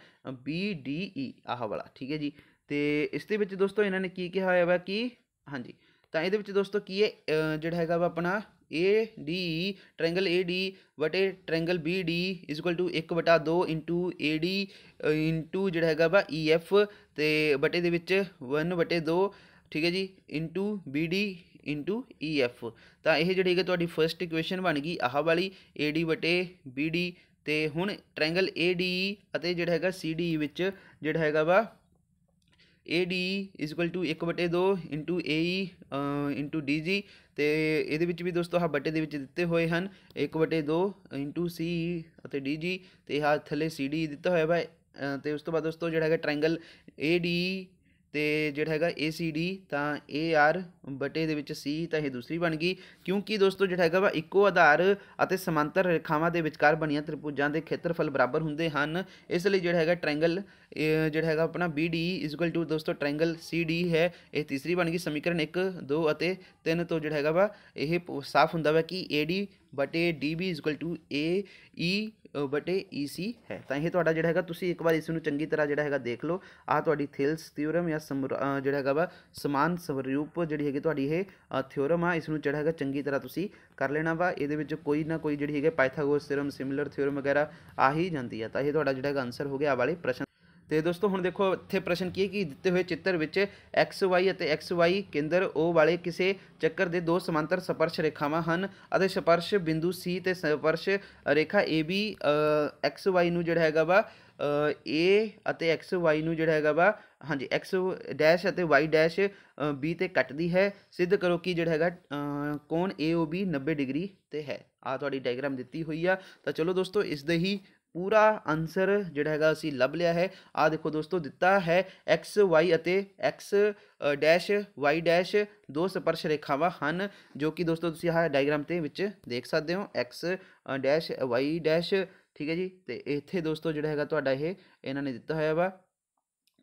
बी डी ई आह वाला ठीक है जी तो इस दोस्तों इन्होंने की कहा है वह कि हाँ जी तो ये दोस्तों की है जोड़ा है अपना A D triangle A D ਵਟੇ triangle B D is equal to 1 ਵਟਾ 2 ਇੰਟੂ ਏ ਡੀ ਇੰਟੂ ਜਿਹੜਾ ਹੈਗਾ ਵਾ ਈ e, ਐਫ ਤੇ ਵਟੇ ਦੇ ਵਿੱਚ 1 ਵਟੇ 2 ਠੀਕ ਹੈ ਜੀ into B D into E F ਤਾਂ ਇਹ ਜਿਹੜੀ ਹੈਗਾ ਤੁਹਾਡੀ ਫਰਸਟ ਇਕੁਏਸ਼ਨ ਬਣ ਗਈ ਆਹ ਵਾਲੀ ਏ ਡੀ ਵਟੇ ਬੀ ਡੀ ਤੇ ਹੁਣ ਟ੍ਰਾਇੰਗਲ ਏ ਡੀ ਅਤੇ ਜਿਹੜਾ ਹੈਗਾ ਸੀ ਡੀ ਵਿੱਚ ਜਿਹੜਾ ਹੈਗਾ ਵਾ A D is equal to 1 ਬਟੇ 2 into A E into D G ਤੇ ਇਹਦੇ ਵਿੱਚ ਵੀ ਦੋਸਤੋ ਆਹ ਬਟੇ ਦੇ ਵਿੱਚ ਦਿੱਤੇ ਹੋਏ ਹਨ 1 ਬਟੇ 2 ਇੰਟੂ ਸੀ ਅਤੇ ਡੀ ਜੀ ਤੇ ਆਹ ਥੱਲੇ ਸੀ ਡੀ e ਦਿੱਤਾ ਹੋਇਆ ਵਾ ਤੇ ਉਸ ਤੋਂ ਬਾਅਦ ਦੋਸਤੋ ਜਿਹੜਾ ਹੈਗਾ ਟ੍ਰਾਇੰਗਲ ਏ ਡੀ ਤੇ ਜਿਹੜਾ ਹੈਗਾ ACD e, ਤਾਂ AR ਬਟੇ ਦੇ ਵਿੱਚ C e ਤਾਂ ਇਹ ਦੂਸਰੀ ਬਣ ਗਈ ਕਿਉਂਕਿ ਦੋਸਤੋ ਜਿਹੜਾ ਹੈਗਾ ਇੱਕੋ ਆਧਾਰ ਅਤੇ ਸਮਾਂਤਰ ਰੇਖਾਵਾਂ ਦੇ ਵਿਚਕਾਰ ਬਣੀਆਂ ਤ੍ਰਿਭੁਜਾਂ ਦੇ ਖੇਤਰਫਲ ਬਰਾਬਰ ਹੁੰਦੇ ਹਨ ਇਸ ਲਈ ਜਿਹੜਾ ਹੈਗਾ ਟ੍ਰਾਇੰਗਲ जोड़ा e है अपना बी डी इजल टू दोस्तों ट्रैंगल सी डी है यह तीसरी बन गई समीकरण एक दो तीन तो जोड़ा e, e है वा यह साफ हों कि ए डी बटे D B is equal to A E बटे ई सी है तो यह थोड़ा जोड़ा है एक बार इस चंकी तरह जोड़ा है देख लो आई थेल्स थ्योरम या समर जो है वा समान स्वरूप जी है थोड़ी यह थ्योरम आ इस जोड़ा है चंकी तरह तुम्हें कर लेना वा ये कोई ना कोई जी है पाइथागोस थ्योरम सिमिलर थ्योरम वगैरह आ ही जाती है तो यह जो है आंसर हो गया आ वाले प्रश्न ਤੇ ਦੋਸਤੋ ਹੁਣ ਦੇਖੋ ਇੱਥੇ ਪ੍ਰਸ਼ਨ ਕੀ ਹੈ ਕਿ ਦਿੱਤੇ ਹੋਏ ਚਿੱਤਰ ਵਿੱਚ XY ਅਤੇ XY ਕੇਂਦਰ O ਵਾਲੇ ਕਿਸੇ ਚੱਕਰ ਦੇ ਦੋ ਸਮਾਂਤਰ ਸਪਰਸ਼ ਰੇਖਾਵਾਂ ਹਨ ਅਤੇ ਸਪਰਸ਼ ਬਿੰਦੂ C ਤੇ ਸਪਰਸ਼ ਰੇਖਾ AB XY ਨੂੰ ਜਿਹੜਾ ਹੈਗਾ ਵਾ A ਅਤੇ XY ਨੂੰ ਜਿਹੜਾ ਹੈਗਾ ਵਾ ਹਾਂਜੀ x ਡੈਸ਼ ਅਤੇ y ਡੈਸ਼ b ਤੇ ਕੱਟਦੀ ਹੈ ਸਿੱਧ ਕਰੋ ਕਿ ਜਿਹੜਾ ਹੈਗਾ ਕੋਣ AOB 90 ਡਿਗਰੀ ਤੇ ਹੈ ਆ ਤੁਹਾਡੀ ਡਾਇਗਰਾਮ ਦਿੱਤੀ ਹੋਈ ਆ ਤਾਂ ਚਲੋ ਦੋਸਤੋ ਇਸ ਦੇ ਹੀ पूरा आंसर जोड़ा है असी लभ लिया है आखो दोस्तों दिता है x y x dash y dash दो स्पर्श रेखाव जो कि दोस्तों तुम हाँ डायग्राम के देख सकते हो एक्स डैश वाई डैश ठीक है जी तो इतने दोस्तों जोड़ा है तो इन्होंने दिता हुआ वा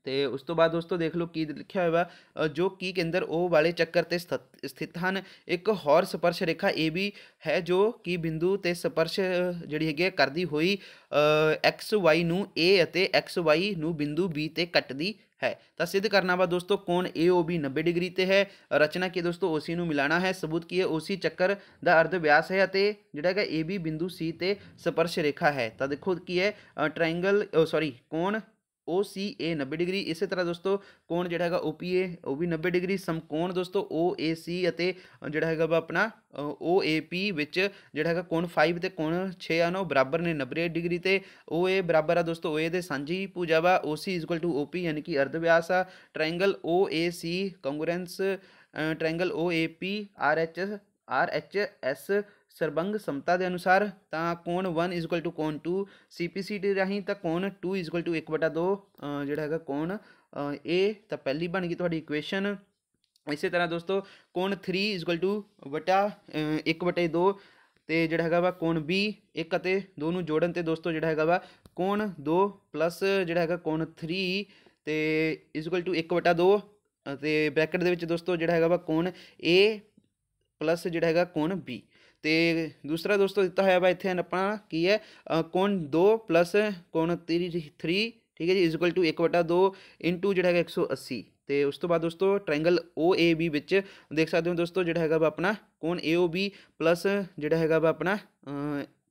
ਤੇ ਉਸ ਤੋਂ ਬਾਅਦ ਦੋਸਤੋ ਦੇਖ ਲਓ ਕੀ ਲਿਖਿਆ ਹੋਇਆ ਵਾ ਜੋ ਕੀ ਕੇਂਦਰ ਉਹ ਵਾਲੇ ਚੱਕਰ ਤੇ ਸਥਿਤ ਹਨ ਇੱਕ ਹੋਰ ਸਪਰਸ਼ ਰੇਖਾ ਏ ਵੀ ਹੈ ਜੋ ਕਿ ਬਿੰਦੂ ਤੇ ਸਪਰਸ਼ ਜਿਹੜੀ ਹੈਗੀ ਕਰਦੀ ਹੋਈ ਐਕਸ ਵਾਈ ਨੂੰ ਏ ਅਤੇ ਐਕਸ ਵਾਈ ਨੂੰ ਬਿੰਦੂ ਬੀ ਤੇ ਕੱਟਦੀ है तो सिद्ध करना हुआ दोस्तों कौन ए ओ बी नब्बे डिग्री ते है रचना की दोस्तों ओ सी मिलाना है सबूत की है ओ सी चक्कर का अर्ध व्यास है जोड़ा है ए बी बिंदु सी ते स्पर्श रेखा है तो देखो की है ट्राइंगल सॉरी कौन ओ सी ए नब्बे ਡਿਗਰੀ ਇਸੇ ਤਰ੍ਹਾਂ ਦੋਸਤੋ ਕੋਣ ਜਿਹੜਾ ਹੈਗਾ ਓ ਪੀ ਏ ਉਹ ਵੀ 90 ਡਿਗਰੀ ਸਮਕੋਣ ਦੋਸਤੋ ਓ ਏ ਸੀ ਅਤੇ ਜਿਹੜਾ ਹੈਗਾ ਵਾ ਆਪਣਾ ਓ ਏ ਪੀ ਵਿੱਚ ਜਿਹੜਾ ਹੈਗਾ ਕੋਣ 5 ਤੇ ਕੋਣ 6 ਆ ਨਾ ਉਹ ਬਰਾਬਰ ਨੇ 90 ਡਿਗਰੀ ਤੇ ਓ ਏ ਬਰਾਬਰ ਆ ਦੋਸਤੋ ਓ ਏ ਦੇ ਸਾਂਝੀ ਭੁਜਾ ਵਾ ਓ ਸੀ ਇਕੁਅਲ ਟੂ ਓ ਪੀ ਯਾਨੀ ਕਿ ਅਰਧ ਵਿਆਸ ਆ triangle O A C congruence triangle O A P R H R H S ਸਰਬੰਗ ਸਮਤਾ ਦੇ ਅਨੁਸਾਰ ਤਾਂ ਕੋਣ 1 ਕੋਣ 2 ਸੀਪੀਸੀਟੀ ਰਾਹੀਂ ਤਾਂ ਕੋਣ 2 1/2 ਜਿਹੜਾ ਹੈਗਾ ਕੋਣ A ਤਾਂ ਪਹਿਲੀ ਬਣ ਗਈ ਤੁਹਾਡੀ ਇਕੁਏਸ਼ਨ ਇਸੇ ਤਰ੍ਹਾਂ ਦੋਸਤੋ ਕੋਣ 3 ਵਟਾ 1/2 ਤੇ ਜਿਹੜਾ ਹੈਗਾ ਵਾ ਕੋਣ B 1 ਅਤੇ 2 ਨੂੰ ਜੋੜਨ ਤੇ ਦੋਸਤੋ ਜਿਹੜਾ ਹੈਗਾ ਵਾ ਕੋਣ 2 ਪਲੱਸ ਜਿਹੜਾ ਹੈਗਾ ਕੋਣ 3 ਤੇ 1/2 ਅਤੇ ਬ੍ਰੈਕਟ ਦੇ ਵਿੱਚ ਦੋਸਤੋ ਜਿਹੜਾ ਹੈਗਾ ਵਾ ਕੋਣ A ਪਲੱਸ ਜਿਹੜਾ ਹੈਗਾ ਕੋਣ B तो दूसरा दोस्तों दिता हुआ वा इतने अपना की है कौन दो प्लस कौन थ्री थ्री ठीक है जी इजकल टू एक वटा दो इंटू जो है एक सौ अस्सी तो उस तो बाद दोस्तों ट्रैगल ओ ए बी देख सकते हो दोस्तों जो है अपना कौन ए ओ बी प्लस जोड़ा है अपना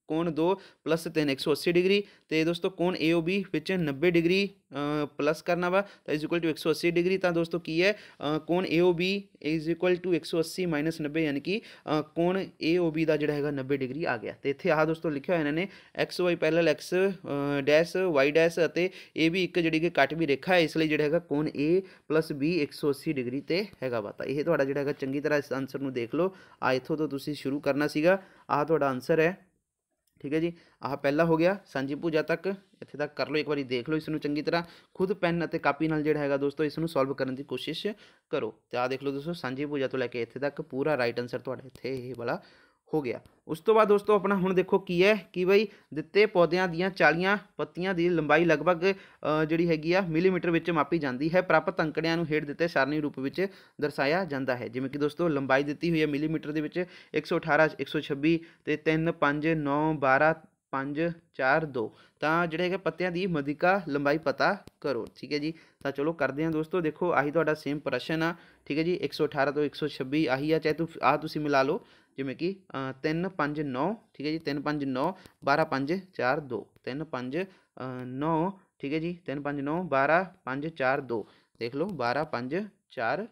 कोण दो प्लस तीन एक सौ अस्सी डिग्री तो दोस्तों कोण ए ओ बी बिच नब्बे डिग्री प्लस करना वा तो इज इक्वल टू एक सौ अस्सी डिग्री तो दोस्तों की है कोण A O B is equal to एक सौ अस्सी माइनस नब्बे यानी कि कोण ए ओ बी का जोड़ा है नब्बे डिग्री आ गया तो इतने आह दोस्तों लिखा हुआ इन्होंने x y parallel x dash y dash A भी एक जी ਜਿਹੜੀ ਕਿ ਕੱਟ ਵੀ ਰੇਖਾ ਹੈ ਇਸ ਲਈ ਜਿਹੜਾ ਹੈਗਾ ਕੋਣ A ਪਲੱਸ B 180 ਡਿਗਰੀ ਤੇ ਹੈਗਾ ਵਾ ਤਾਂ ਇਹ ਤੁਹਾਡਾ ਜਿਹੜਾ ਹੈਗਾ ਚੰਗੀ ਤਰ੍ਹਾਂ ਇਸ देख लो ਦੇਖ ਲਓ ਆ ਇਥੋਂ ਤੋਂ ਤੁਸੀਂ ਸ਼ੁਰੂ ਕਰਨਾ ਸੀਗਾ ठीक है जी आह पहला हो गया सांझी पूजा तक इतने तक कर लो एक बार देख लो इस चंकी तरह खुद पेन और कापी जोड़ा है दोस्तों इसमें सोल्व करने की कोशिश करो तो आख लो दोस्तों सांझी पूजा तो लैके इतने तक पूरा राइट आंसर थोड़ा इतने ही वाला हो गया उस तो बाद दोस्तों अपना हूँ देखो की है कि भाई दिते पौद्या दालिया पत्तिया की लंबाई लगभग जी है मिलीमीटर मापी जाती है प्राप्त अंकड़िया हेठ दिते सारणी रूप में दर्शाया जाता है जिमें कि दोस्तों लंबाई दिती हुई है मिलीमीटर के एक सौ अठारह एक सौ छब्बी तीन पाँच नौ बारह पं चार दो जोड़े है पत्तिया की मधिका लंबाई पता करो ठीक है जी तो चलो करते हैं दोस्तों देखो आही तो सेम प्रश्न आ ठीक है जी एक सौ अठारह तो एक सौ छब्बी आही है चाहे तू आ मिला लो जिमें कि तीन पाँच नौ ठीक है जी तीन पाँच नौ बारह पाँच चार दो तीन पाँच नौ ठीक है जी तीन पाँच नौ बारह पाँच चार दो देख लो बारह पाँच चार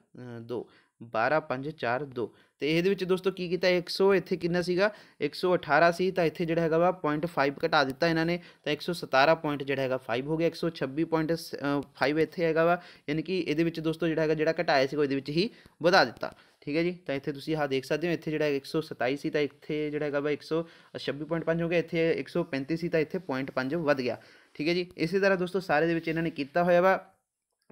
दो बारह पाँच चार दो तो ये दोस्तों की किया एक सौ इतने कि सौ अठारह से तो इतने जोड़ा है वा पॉइंट फाइव घटा दिता इन्होंने तो एक सौ सतारा पॉइंट जोड़ा है फाइव हो गया एक सौ छब्बी पॉइंट फाइव इतने है वा यानी कि ये दोस्तों जोड़ा है जो घटाया ही वधा दिता ठीक है जी तो इतने तुम हाँ देख सकते हो इतने जोड़ा एक सौ सताई से तो इतने जो है एक सौ छब्बी पॉइंट पाँच हो गया इतने एक सौ पैंती से तो इतने पॉइंट पाँच बद गया ठीक है जी इस तरह दोस्तों सारे दिन ने किया हो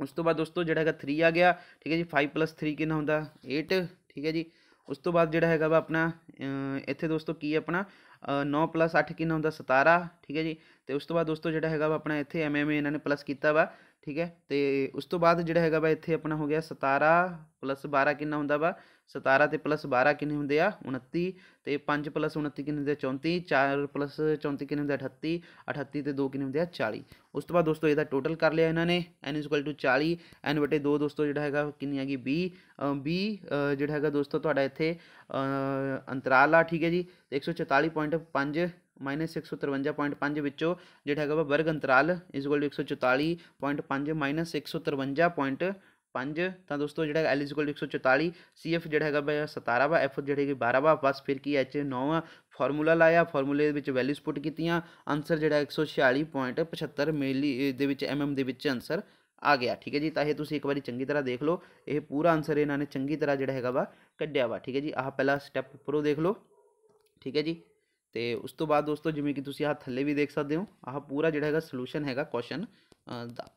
उस तो बाद दोस्तों जोड़ा है थ्री आ गया ठीक है जी फाइव प्लस थ्री कि होंगे एट ठीक है जी उस तो बाद जो है वा अपना अं, इतने दोस्तों की अपना नौ प्लस अठ कि होंगे सतारा ठीक है जी तो उस तो बाद दोस्तों जोड़ा है अपना इतने एम एम ए इन्होंने प्लस किया वा ठीक है तो उस तो बाद जो है वह इतने अपना हो गया सतारा प्लस बारह कि हों सतारा तो प्लस बारह किन्ने होंगे उन्ती प्लस उन्ती कि चौंती चार प्लस चौंती कि अठत्ती अठत्ती दो कि होंगे चाली उस तो बाद दोस्तों यदा टोटल कर लिया इन्होंने एन इज इक्वल टू चाली एन बटे दो दोस्तों जो है कि है भी भी जो है दोस्तों इतने अंतराल आ ठीक है जी एक सौ चौताली पॉइंट पां माइनस एक सौ तरवंजा पॉइंट पांचों जोड़ा है वा वर्ग अंतराल इजकुअल टू एक सौ चौताली पॉइंट पं माइनस एक सौ तरवंजा पॉइंट पंजा दोस्तों जो एल इजकुअल टू एक सौ चौताली सी एफ जो है सतारा वा एफ जो है बारह वा बस फिर की एच नौ वा फॉर्मूला लाया फॉर्मूले वैल्यूज पुट की आंसर जो है एक सौ छियाली पॉइंट पचहत्तर मिली एम एम के आंसर आ गया ठीक है जी तो यह एक बार चंकी तरह देख लो यह पूरा आंसर इन्होंने चंकी तरह जो है वा क्या वा ठीक है जी आह पहला स्टैप उपरों देख लो ठीक है जी ਤੇ ਉਸ ਤੋਂ ਬਾਅਦ ਦੋਸਤੋ ਜਿਵੇਂ ਕਿ ਤੁਸੀਂ ਆਹ ਥੱਲੇ ਵੀ ਦੇਖ ਸਕਦੇ ਹੋ ਆਹ ਪੂਰਾ ਜਿਹੜਾ ਹੈਗਾ ਸੋਲੂਸ਼ਨ ਹੈਗਾ ਕੁਐਸਚਨ ਦਾ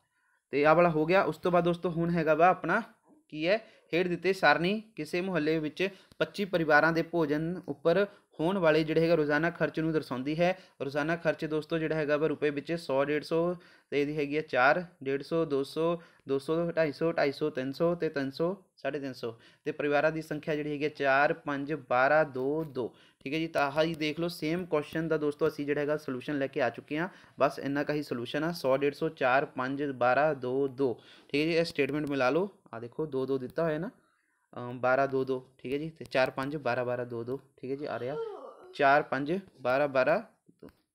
ਤੇ ਆਹ ਵਾਲਾ ਹੋ ਗਿਆ ਉਸ ਤੋਂ ਬਾਅਦ ਦੋਸਤੋ ਹੁਣ ਹੈਗਾ ਵਾ ਆਪਣਾ ਕੀ ਹੈ ਹੇਠ ਦਿੱਤੇ ਸਾਰਨੀ ਕਿਸੇ ਮੁਹੱਲੇ ਵਿੱਚ 25 ਪਰਿਵਾਰਾਂ ਦੇ ਭੋਜਨ ਉੱਪਰ होने वाले जोड़े है रोज़ाना खर्च में दर्शाती है रोज़ाना खर्च दोस्तों जोड़ा है वह रुपए बच्चे सौ डेढ़ सौ तो यदि हैगी है चार डेढ़ सौ दो सौ दो सौ ढाई सौ ढाई सौ तीन सौ तो तीन सौ साढ़े तीन सौ तो परिवार की संख्या जी है चार पं बारह दो दो ठीक है जी तो आह जी देख लो सेम क्वेश्चन का दोस्तों असी जो है सोल्यूशन लैके आ चुके हैं बस इन्ना का ही सोल्यूशन आ सौ डेढ़ सौ चार पं बारह दो दो ठीक है जी स्टेटमेंट मिला लो आ देखो दो दो दिता हो ना बारह दो दो ठीक है जी तो चार पंज बारह बारह दो दो ठीक है जी आ ਰਿਹਾ ਚਾਰ ਪੰਜ 12 12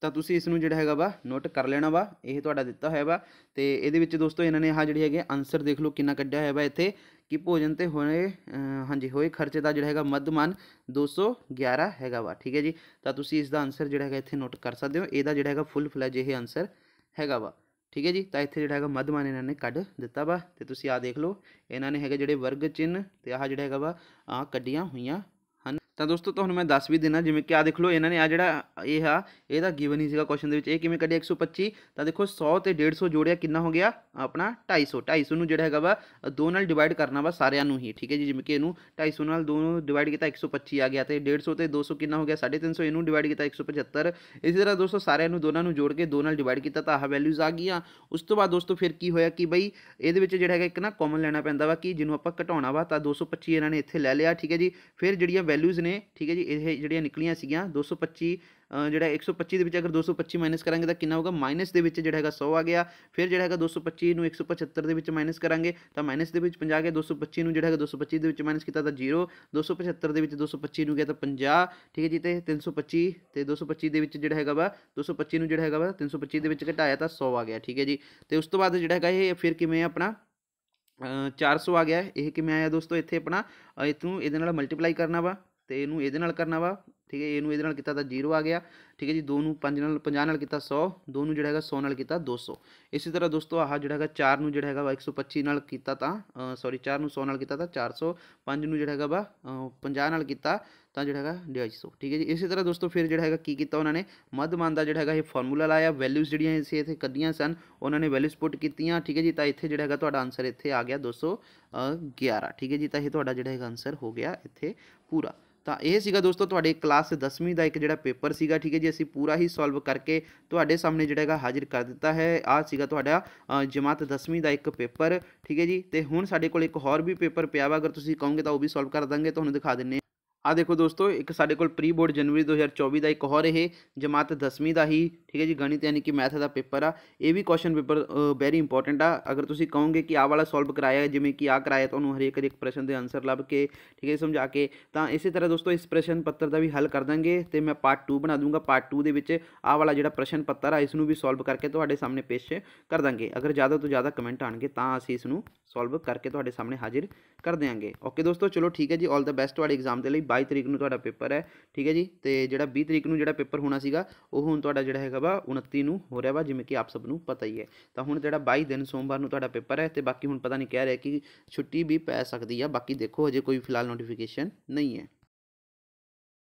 ਤਾਂ ਤੁਸੀਂ ਇਸ ਨੂੰ ਜਿਹੜਾ ਹੈਗਾ ਵਾ ਨੋਟ ਕਰ ਲੈਣਾ ਵਾ ਇਹ ਤੁਹਾਡਾ ਦਿੱਤਾ ਹੋਇਆ ਵਾ ਤੇ ਇਹਦੇ ਵਿੱਚ ਦੋਸਤੋ ਇਹਨਾਂ ਨੇ ਆਹ ਜਿਹੜੀ ਹੈਗੇ ਆਨਸਰ ਦੇਖ ਲਓ ਕਿੰਨਾ ਕੱਢਿਆ ਹੋਇਆ ਵਾ ਇੱਥੇ ਕਿ ਭੋਜਨ ਤੇ ਹੋਏ ਹਾਂਜੀ ਹੋਏ ਖਰਚੇ ਦਾ ਜਿਹੜਾ ਹੈਗਾ ਮੱਧਮਾਨ 211 ਹੈਗਾ ਵਾ ਠੀਕ ਹੈ ਜੀ ਤਾਂ ਤੁਸੀਂ ਇਸ ਦਾ ਆਨਸਰ ਜਿਹੜਾ ਹੈਗਾ ਇੱਥੇ ਨੋਟ ਕਰ ਸਕਦੇ ਹੋ ਇਹਦਾ ਜਿਹੜਾ ਹੈਗਾ ਫੁੱਲ ਫਲੈਜ ਇਹ ਆਨਸਰ ਹੈਗਾ ਵਾ ਠੀਕ ਹੈ ਜੀ ਤਾਂ ਇੱਥੇ ਜਿਹੜਾ ਹੈਗਾ ਮੱਧਮਾਨ ਇਹਨਾਂ ਨੇ ਕੱਢ ਦਿੱਤਾ ਵਾ ਤੇ ਤੁਸੀਂ ਆ ਦੇਖ ਲਓ ਇਹਨਾਂ ਨੇ ਹੈਗੇ ਜਿਹੜੇ ਵਰਗ ਚਿੰਨ ਤੇ ਆਹ ਜਿਹੜਾ ਹੈਗਾ ਵਾ ਆ ਕੱਢੀਆਂ ਹੋਈਆਂ ਤਾਂ ਦੋਸਤੋ ਤੁਹਾਨੂੰ ਮੈਂ ਦੱਸ ਵੀ ਦੇਣਾ ਜਿਵੇਂ ਕਿ ਆ ਦੇਖ ਲਓ ਇਹਨਾਂ ਨੇ ਆ ਜਿਹੜਾ ਇਹ ਆ ਇਹਦਾ ਗਿਵਨ ਹੀ ਸੀਗਾ ਕੁਐਸਚਨ ਦੇ ਵਿੱਚ ਇਹ ਕਿਵੇਂ ਕੱਢਿਆ 125 ਤਾਂ ਦੇਖੋ 100 ਤੇ 150 ਜੋੜਿਆ ਕਿੰਨਾ ਹੋ ਗਿਆ ਆਪਣਾ 250 250 ਨੂੰ ਜਿਹੜਾ ਹੈਗਾ ਵਾ 2 ਨਾਲ ਡਿਵਾਈਡ ਕਰਨਾ ਵਾ ਸਾਰਿਆਂ ਨੂੰ ਹੀ ਠੀਕ ਹੈ ਜੀ ਜਿਵੇਂ ਕਿ ਇਹਨੂੰ 250 ਨਾਲ 2 ਨੂੰ ਡਿਵਾਈਡ ਕੀਤਾ 125 ਆ ਗਿਆ ਤੇ 150 ਤੇ 200 ਕਿੰਨਾ ਹੋ ਗਿਆ 350 ਇਹਨੂੰ ਡਿਵਾਈਡ ਕੀਤਾ 175 ਇਸੇ ਤਰ੍ਹਾਂ ਦੋਸਤੋ ਸਾਰਿਆਂ ਨੂੰ ਦੋਨਾਂ ਨੂੰ ਜੋੜ ਕੇ 2 ਨਾਲ ਡਿਵਾਈਡ ਕੀਤਾ ਤਾਂ ਆਹ ਵੈਲਿਊਜ਼ ਆ ਗਈਆਂ ਉਸ ਤੋਂ ਬਾਅਦ ਦੋਸਤੋ ਫਿਰ ਕੀ ਹੋਇਆ ਕਿ ਬਈ ਇਹਦੇ ਵਿੱਚ ਜਿਹੜਾ ਹੈਗਾ ਇੱਕ ਨਾ ਕਾਮਨ ਲੈਣਾ ਪੈਂਦਾ ਵਾ ਕਿ ਜਿਹਨੂੰ ਆਪਾਂ ਘਟਾਉਣਾ ਵਾ ਤਾਂ 225 ਇਹਨਾਂ ਨੇ ਇੱਥੇ ਲੈ ਲਿਆ ਠੀਕ ਹੈ ਜੀ ਫਿਰ ਜਿਹੜੀਆਂ ਵੈਲਿਊਜ਼ ਨੇ ने ठीक है जी ये जड़िया निकलिया सौ पच्ची जोड़ा एक सौ पच्ची अगर दो सौ पच्ची माइनस करा तो कि होगा माइनस के जो है सौ आ गया फिर जो है दो सौ पच्ची एक सौ पचहत्तर के माइनस करा तो माइनस के पाँह गया दो सौ पच्ची जो है दो सौ पच्ची माइनस किया तो जीरो दो सौ पचहत्तर दो सौ पच्ची गया तो पाँह ठीक है जी तो तीन सौ पच्ची तो दो सौ पच्ची जो है वा दो सौ पच्ची जो है वा तीन सौ पच्ची घटाया तो सौ आ गया ठीक है जी तो उस तो बाद जो है ये फिर किमें अपना चार सौ आ गया यह किमें आया दोस्तों इतने अपना इतना ये मल्टीप्लाई करना वा तो यू ये करना वा ठीक है यूनू ये किया तो जीरो आ गया ठीक है जी दोनों पं पाँह किया सौ दो जोड़ा है सौ न किया दो सौ इसी तरह दोस्तों आह जो है चार में जोड़ा है वा एक सौ पच्ची किया सॉरी चार सौ ना किया चार सौ पांच जोड़ा है वा पाँह किया तो जो है ढाई सौ ठीक है जी इसी तरह दोस्तों फिर जो है कि उन्होंने मधमान का जोड़ा है फॉर्मूला लाया वैल्यूज जी इतने क्डिया सन उन्होंने वैल्यूज पुट कितिया ठीक है जी तो इतने जोड़ा है आंसर इतने आ गया दो सौ ग्यारह ठीक है जी तो यह है आंसर हो गया इतने पूरा तो यह दोस्तों थोड़े क्लास दसवीं का एक जो पेपर से ठीक है जी असी पूरा ही सोल्व करके थोड़े तो सामने जोड़ा है हाजिर कर दिता है आगा तो जमात दसवीं का एक पेपर ठीक है जी तो हूँ साढ़े को होर भी पेपर पिया वा अगर तुम कहो तो वो भी सोल्व कर देंगे तो दिखा दें ਆ ਦੇਖੋ ਦੋਸਤੋ ਇੱਕ ਸਾਡੇ ਕੋਲ ਪ੍ਰੀ ਬੋਰਡ ਜਨਵਰੀ 2024 ਦਾ ਇੱਕ ਹੋਰ ਇਹ ਜਮਾਤ 10ਵੀਂ ਦਾ ਹੀ ਠੀਕ ਹੈ ਜੀ ਗਣਿਤ ਯਾਨੀ ਕਿ ਮੈਥ ਦਾ ਪੇਪਰ ਆ ਇਹ ਵੀ ਕੁਐਸਚਨ ਪੇਪਰ ਵੈਰੀ ਇੰਪੋਰਟੈਂਟ ਆ ਅਗਰ ਤੁਸੀਂ ਕਹੋਗੇ ਕਿ ਆਹ ਵਾਲਾ ਸੋਲਵ ਕਰਾਇਆ ਜਿਵੇਂ ਕਿ ਆਹ ਕਰਾਇਆ ਤੁਹਾਨੂੰ ਹਰੇਕ ਇੱਕ ਪ੍ਰਸ਼ਨ ਦੇ ਆਨਸਰ ਲੱਭ ਕੇ ਠੀਕ ਹੈ ਸਮਝਾ ਕੇ ਤਾਂ ਇਸੇ ਤਰ੍ਹਾਂ ਦੋਸਤੋ ਇਸ ਪ੍ਰਸ਼ਨ ਪੱਤਰ ਦਾ ਵੀ ਹੱਲ ਕਰ ਦਾਂਗੇ ਤੇ ਮੈਂ ਪਾਰਟ 2 ਬਣਾ ਦੂੰਗਾ ਪਾਰਟ 2 ਦੇ ਵਿੱਚ ਆਹ ਵਾਲਾ ਜਿਹੜਾ ਪ੍ਰਸ਼ਨ ਪੱਤਰ ਆ ਇਸ ਨੂੰ ਵੀ ਸੋਲਵ ਕਰਕੇ ਤੁਹਾਡੇ ਸਾਹਮਣੇ ਪੇਸ਼ ਕਰ ਦਾਂਗੇ ਅਗਰ ਜ਼ਿਆਦਾ ਤੋਂ ਜ਼ਿਆਦਾ ਕਮੈਂਟ ਆਣਗੇ ਤਾਂ ਅਸੀਂ ਇਸ ਨੂੰ ਸੋਲਵ ਕਰਕੇ ਤੁਹਾਡੇ ਸਾਹਮਣੇ ਹਾਜ਼ਰ ਕਰ ਦਿਆਂਗੇ ਓਕੇ ਦੋਸਤੋ ਚਲੋ ਠੀਕ ਹੈ ਜੀ ਆਲ ਦਾ ਬੈਸਟ ਤੁਹਾਡੇ ਐਗਜ਼ਾਮ ਦੇ ਲਈ 22 ਤਰੀਕ ਨੂੰ ਤੁਹਾਡਾ ਪੇਪਰ ਹੈ ਠੀਕ ਹੈ ਜੀ ਤੇ ਜਿਹੜਾ 20 ਤਰੀਕ ਨੂੰ ਜਿਹੜਾ ਪੇਪਰ ਹੋਣਾ ਸੀਗਾ ਉਹ ਹੁਣ ਤੁਹਾਡਾ ਜਿਹੜਾ ਹੈਗਾ ਵਾ 29 ਨੂੰ ਹੋ ਰਿਹਾ ਵਾ ਜਿਵੇਂ ਕਿ ਆਪ ਸਭ ਨੂੰ ਪਤਾ ਹੀ ਹੈ ਤਾਂ ਹੁਣ ਜਿਹੜਾ 22 ਦਿਨ ਸੋਮਵਾਰ ਨੂੰ ਤੁਹਾਡਾ ਪੇਪਰ ਹੈ ਤੇ ਬਾਕੀ ਹੁਣ ਪਤਾ ਨਹੀਂ ਕਹਿ ਰਿਹਾ ਕਿ ਛੁੱਟੀ ਵੀ ਪੈ ਸਕਦੀ ਆ ਬਾਕੀ ਦੇਖੋ ਅਜੇ ਕੋਈ ਫਿਲਹਾਲ ਨੋਟੀਫਿਕੇਸ਼ਨ ਨਹੀਂ ਹੈ